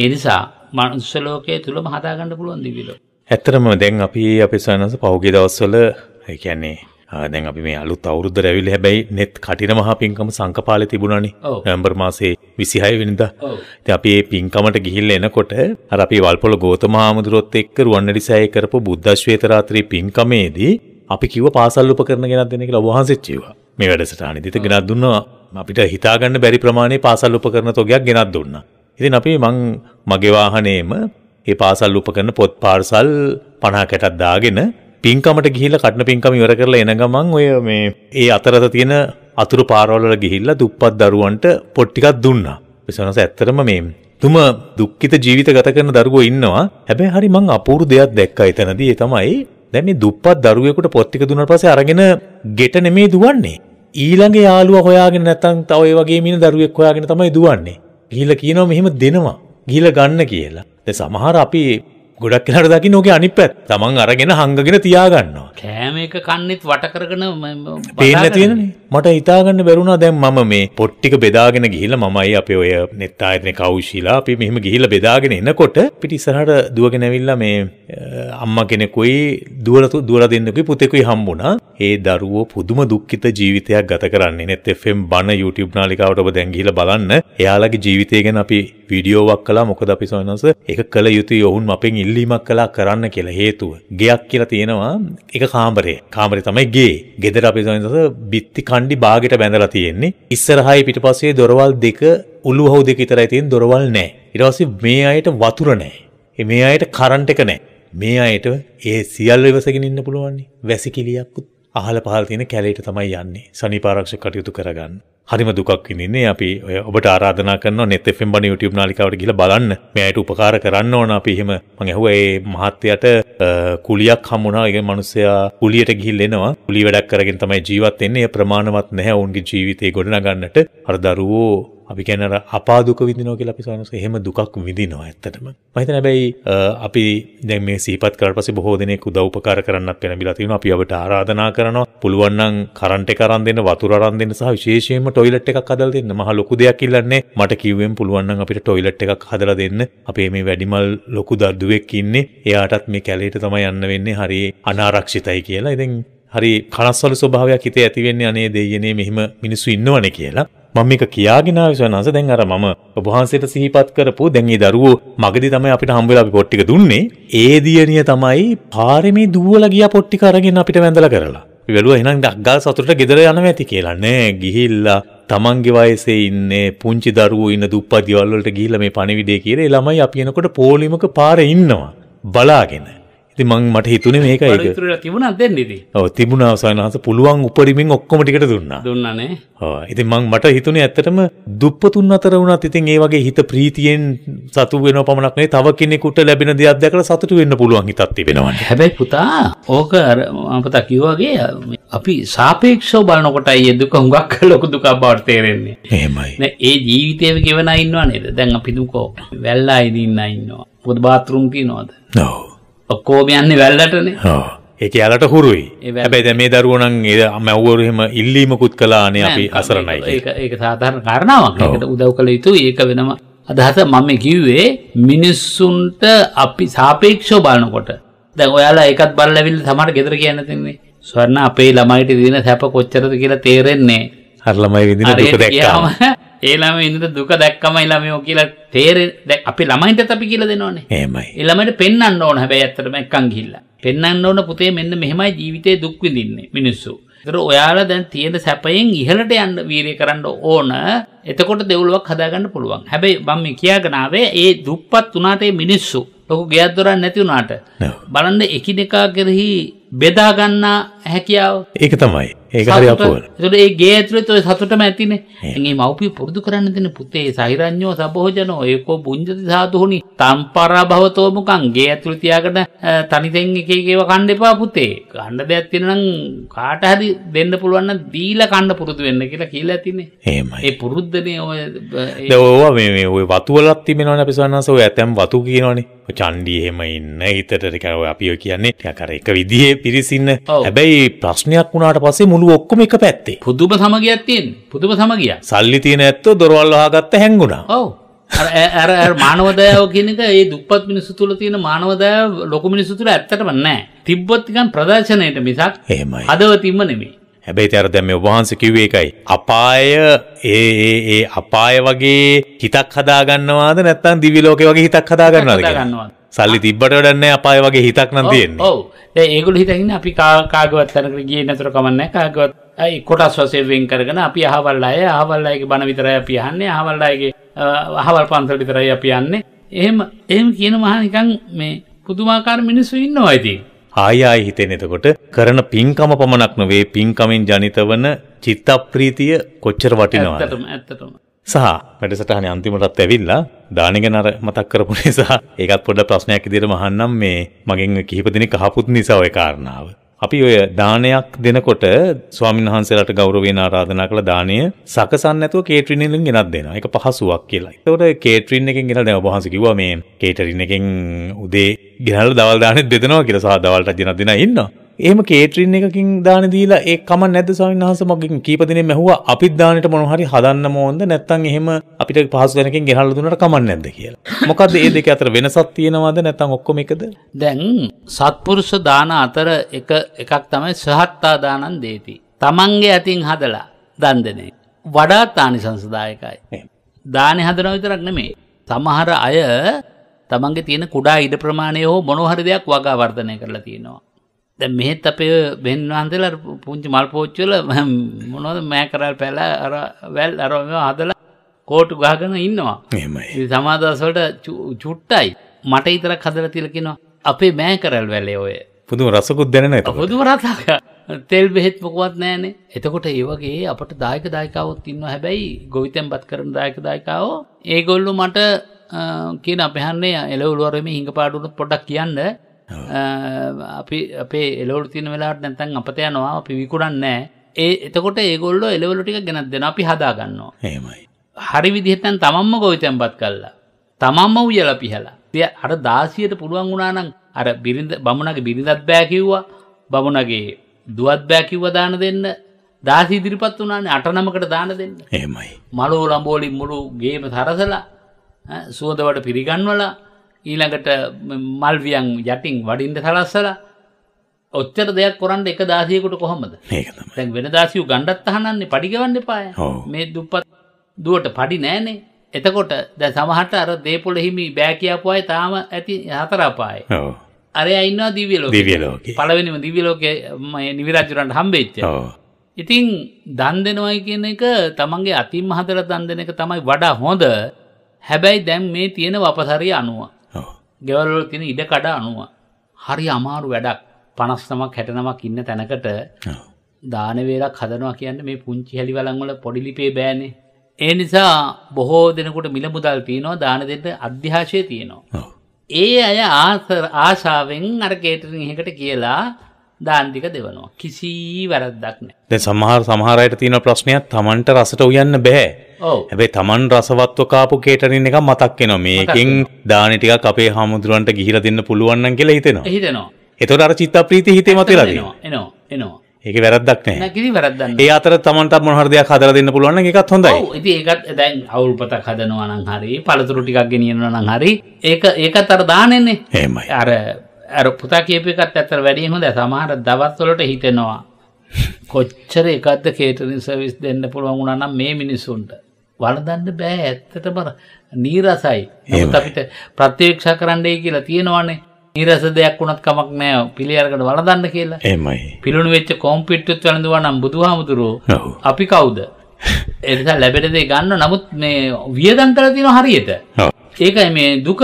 ඒ නිසා මනුස්ස ලෝකයේ තුලම හදාගන්න පුළුවන් දිවිලෝ ඇත්තටම දැන් අපි අපේ සයනස පහුගිය දවස්වල ඒ කියන්නේ දැන් අපි මේ අලුත් අවුරුද්ද රැවිලි හැබැයි net කටින මහා පින්කම සංකපාලේ තිබුණානේ නොවැම්බර් මාසේ 26 වෙනිදා. ඉතින් අපි මේ පින්කමට ගිහිල්ලා එනකොට අර අපි වල්පොළ ගෝතම හාමුදුරුවොත් එක්ක රුවන්වැලිසෑය කරපු බුද්ධ ශ්වේත රාත්‍රී පින්කමේදී අපි කිව්ව පාසල් උපකරණ ගෙනත් දෙන්න කියලා ඔබ වහන්සේත් කිව්වා. මේ වැඩසටහනේදී ඉතින් ගෙනත් දුන්නා අපිට හිතාගන්න බැරි ප්‍රමාණයේ පාසල් උපකරණ තොගයක් ගෙනත් දුන්නා. ඉතින් අපි මං මගේ වාහනේම ඒ පාසල් උපකරණ පොත් පාර්සල් 50කටක් දාගෙන පින්කමට ගිහිල්ලා කටන පින්කම ඉවර කරලා එන ගමන් ඔය මේ ඒ අතරත තියෙන අතුරු පාරවල්වල ගිහිල්ලා දුප්පත් දරුවන්ට පොත් ටිකක් දුන්නා. විසනස ඇත්තටම මේ තුම දුක්ඛිත ජීවිත ගත කරන දරුවෝ ඉන්නවා. හැබැයි හරි මං අපූර්ව දෙයක් දැක්කා එතනදී. ඒ තමයි දැන් මේ දුප්පත් දරුවෙකුට පොත් ටික දුන්නාට පස්සේ අරගෙන ගෙට නෙමේ දුවන්නේ. ඊළඟ යාළුවා හොයාගෙන නැත්තම් තව ඒ වගේ මින දරුවෙක් හොයාගෙන තමයි දුවන්නේ. ගිහිල්ලා කියනවා මෙහෙම දෙනවා. ගිහිල්ලා ගන්න කියලා. දැන් සමහර අපි ගොඩක් කෙනට දකි නොක අනි පැත් තමන් අරගෙන හංගගෙන තියාගන්නවා කෑම එක කන්නෙත් වටකරගෙන පේල තියෙන මට ඉතාගන්න බැරුණා දැන් මම මේ පොට්ටික බෙදාගෙන ගිහිල මයි අප ඔය නෙත් අයන කවුශිලා අපි මෙහම ගිහිල බෙදාගෙන එන්නකොට පිටිසහට දුවගෙනැවිල්ල මේ අම්ම කෙනෙකුයි දුවලතු දුවල දෙන්නකු පුතෙකුයි හම්බුණා ඒ දරුවෝ පුදුම දුක්කිත ජීවිතයක් ගත කරන්නේ නෙත් එම් බන්න YouTube නාලිකාවට ඔබ දැංගිහිල බලන්න එයාලගේ ජීවිතය ගැන අපි විඩියෝවක් කලා මොකද අපි සොන්නස එක කළ යුතු ඔවුන් අපෙන් ඉල්ලීමක් කලා කරන්න කියලා හේතුව. ගෙයක් කියලා තියෙනවා එක කාමරේ. කාමරේ තමයි ගේ. ගෙදර අපි සමහරවිට බිත්ති කණ්ඩි බාගෙට බැඳලා තියෙන්නේ. ඉස්සරහයි පිටිපස්සේ දොරවල් දෙක උළු හවු දෙක විතරයි තියෙන දොරවල් නැහැ. ඊට පස්සේ මේ අයට වතුර නැහැ. මේ අයට කරන්ට් එක නැහැ. මේ අයට ඒ සියල්ල ඉවසගෙන ඉන්න පුළුවන්. වැසිකිලියක් අහල පහල තියෙන කැලේට තමයි යන්නේ. සනීපාරක්ෂක කටයුතු කරගන්න. හරිම දුකක් විඳින්නේ අපි ඔබට ආරාධනා කරනවා net fm බණ youtube නාලිකාවට ගිහිල්ලා බලන්න මේ අයට උපකාර කරන්න ඕන අපි එහෙම මම ඇහුවා ඒ මහත්තයාට කුලියක් හම්බුණා ඒ මිනිස්සයා කුලියට ගිහිල්ලා එනවා කුලි වැඩක් කරගෙන තමයි ජීවත් වෙන්නේ ප්‍රමාණවත් නැහැ ඔවුන්ගේ ජීවිතේ ගොඩනගන්නට අර දරුවෝ අපි කැනර අපාදුක විදිනෝ කියලා අපි සවනස එහෙම දුකක් විදිනවා ඇත්තටම මම හිතන හැබැයි අපි දැන් මේ සිහිපත් කරලා පස්සේ බොහෝ දෙනෙක් උදව් උපකාර කරන්නත් පෙළඹිලා තිනවා අපි අපට ආරාධනා කරනවා පුළුවන් නම් කරන්ට් එක අරන් දෙන්න වතුර අරන් දෙන්න සහ විශේෂයෙන්ම ටොයිලට් එකක් හදලා දෙන්න මහ ලොකු දෙයක් ඉල්ලන්නේ මට කිව්වෙන් පුළුවන් නම් අපිට ටොයිලට් එකක් හදලා දෙන්න අපේ මේ වැඩිමල් ලොකු දරුවෙක් ඉන්නේ එයාටත් මේ කැලේට තමයි යන්න වෙන්නේ හරි අනාරක්ෂිතයි කියලා ඉතින් හරි කනස්සලු ස්වභාවයක් හිතේ ඇතිවෙන්නේ අනේ දෙයනේ මෙහිම මිනිස්සු ඉන්නවනේ කියලා මම මේක කියාගෙන ආවේ ස්වාමීන් දැන් අර මම ඔබ වහන්සේට සිහිපත් කරපු දැන් ඒ දරුවෝ මගදී තමයි අපිට හම්බ වෙලා අපි පොට් ටික දුන්නේ. ඒ දියණිය තමයි පාරමී දුවලා ගියා පොට් ටික අරගෙන අපිට වැඳලා කරලා. අපි වැළුවා එහෙනම් ගග්ගා සතුටට ගෙදර යනවා ඇති කියලා නෑ ගිහිල්ලා තමන්ගේ වයසේ ඉන්නේ පුංචි දරුවෝ ඉන්න දුප්පත් ගෙවල් වලට ගිහිල්ලා මේ පණිවිඩය කියලා ඒ ළමයි අපි එනකොට පොලිමක පාරේ ඉන්නවා බලාගෙන. මං මට හිතුනේ මේක ඒක තිබුණත් දෙන්නේද ඔව් තිබුණා සයන්හස පුළුවන් උපරිමෙන් ඔක්කොම ටිකට දුන්නා දුන්නානේ ඔව් ඉතින් මං මට හිතුනේ ඇත්තටම දුප්පතුන් අතර වුණත් ඉතින් ඒ වගේ හිත ප්‍රීතියෙන් සතු වෙනව පමණක් නෙවෙයි තව කෙනෙකුට ලැබෙන දේක් දැකලා සතුටු වෙන්න පුළුවන් හිතක් තිබෙනවනේ හැබැයි පුතා ඕක අර මම පුතා කිව්වාගේ අපි සාපේක්ෂව බලනකොට අයිය දුක හුඟක් ලොකු දුකක් බවට තේරෙන්නේ එහෙමයි නෑ ඒ ජීවිතේම ගෙවන අය ඉන්නව නේද දැන් අපි දුකෝ වැල්ලා ඉඳින්න ඉන්නවා පොද බාත්‍රූම් තියනවාද ඔව් ඔක්කෝම යන්නේ වැල්ලටනේ. ඔව්. ඒක යාලට හුරුයි. හැබැයි දැන් මේ දරුවෝ නම් මැව්වරු එහෙම ඉල්ලීමකුත් කළානේ අපි අසරණයි කියලා. ඒක ඒක සාධාරණ කාරණාවක්. ඒකට උදව් කළ යුතුයි. ඒක වෙනම අදහස මම කිව්වේ මිනිස්සුන්ට අපි සාපේක්ෂව බලනකොට. දැන් ඔයාලා ඒකත් බලලා ඇවිල්ලා තමයි ගෙදර කියන්න තින්නේ. ස්වර්ණ අපේ ළමයිට දින සැප කොච්චරද කියලා තේරෙන්නේ. අර ළමයි විඳින දුක දැක්කම ඒ ළමයි ඉඳලා දුක දැක්කමයි ළමයෝ කියලා තේරෙ දැන් අපි ළමයින්ටත් අපි කියලා දෙනවනේ. එහෙමයි. ඒ ළමයින්ට පෙන්වන්න ඕන හැබැයි ඇත්තටම එක්කන් ගිහිල්ලා. පෙන්වන්න ඕන පුතේ මෙන්න මෙහෙමයි ජීවිතේ දුක් විඳින්නේ මිනිස්සු. ඒතර ඔයාලා දැන් තියෙන සැපයෙන් ඉහළට යන්න වීරිය කරන්න ඕන. එතකොට දෙවුලක් හදාගන්න පුළුවන්. හැබැයි මම මේ කියාගෙන ආවේ ඒ දුප්පත් උනාට මේ මිනිස්සු ලොකු ගෙයක් දොරක් නැති උනාට බලන්න එකිනෙකා කෙරෙහි බෙදා ගන්න හැකියාව. ඒක තමයි. ඒක හරි අපුව. ඒතකොට ඒ ගේ ඇතුළත ඔය සතුටම ඇතිනේ. එංගේ මව්පිය පුරුදු කරන්න දෙන පුතේ සෛරඤ්ඤෝ සබෝජනෝ ඒකෝ පුඤ්ජති සාතුහුනි තම්පරා භවතෝ මුකං ගේ ඇතුළේ තියාගෙන තනිතෙන් එක එක ඒවා කන්න එපා පුතේ. කන්න දෙයක් තියෙනවා නම් කාට හරි දෙන්න පුළුවන් නම් දීලා කන්න පුරුදු වෙන්න කියලා කියලා තිනේ. එහෙමයි. ඒ පුරුද්දනේ ඔය ඒ ඔය මේ ඔය වතු වලක් තිබෙනවනේ අපි සවනස ඔය ඇතම් වතු කියනවනේ. චන්ඩි එහෙම ඉන්න හිතට කරව අපිය කියන්නේ කර එක විදිහේ පිරිසින්න හැබැයි ප්‍රශ්නයක් වුණට පසේ මුළු ඔක්කොම එක පැත්තේ පුදුම සමගියත්තියෙන් පුදුම සමගිය සල්ලි තියෙන ඇත්ත දොරවල් හගත්ත හැඟුණා ඔව ඇර මානවදයෝ කියනක ඒ දුපත් මිනිස්සු තුළ තියෙන මානවදය ලොකු මිනිස්සු තුළ ඇත්තට වන්නෑ තිබ්බොත්තිකන් ප්‍රදර්ශනයට මිසක් හෙම අදව තිම්ම නෙමේ හැබැයි තර දැන් මේ ඔබ වහන්සේ කිව්වේ ඒකයි. අපාය ඒ ඒ ඒ අපාය වගේ හිතක් හදා ගන්නවාද නැත්නම් දිවි ලෝකේ වගේ හිතක් හදා ගන්නවාද කියලා. සල්ලි තිබ්බට වැඩක් නැහැ අපාය වගේ හිතක් නම් තියෙන්නේ. ඔව්. දැන් ඒගොල්ලෝ හිතන්නේ අපි කාගවත් තැනකට ගියේ නැතර කමන්නේ කාගවත් ඒ කොටස් වශයෙන් වෙන් කරගෙන අපි අහවල් අය අහවල් අයගේ බණ විතරයි අපි අහන්නේ අහවල් අයගේ අහවල් පන්සල විතරයි අපි යන්නේ. එහෙම එහෙම කියන මහා නිකන් මේ පුදුමාකාර මිනිස්සු ඉන්නවා ඉතින්. ආයාය හිතෙන එතකොට කරන පින්කම පමණක් නොවේ පින්කමින් ජනිත වන චිත්තප්‍රීතිය කොච්චර වටිනවද ඇත්තටම ඇත්තටම සහ වැඩසටහනේ අන්තිමටත් ඇවිල්ලා දාන ගැන අර මතක් කරපු නිසා ඒකත් පොඩ්ඩක් ප්‍රශ්නයක් ඉදිරියට මහන්නම් මේ මගෙන් කිහිප දෙනෙක් අහපුත් නිසා ওই කාරණාව අපි ඔය දානයක් දෙනකොට ස්වාමීන් වහන්සේලාට ගෞරවයෙන් ආරාධනා කළ දාණය සකසන් නැතුව කේටරින් එකෙන් ගෙනත් දෙනවා. ඒක පහසුවක් කියලා. ඒතකොට කේටරින් එකෙන් ගෙනලා දැන් ඔබ වහන්සේ කිව්වා මේ කේටරින් එකෙන් උදේ ගෙනල්ලා දවල් දානෙත් බෙදනවා කියලා සහ දවල්ට ගෙනත් දෙනා ඉන්නවා. ඒම කේට්‍රින් එකකින් දාන දීලා ඒ කම නැද ස්වාමීන් වහන්සේ මගෙන් කීප දිනේ මැහුවා අපිත් දානෙට මොනවා හරි හදන්න ඕනද නැත්නම් එහෙම අපිට පහසු දැනකින් ගෙනල්ලා දුන්නට කමක් නැද්ද කියලා. මොකද්ද මේ දෙක අතර වෙනසක් තියෙනවද නැත්නම් ඔක්කොම එකද? දැන් සත්පුරුෂ දාන අතර එක එකක් තමයි සහත්තා දානන් දේති. තමන්ගේ ඇතින් හදලා දන් දෙන එක. වඩාත් ආනිසංසදායකයි. දානෙ හදන විතරක් නෙමේ. සමහර අය තමන්ගේ තියෙන කුඩා ඉඩ ප්‍රමාණය හෝ මොනහරි දෙයක් වගා වර්ධනය කරලා තියෙනවා. දැ මෙහෙත් අපේ බෙන්වහන්සේල පුංචි මල් පෝච්චල මොනොද මෑකරල් පැල අර වැල් අරම අදල කෝටු ගාගන ඉන්නවා සමාදස්වලට චුට්ටයි මට ඉතර කදර තිලකිනවා අපේ මෑකරල් වැලේ ඔය පුදුම රසකුත් දැන පුදුම රසක තෙල් බෙහෙත් මොකුවත් නෑනේ එතකොට ඒ වගේ අපට දායක දායකාවත් ඉන්න හැබැයි ගොවිතැන් බත් කරන දායක දායකාවෝ ඒගොල්ලු මට කියන අපහන්නේ එලවුලුවරම හිඟ පාඩුනු පොඩක් කියන්න අපි අපේ එලෝට තින වෙලාට නැතන් අපත යනවා අපි විකුරන්න නෑ ඒ එතකොට ඒගොල්ලෝ එලවලටික ගෙනත් දෙෙන අපි හදාගන්නවා හෙමයි හරි විදිහතන් තමම්ම ගොවි තැන්පත් කල්ලා තමම්ම උයල පිහලා තිය අර දාසියට පුළුවන් වුණානං අර බිරිඳ බමුණගේ බිරිඳත් බෑකිව්වා බමුණගේ දුවත් බෑකිව්ව දාන දෙන්න දාසී දිරිපත් වනානේ අටනමකට දාන දෙන්න එමයි මලෝ ලම්බෝලින් මුළු ගේම සරසලා සුවදවට පිරිගන්වලා ඊළඟට මල්වියන් යටින් වඩින්ට සලස්සල ඔච්චර දෙයක් කොරන්න එක දාසියකුට කොහොමද තැන් වෙන දාසියු ගණ්ඩත් අහනන්නේ පඩිගවන්න පාය මේ දුප්පත් දුවට පඩි නෑනේ එතකොට දැ සමහට අර දේපොල හිමි බෑකයාපුයි තාම ඇති හතරාපායි අර අයින්නවා දිවියලෝ දිවියලෝක පලවෙනිම දිවිලෝක නිවිරාජුරන්ට හම්බේච්ච ඉතිං දන් දෙනවයි කියන එක තමන්ගේ අතින් මහතර දන් දෙන එක තමයි වඩා හොඳ හැබැයි දැන් මේ තියෙන වපසරිය අනුව ගෙවල්වල තියෙන ඉඩ කඩ අනුව හරි අමාරු වැඩක් 59ක් 60නමක් ඉන්න තැනකට දාන වේලක් හදනවා කියන්නේ මේ පුංචි හැලිවලන් වල පොඩි ලිපේ බෑනේ. ඒ නිසා බොහෝ දෙනෙකුට මිල මුදල් තියෙනවා දාන දෙන්න අධ්‍යාශය තියෙනවා. ඒ අය ආශාවෙන් අර කේටරින් එකකට කියලා දාන්දික දෙවනවා. කිසි වැරද්දක් නැහැ. දැන් සමහර සමහර අයට තියෙන ප්‍රශ්නයක් Tamanට රසට උයන්න බෑ. හැබැයි Taman රසවත්ව කාපු කේටරින් එක මතක් වෙනවා මේකෙන් දානේ ටිකක් අපේ හාමුදුරන්ට ගිහිලා දෙන්න පුළුවන් නම් කියලා හිතෙනවා හිතෙනවා එතකොට අර චිත්ත ප්‍රීති හිතේ මතුවලා තියෙනවා එනවා එනවා ඒක වැරද්දක් නෑ කිසි වැරද්දක් නෑ ඒ අතර තමන්ට මොන හරි දෙයක් හදලා දෙන්න පුළුවන් නම් ඒකත් හොඳයි ඔව් ඉතින් ඒකත් දැන් අවුල්පතක් හදනවා නම් හරි පළතුරු ටිකක් ගෙනියනවා නම් හරි ඒක ඒකත් අර දානෙන්නේ එහෙමයි අර අර පුතා කියපු එකත් ඇත්තට වැඩියෙන් හොඳයි සමහර දවස්වලට හිතෙනවා කොච්චර එකක්ද කේටරින් සර්විස් දෙන්න පුළුවන් වුණා නම් මේ මිනිස්සුන්ට වලදන්න බෑ ඇත්තටම නීරසයි. නමුත් අපිට ප්‍රත්‍යක්ෂ කරන්නයි කියලා තියෙනවනේ. නීරස දෙයක් වුණත් කමක් නෑ පිළියරකට වලදන්න කියලා. එහෙමයි. පිළුණු වෙච්ච කොම්පිටුත් වළඳුවා නම් බුදුහාමුදුරුවෝ අපි කවුද? එනිසා ලැබෙන දේ ගන්න නමුත් මේ වියදම් කරලා තියෙනවා හරියට. ඒකයි මේ දුක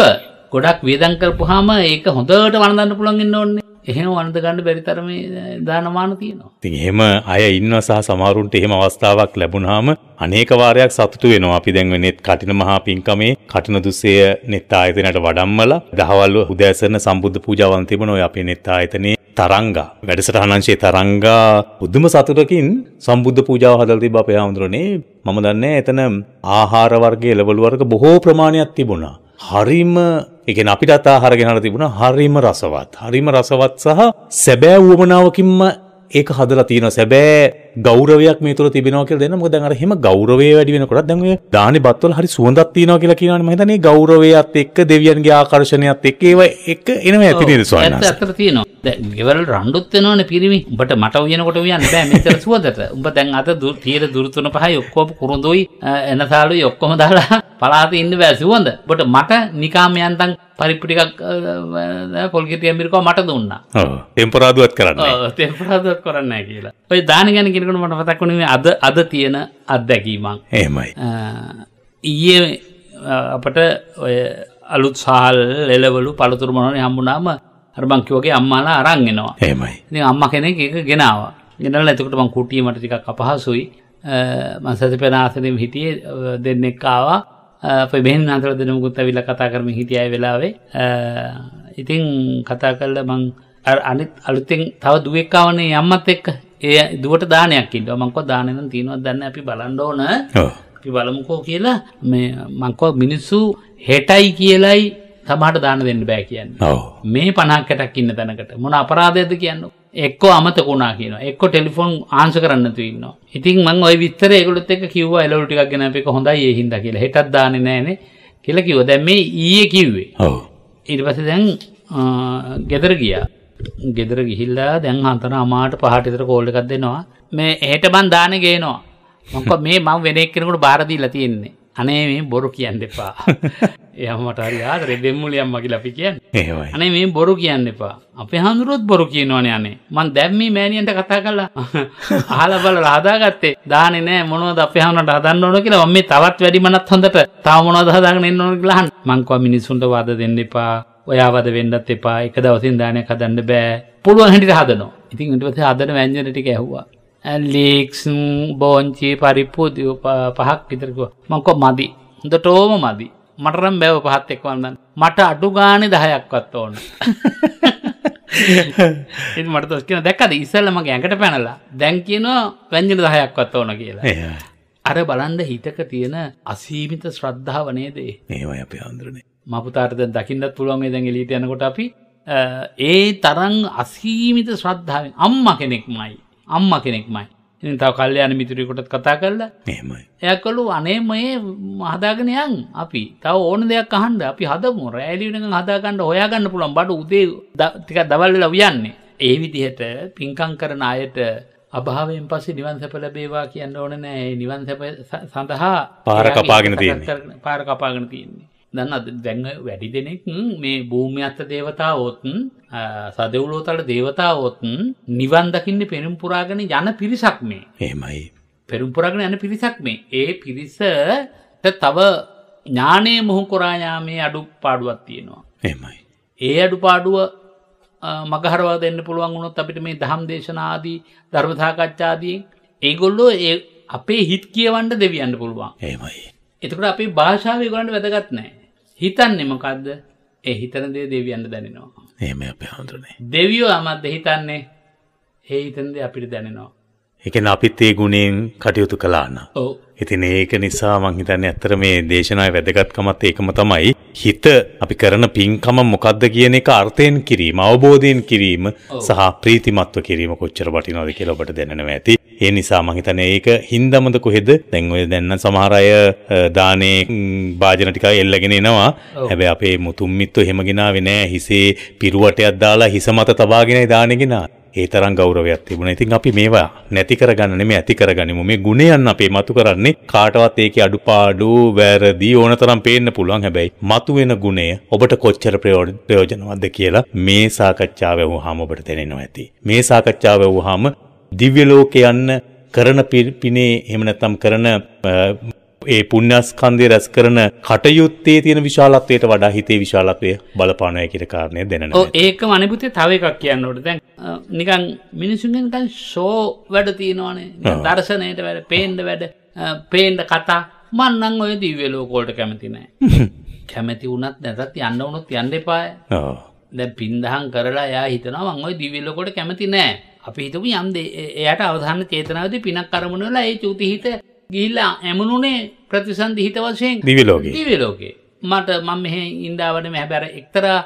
ගොඩක් වියදම් කරපුවාම ඒක හොඳට වළඳන්න පුළුවන් වෙන්න ඕනේ. එහෙම වනද ගන්න බැරි තරමේ දානමාන තියෙනවා. ඉතින් එහෙම අය ඉන්නවා සහ සමහරුන්ට එහෙම අවස්ථාවක් ලැබුණාම අනේක වාරයක් සතුටු වෙනවා. අපි දැන් වෙනෙත් කටින මහා පින්කමේ කටින දුසය net ආයතනයට වඩම්මලා දහවල් උදෑසන සම්බුද්ධ පූජාවන් තිබුණා ඔය අපේ net ආයතනයේ තරංගා වැඩසටහනංශයේ තරංගා බුදුම සතුටකින් සම්බුද්ධ පූජාව හදලා තිබ්බ අපේ ආන්දරනේ මම දන්නේ එතන ආහාර වර්ගයේ ලෙවල් වර්ග බොහෝ ප්‍රමාණයක් තිබුණා හරිම එකෙන් අපිට අතා හරගෙනට තිබුණ හරිම රසවත් හරිම රසවත් සහ සැබෑ වුවමනාවකින්ම ඒක හදලා තියෙන සැබෑ ගෞරවයක් මේ තුළ තිබෙනවා කියලා දෙන්න මොකද දැන් අර හැම ගෞරවය වැඩි වෙනකොට දැන් ඔය දානි බත්වල හරි සුවඳක් තියෙනවා කියලා කියනවනේ මම හිතන්නේ ගෞරවයත් එක්ක දෙවියන්ගේ ආකර්ෂණයත් එක්ක ඒව එක එනවා ඇති නේද සොයනස් ඇත්තට තියෙනවා ගෙවල් රණ්ඩුත් වෙනවනේ පිරිමි. උඹට මට උයනකොට උයන්න බෑ මෙච්චර සුවඳට. උඹ දැන් අද තීර දුරුතුන පහයි ඔක්කොම කුරුඳුයි එනසාලුයි ඔක්කොම දාලා පලාතේ ඉන්න බෑ සුවඳ. උඹට මට නිකාම යන්තම් පරිප්පු ටිකක් පොල්ගෙටි ඇමරිකාව මට දුන්නා. ඔව්. ටෙම්පරාදුවත් කරන්නේ. ඔව් ටෙම්පරාදුවත් කරන්නේ නැහැ කියලා. ඔය දාන ගැන කියනකොට මට මතක් වුණේ අද අද තියෙන අත්දැකීමක්. එහෙමයි. ඊයේ අපට ඔය අලුත් සහල් එළවලු පළතුරු මොනවනේ හම්බුනාම අරබංකිවගේ අම්මාලා අරං එනවා ඒමයි ඉතින් අම්ම කෙනෙක් ඒක ගෙනාව ගෙනල්ලා එතකොට මං කුටියමට ටිකක් අපහසුයි මං සතිපනාසනෙම හිටියේ දෙන්නෙක් ආවා අපේ බෙහෙන් අතර දෙනමුකුත් ඇවිල්ලා කතා කරමින් හිටියයි වෙලාවේ ඉතින් කතා කළා මං අර අනිත් අලුතෙන් තව දුවෙක් ආවනේ අම්මත් එක්ක ඒ දුවට දානයක් ඉන්නවා මංකෝ දානෙ නම් තියනවද දන්නේ අපි බලන්න ඕන අපි බලමුකෝ කියලා මේ මංකෝ මිනිස්සු හෙටයි කියලයි සමහට දාන්න දෙන්න බෑ කියන්න මේ පනක්කටක් ඉන්න තැනකට මොන අපරාධයද කියන්න එක්ක අමතකුණා කියන එක්ක ටෙලිෆෝන් ආංශ කරන්න තුන්න ඉතින් මං ඔය විතර එකුත් එක කිව්ව එලොටික් ගෙන අපික හොඳයි ඒහින්ද කියලා හෙටත් දාන නෑනේ කියලා කිව්ව දැන් මේ ඊයේ කිව්වේ ඊට පස්සේ දැන් ගෙදර ගියා ගෙදර ගිහිල්ලා දැන් අන්තර අමාට පහට විතර කෝල් එකක් දෙනවා මේ එහෙට බන් දාන ගේනවා මොකද මේ මම වෙන එක්කෙනෙකුට බාර දීලා තියෙන්නේ අනේ මේ බොරු කියන්න එපා යමට හරි ආදරේ දෙම්මුලියම් මගේ ලපි කියන්නේ අනේ මේ බොරු කියන්න එපා අපේ හඳුරුවොත් බොරු කියනවනේ අනේ මං දැම්මී මෑණියන්ට කතා කළා අහලා බලලා හදාගත්තේ දාන්නේ නෑ මොනවද අපේ හඳුනට හදන්න ඕන කියලා මම මේ තවත් වැඩි මනත් හොඳට තව මොනවද හදාගෙන එන්න ඕන කියලා අහන්න මං කව මිනිසුන්ට වාද දෙන්න එපා ඔයාවද වෙන්නත් එපා එක දවසින් දානයක් හදන්න බෑ පුළුවන් හැටියට හදනවා ඉතින් ඊට පස්සේ හදන ව්‍යංජන ටික ඇහුවා ලීක්සුම් බෝංචි පරිප්පු පහක් විතරකුව මංකො මදි හොඳටෝම මදි මටරම් බැව පහත් එක් වන්දන්න මට අඩු ගානෙ දහයක්වත් ඕන මට තොස්කන දැක්කද ඉස්සල්ල මගේ ඇඟට පැනලා දැන් කියනවා වැංජන දහයක්වත් ඕන කියලා අර බලන්ඩ හිතක තියෙන අසීමිත ශ්‍රද්ධාව නේදේ ඒවා අප අන්දරනේ මපුතාර්ද දකිින්දත් පුළුවන් දැන් ලීට යනකොට අපි ඒ තරන් අසීමිත ශ්‍රද්ධාවෙන් අම්ම කෙනෙක් මයි අම්ම කෙනෙක්මයි ඉතින් තව කල්යාණ මිතුරෙකුටත් කතා කරලා එහෙමයි එයා කළු අනේ මේ හදාගෙන යන් අපි තව ඕන දෙයක් අහන්න අපි හදමු රෑලි වෙනකන් හදාගන්න හොයාගන්න පුළුවන් බඩ උදේ ටිකක් දවල් වෙලා උයන්නේ ඒ විදිහට පින්කම් කරන අයට අභාවයෙන් පස්සේ නිවන් සැප ලැබේවා කියන්න ඕන නෑ නිවන් සැප සඳහා පාර කපාගෙන තියෙන්නේ පාර කපාගෙන තියෙන්නේ දැන් අද දැන් වැඩි දෙනෙක් මේ භූමි අත්ත දේවතාවොත් සදෙව්ලෝතල දේවතාවොත් නිවන් දකින්න පෙරම් පුරාගෙන යන පිරිසක් මේ. එහෙමයි. පෙරම් පුරාගෙන යන පිරිසක් මේ. ඒ පිරිසට තව ඥානයේ මොහු කරා යාමේ අඩුපාඩුවක් තියෙනවා. එහෙමයි. ඒ අඩුපාඩුව මගහරවා දෙන්න පුළුවන් වුණොත් අපිට මේ දහම් දේශනාදී ධර්ම සාකච්ඡාදී ඒගොල්ලෝ ඒ අපේ හිත කියවන්න දෙවියන්න පුළුවන්. එහෙමයි. එතකොට අපේ භාෂාව ඒගොල්ලන්ට වැදගත් නැහැ. හිතන්නේ මොකක්ද ඒ හිතන දේ දෙවියන්න දැනෙනවා එහම අප හඳුරනේ දෙවියෝ අමත්ද හිතන්නේ ඒ හිතන්ද අපිට දැනෙනවා එකන අපිත් ඒ ගුණයෙන් කටයුතු කලාන්න. ඉතින් ඒක නිසා මං හිතන්නේ ඇත්තට මේ දේශනාවේ වැදගත්කමත් ඒකම තමයි හිත අපි කරන පින්කම මොකද්ද කියන එක අර්ථයෙන් කිරීම, අවබෝධයෙන් කිරීම සහ ප්‍රීතිමත්ව කිරීම කොච්චර වටිනවද කියලා ඔබට දැනෙනවා ඇති. ඒ නිසා මං හිතන්නේ ඒක හින්දමද කොහෙද දැන් ඔය දැන්න සමහර අය දානේ භාජන ටික එල්ලගෙන එනවා හැබැයි අපේ මුතුන් මිත්තෝ එහෙම ගినాවේ නෑ හිසේ පිරුවටයක් දාලා හිස මත තබාගෙනයි දානේ ගినాවේ ඒ තරම් ගෞරවයක් තිබුණා. ඉතින් අපි මේවා නැති කරගන්න නෙමෙයි ඇති කරගනිමු. මේ ගුණයන් අපේ මතු කරන්නේ කාටවත් ඒකේ අඩුපාඩු, වැරදි ඕන තරම් පේන්න පුළුවන්. හැබැයි මතු වෙන ගුණය ඔබට කොච්චර ප්‍රයෝජනවත්ද කියලා මේ සාකච්ඡාව වුවාම ඔබට දැනෙනවා ඇති. මේ සාකච්ඡාව වුවාම දිව්‍ය ලෝකේ යන්න කරන පිනේ එහෙම නැත්නම් කරන ඒ පුණ්‍යස්කන්ධය රැස් කරන කටයුත්තේ තියෙන විශාලත්වයට වඩා හිතේ විශාලත්වය බලපානවා කියන කාරණය දැනෙනවා. ඔව් ඒකම අනිපුතේ තව එකක් කියන්න ඕනේ. දැන් නිකන් මිනිසුන්ගෙන් නිකන් ෂෝ වැඩ තියෙනවානේ. දර්ශනයට වැඩ, පේන්න වැඩ, පේන්න කතා. මං නම් ඔය දිව්‍ය ලෝකවලට කැමති නෑ. කැමති වුණත් නැතත් යන්න වුණොත් යන්න එපාය. ඔව්. දැන් පින්දහම් කරලා එයා හිතනවා මං ওই දිව්‍ය ලෝකවලට කැමති නෑ. අපි හිතමු යම් එයාට අවධාන චේතනාවදී පිනක් අරමුණු වෙලා ඒ චූති හිත ගිහිල්ලා ඇමුණුනේ ප්‍රතිසන්ධ හිත වශයෙන් දිවිලෝක දිවිලෝකේ මට මම මෙහෙ ඉන්දාවටම හැබැර එක්තරා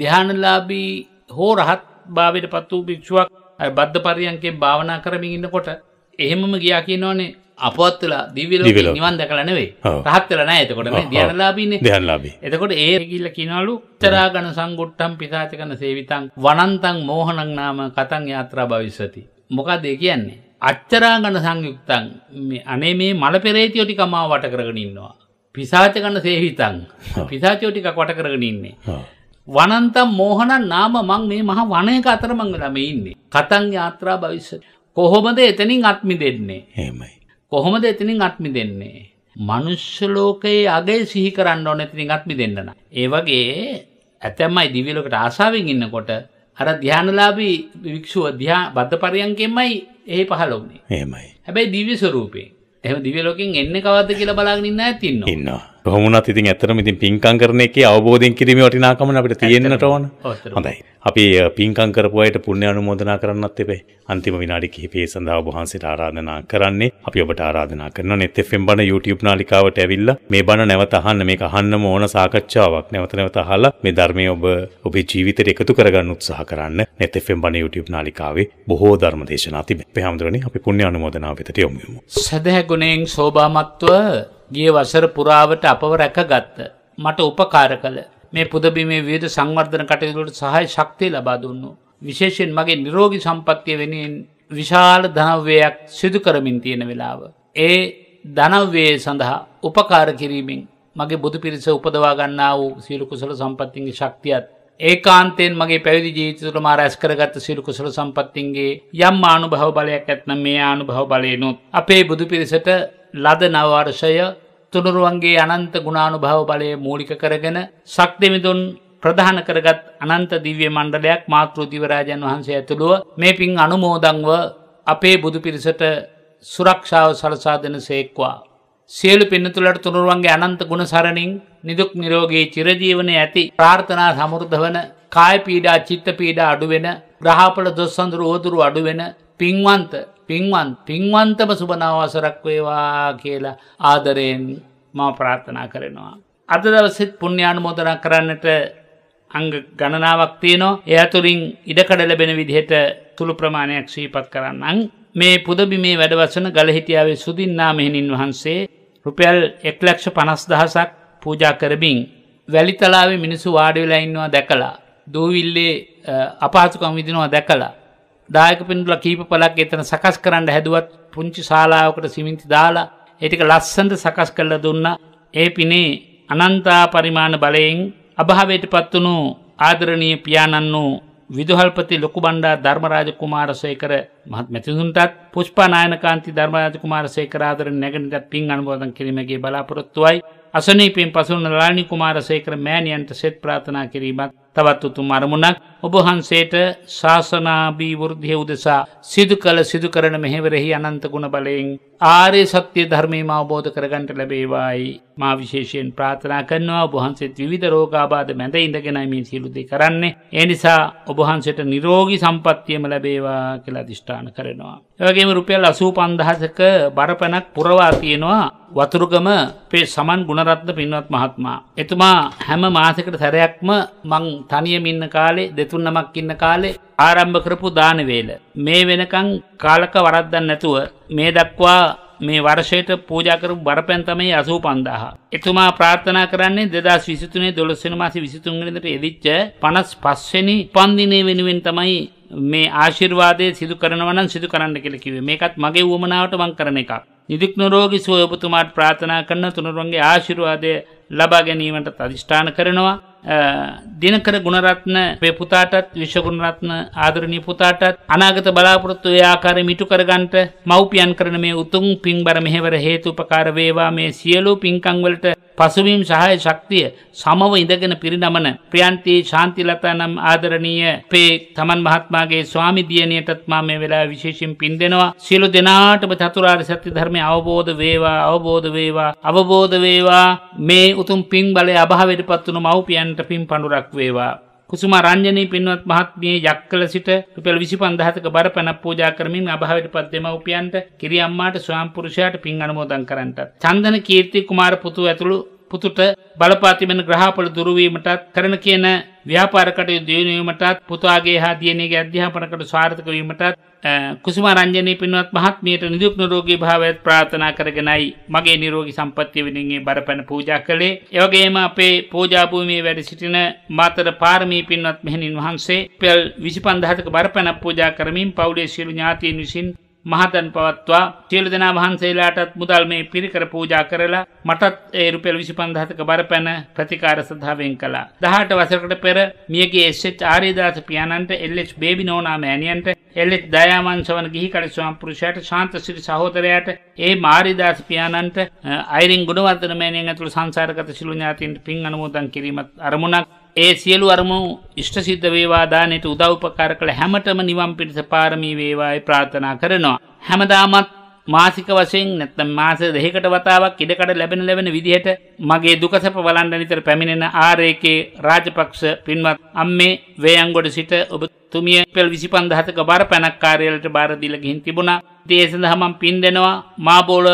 ධ්‍යානලාබී හෝ රහත් භාවයට පත් වූ භික්ෂුවක් බද්ධ පරියන්කෙන් භාවනා කරමින් ඉන්නකොට එහෙමම ගියා කියනවනේ අපත්තුලා දිවිලෝ නිවන් දකලා නෙවෙයි රහත්වල නෑ එතකොට මේ ධ්‍යානලාභීනේ ධ්‍යානලාභී එතකොට ඒ ගිල්ල කියනවලු උත්තරා ගණ සංගොට්ටම් පිසාචකන සේවිතං වනන්තං මෝහණං නාම කතං යාත්‍රා භවිස්සති මොකද ඒ කියන්නේ අච්චරාගන්න සංයුක්තන් අනේ මේ මල පෙරේතියෝ ටික මාව වට කරගෙන ඉන්නවා. පිසාච ගන්න සේහිතන්. පිසාචෝ ටිකක් වට කරගෙන ඉන්නේ. වනන්තම් මෝහනන් නාම මං මේ මහා වනයක අතර මං වෙලා මේ ඉන්නේ. කතන් යාත්‍රා භවිෂ්‍යති. කොහොමද එතනින් අත්මි දෙන්නේ? එහෙමයි. කොහොමද එතනින් අත්මි දෙන්නේ? මනුෂ්‍ය ලෝකයේ අගේ සිහි කරන්න ඕන එතනින් අත්මි දෙන්න නම්. ඒ වගේ ඇතැම්මයි දිව්‍ය ලෝකයට ආසාවෙන් ඉන්නකොට අර ධානලාභී වික්ෂුව ධ්‍යා බද්ධ පරියන්කෙමයි ඒ පහළ වුණේ. එහෙමයි. හැබැයි දිව්‍ය ස්වරූපේ. එහෙම දිව්‍ය ලෝකෙන් එන්නේ කවද්ද කියලා බලාගෙන ඉන්න අයත් ඉන්නවා. ඉන්නවා. කොහොමුණත් ඉතින් ඇතරම ඉතින් පින්කම් කරන එකේ අවබෝධයෙන් කිරීමේ වටිනාකම අපිට තියෙන්නට ඕන. හොඳයි. අපි පින්කම් කරපු අයට පුණ්‍ය අනුමෝදනා කරන්නත් එපේ. අන්තිම විනාඩි කිහිපේ සඳහා ඔබ වහන්සේට ආරාධනා කරන්නේ අපි ඔබට ආරාධනා කරනවා net fm බණ youtube නාලිකාවට ඇවිල්ලා මේ බණ නැවත අහන්න මේක අහන්නම ඕන සාකච්ඡාවක් නැවත නැවත අහලා මේ ධර්මයේ ඔබ ඔබේ ජීවිතයට එකතු කරගන්න උත්සාහ කරන්න net fm බණ youtube නාලිකාවේ බොහෝ ධර්ම දේශනා තිබේ. අපි හැමදෙරණි අපි පුණ්‍ය අනුමෝදනා වෙතට යොමු වෙමු. සදහැ ගුණයෙන් සෝභාමත්ව ගිය වසර පුරාවට අපව රැකගත්ත. මට උපකාර කළ මේ පුදබිමේ විවිධ සංවර්ධන කටයුතුවලට සහාය ශක්තිය ලබා දුන්නු. විශේෂයෙන් මගේ නිරෝගී සම්පත්තිය වෙනුවෙන් විශාල ධනව්‍යයක් සිදු කරමින් තියෙන වෙලාව. ඒ ධනව්‍යය සඳහා උපකාර කිරීමෙන් මගේ බුදු පිරිස උපදවා ගන්නා වූ සියලු කුසල සම්පත්තින්ගේ ශක්තියත් ඒ කාන්තයෙන් මගේ පැවිදි ජීවිතතුළ මා රැස්කරගත්ත සිරු කුසල සම්පත්තින්ගේ යම් ආනු භව බලයක් ඇත්න මේ ආනු භව බලයනුත්. අපේ බුදු පිරිසට ලද නවර්ෂය තුනුරුවන්ගේ අනන්ත ගුණානුභාව බලය මූලික කරගෙන සක්දෙමිදුන් ප්‍රධාන කරගත් අනන්ත දිව්‍ය මණ්ඩලයක් මාතෘතිවරාජන් වහන්සේ ඇතුළුව මේ පින් අනුමෝදංව අපේ බුදු පිරිසට සුරක්ෂාව සලසා දෙන සේක්වා. සියලු පින්නතුලට තුනුරුවන්ගේ අනන්ත ගුණසරණින් නිදුක් නිරෝගී චිරජීවනය ඇති ප්‍රාර්ථනා සමෘද්ධ වන කාය පීඩා චිත්ත පීඩා අඩුවෙන ග්‍රහපල දොස්සඳුරු ඕදුරු අඩුවෙන පින්වන්ත පින්වන් පින්වන්තම සුබනවසරක් වේවා කියලා ආදරයෙන් මම ප්‍රාර්ථනා කරනවා. අද දවසෙත් පුුණ්‍යානුමෝදන කරන්නට අංග ගණනාවක් තියනෝ එයතුරින් ඉඩකඩ ලැබෙන විදිහට තුළු ප්‍රමාණයක් ශීපත් කරන්නන් මේ පුදබි මේ වැඩවසන ගලහිටියාවේ සුදින්නා මෙහිණින් වහන්සේ රුපැල් එක්ලක්ෂ පනස් දහසක් පූජා කරබින් වැලිතලාවේ මිනිසු වාඩවෙලා ඉන්නවා දැකලා දූවිල්ලේ අපාසුකම් විදිනවා දැකලා දායක පින්දුල කීප පලක් එතන සකස් කරන්න හැදුවත් පුංචි ශාලාවකට සිමින්ති දාලා ඒටික ලස්සඳ සකස් කරල දුන්න ඒ පිනේ අනන්තා පරිමාණ බලයෙන් අභාවයට පත්වනු ආදරණීය පියාණන් වූ විදුහල්පති ලොකු බණ්ඩා ධර්මරාජ කුමාරසේකර මහත් මැතිසුන්ටත් පුෂ්පානායනකාන්ති ධර්මරාජ කුමාරසේකර ආදරණ නැගණිටත් පින් අනුමෝදන් කිරීමගේ බලාපොරොත්තුවයි අසනීපයෙන් පසුවන ලාලනී කුමාරසේකර මෑණියන්ට සෙත් ප්‍රාර්ථනා කිරීමත් තවත් උතුම් අරමුණක් ඔබහන්සේට ශාසනාබී වෘද්ධිය උදෙසා සිදු කළ සිදු කරන මෙහෙවරෙහි අනන්ත ගුණ බලයෙන් ආරය සත්‍යය ධර්මීම අවබෝධ කරගන්ට ලැබේවායි මා විශේෂයෙන් ප්‍රාථනා කරනවා ඔබහන්සේත් විධ රෝගාබාද මැඳ ඉඳගෙනයි මේ සියලුදේ කරන්නේ. ඒ නිසා ඔබහන්සට නිරෝගී සම්පත්තියම ලැබේවා කියලා දිෂ්ඨාන කරනවා. ඒවගේම රුපියල් අසූ පන්දහසක බරපනක් පුරවා තියෙනවා වතුරුගම පේ සමන් ගුණරත්න පින්වත් මහත්මා. එතුමා හැම මාසකට සැරයක්ම මං තනියමින්න කාලේ දෙත තුන්නමක් ඉන්න කාලේ ආරම්භ කරපු දානවේල. මේ වෙනකං කාලක වරද්දන්න නැතුව මේ දක්වා මේ වර්ෂයට පූජාකරු බරපැන් තමයි අසූ පන්දාහ. එතුමා ප්‍රාර්ථනා කරන්නේ දෙදස් විසිතුනේ දොළොස්සෙන මාස විසිතුන්ගෙනට එදිච්ච පනස් පස්වෙනි පන්දිනය වෙනුවෙන් තමයි මේ ආශිර්වාදය සිදු කරනවනන් සිදු කරන්න කෙලකිවේ මේකත් මගේ වුවමනාවට මං කරන එකක්. නිදික් නොරෝගි සෝයපතුමාට ප්‍රාථනා කරන තුනරුවන්ගේ ආශිරවාදය ලබා ගැනීමට අධිෂ්ඨාන කරනවා දිනකර ගුණරත්න මේ පුතාටත් විශ්වගුණරත්න ආදරණීය පුතාටත් අනාගත බලාපොරොත්තු ඒ ආකාරයෙන් මිටු කරගන්නට මව්පියන් කරන මේ උතුම් පින්බර මෙහෙවර හේතුපකාර වේවා මේ සියලු පින්කම් වලට පසුබිම් සහාය ශක්තිය සමව ඉඳගෙන පිරිනමන ප්‍රියන්ති ශාන්තිලතා නම් ආදරණීය පේ තමන් මහත්මාගේ ස්වාමි දියණියටත් මා මේ වෙලාව විශේෂයෙන් පින් දෙනවා සියලු දෙනාටම චතුරාර්ය සත්‍ය ධර්මය අවබෝධ වේවා අවබෝධ වේවා අවබෝධ වේවා මේ උතුම් පින් බලය අභාවයට පත් වුණු මව්පියන්ට පින් පඳුරක් වේවා කුසුම රංජනී පින්වත් මහත්මිය යක්කල සිට රුපියල් 25000ක බර පැනක් පූජා කරමින් අභාවයට පත් දෙමව්පියන්ට කිරි අම්මාට ස්වාම පුරුෂයාට පින් අනුමෝදන් කරන්නට චන්දන කීර්ති කුමාර පුතු ඇතුළු පුතුට බලපා තිබෙන ග්‍රහපල දුරු වීමටත් කරන කියන ව්‍යාපාරකටයුතු දියුණුවීමටත් පුතාගේ හා දියණියගේ අධ්‍යාපනකට සාර්ථක වීමටත් කුසුමා රංජනී පින්වත් මහත්මියට නිදුක් නිරෝගී භාවයත් ප්‍රාර්ථනා කරගෙනයි මගේ නිරෝගී සම්පත්තිය වෙනුවෙන් මේ බරපැන පූජා කළේ. ඒ වගේම අපේ පූජා භූමියේ වැඩ සිටින මාතර පාරමී පින්වත් මෙහෙණින් වහන්සේ පෙල් 25000ක බරපැන පූජා කරමින් පවුලේ සියලු ඥාතීන් විසින් මහතන් පවත්වා සියලු දෙනා වහන්සේලාටත් මුදල් මේ පිරිකර පූජා කරලා මටත් ඒ රුපියල් 25000ක බරපැන ප්‍රතිකාර සදාවෙන් කළා. 18 වසරකට පෙර මියගේ එස්.එච්. ආරියදාස පියාණන්ට එල්.එච්. බේබි නෝනා මෑණියන්ට එල්.එච්. දයාමන්සවන ගිහි කඩ ස්වාමිපුරුෂයාට ශාන්තසිරි සහෝදරයාට ඒ මාරිදාස පියාණන්ට අයිරින් ගුණවර්ධන මෑණියන් ඇතුළු සංසාරගත සිළු ඥාතීන්ට පින් අනුමෝදන් කිරීමත් අරමුණක් ඒ සියලු අරමුණු ඉෂ්ට සිද්ධ වේවා දානෙට උදව්පකාර කළ හැමතෙම නිවන් පිණිස පාරමී වේවායි ප්‍රාර්ථනා කරනවා. හැමදාමත් මාසික වශයෙන් නැත්නම් මාස දෙකකට වතාවක් ඉඩකඩ ලැබෙන ලැබෙන විදිහට මගේ දුක සැප බලන්න නිතර පැමිණෙන RAK රාජපක්ෂ පින්වත් අම්මේ වේයන්ගොඩ සිට ඔබතුමිය පෙල් 25000ක බාර පැනක් කාර්යාලයට බාර දීලා ගිහින් තිබුණා. ඉතින් ඒ සඳහා මම පින් දෙනවා. මා බෝල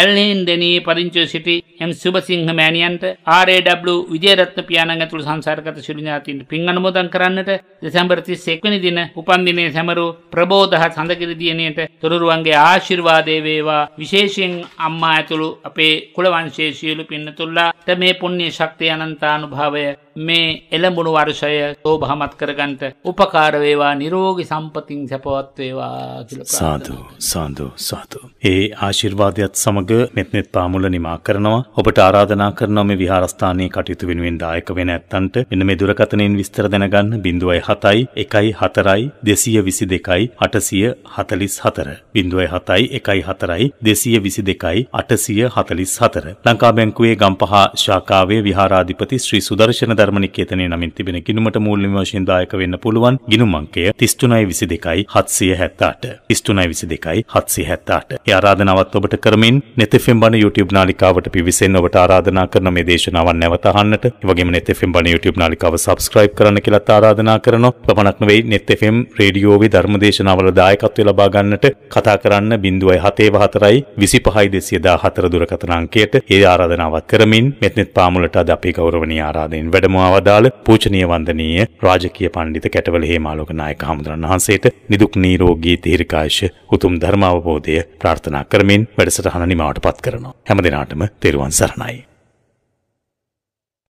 ඇල්හින්දනී පදිංචිව සිටි එම් සුබසිංහ මෑණියන්ට RAW විජේරත්න පියාණන් ඇතුළු සංසාරගත සිළු ඥාතීන්ට පින් අනුමෝදන් කරන්නට දෙසැම්බර් 31 වෙනි දින උපන්දිනයේ සැමරූ ප්‍රබෝධහ සඳගිරි දියණියට තුරුරුවන්ගේ ආශිර්වාදේ වේවා විශේෂයෙන් අම්මා ඇතුළු අපේ කුල වංශයේ සියලු පින්නතුල්ලාට මේ පුණ්‍ය ශක්තිය අනන්තානුභාවය මේ එළඹුණු වර්ෂය සෝභහමත් කරගන්ට උපකාරවේවා නිරෝගි සම්පතින් සැපවත්වේවා සාධු සාන්දු සාතු. ඒ ආශිර්වාදයත් සමඟ මෙත්නෙත් පාමුල නිමා කරනවා ඔබට ආරාධනා කරනම විහාරස්ථානය කටයුතු වෙනුවෙන් දායක වෙන ඇත්තන්ට එන මේ දුරකතනයෙන් විස්තර දැනගන්න බිඳුවයි හතයි එකයි හතරයි දෙසිය විසි දෙකයි අටසිය හතලිස් හතර. බිඳුවයි හතයි එකයි හතරයි දෙසිය විසි දෙකයි අටසිය හතලිස් හතර. ලංකා බැංකුවේ ගම්පහ ශාකාවේ විහාරාධිපති ශ්‍රී සුදර්ශනද ධර්මනිකේතනය නමින් තිබෙන ගිණුමට මූල්‍යම වශයෙන් දායක වෙන්න පුළුවන් ගිණුම් අංකය 3322 778 3322 778 ඒ ආරාධනාවත් ඔබට කරමින් netfm බණ YouTube නාලිකාවට පිවිසෙන්න ඔබට ආරාධනා කරන මේ දේශනාවන් නැවත අහන්නට ඒ වගේම netfm බණ YouTube නාලිකාව subscribe කරන්න කියලාත් ආරාධනා කරනවා පමණක් නෙවෙයි netfm රේඩියෝවේ ධර්මදේශනාවල දායකත්වය ලබා ගන්නට කතා කරන්න 0714යි 25214 දුරකථන අංකයට ඒ ආරාධනාවත් කරමින් මෙත්නෙත් පාමුලට අද අපේ ගෞරවනීය ආරාධනෙන් වැඩම පමුණවා වදාළ පූජනීය වන්දනීය රාජකීය පඬිත කැටවල හේමාලෝක නායක හමුදුරන් වහන්සේට නිදුක් නිරෝගී දීර්ඝායුෂ උතුම් ධර්ම අවබෝධය ප්‍රාර්ථනා කරමින් වැඩසටහන නිමවටපත් කරනවා. හැම දිනාටම තෙරුවන් සරණයි.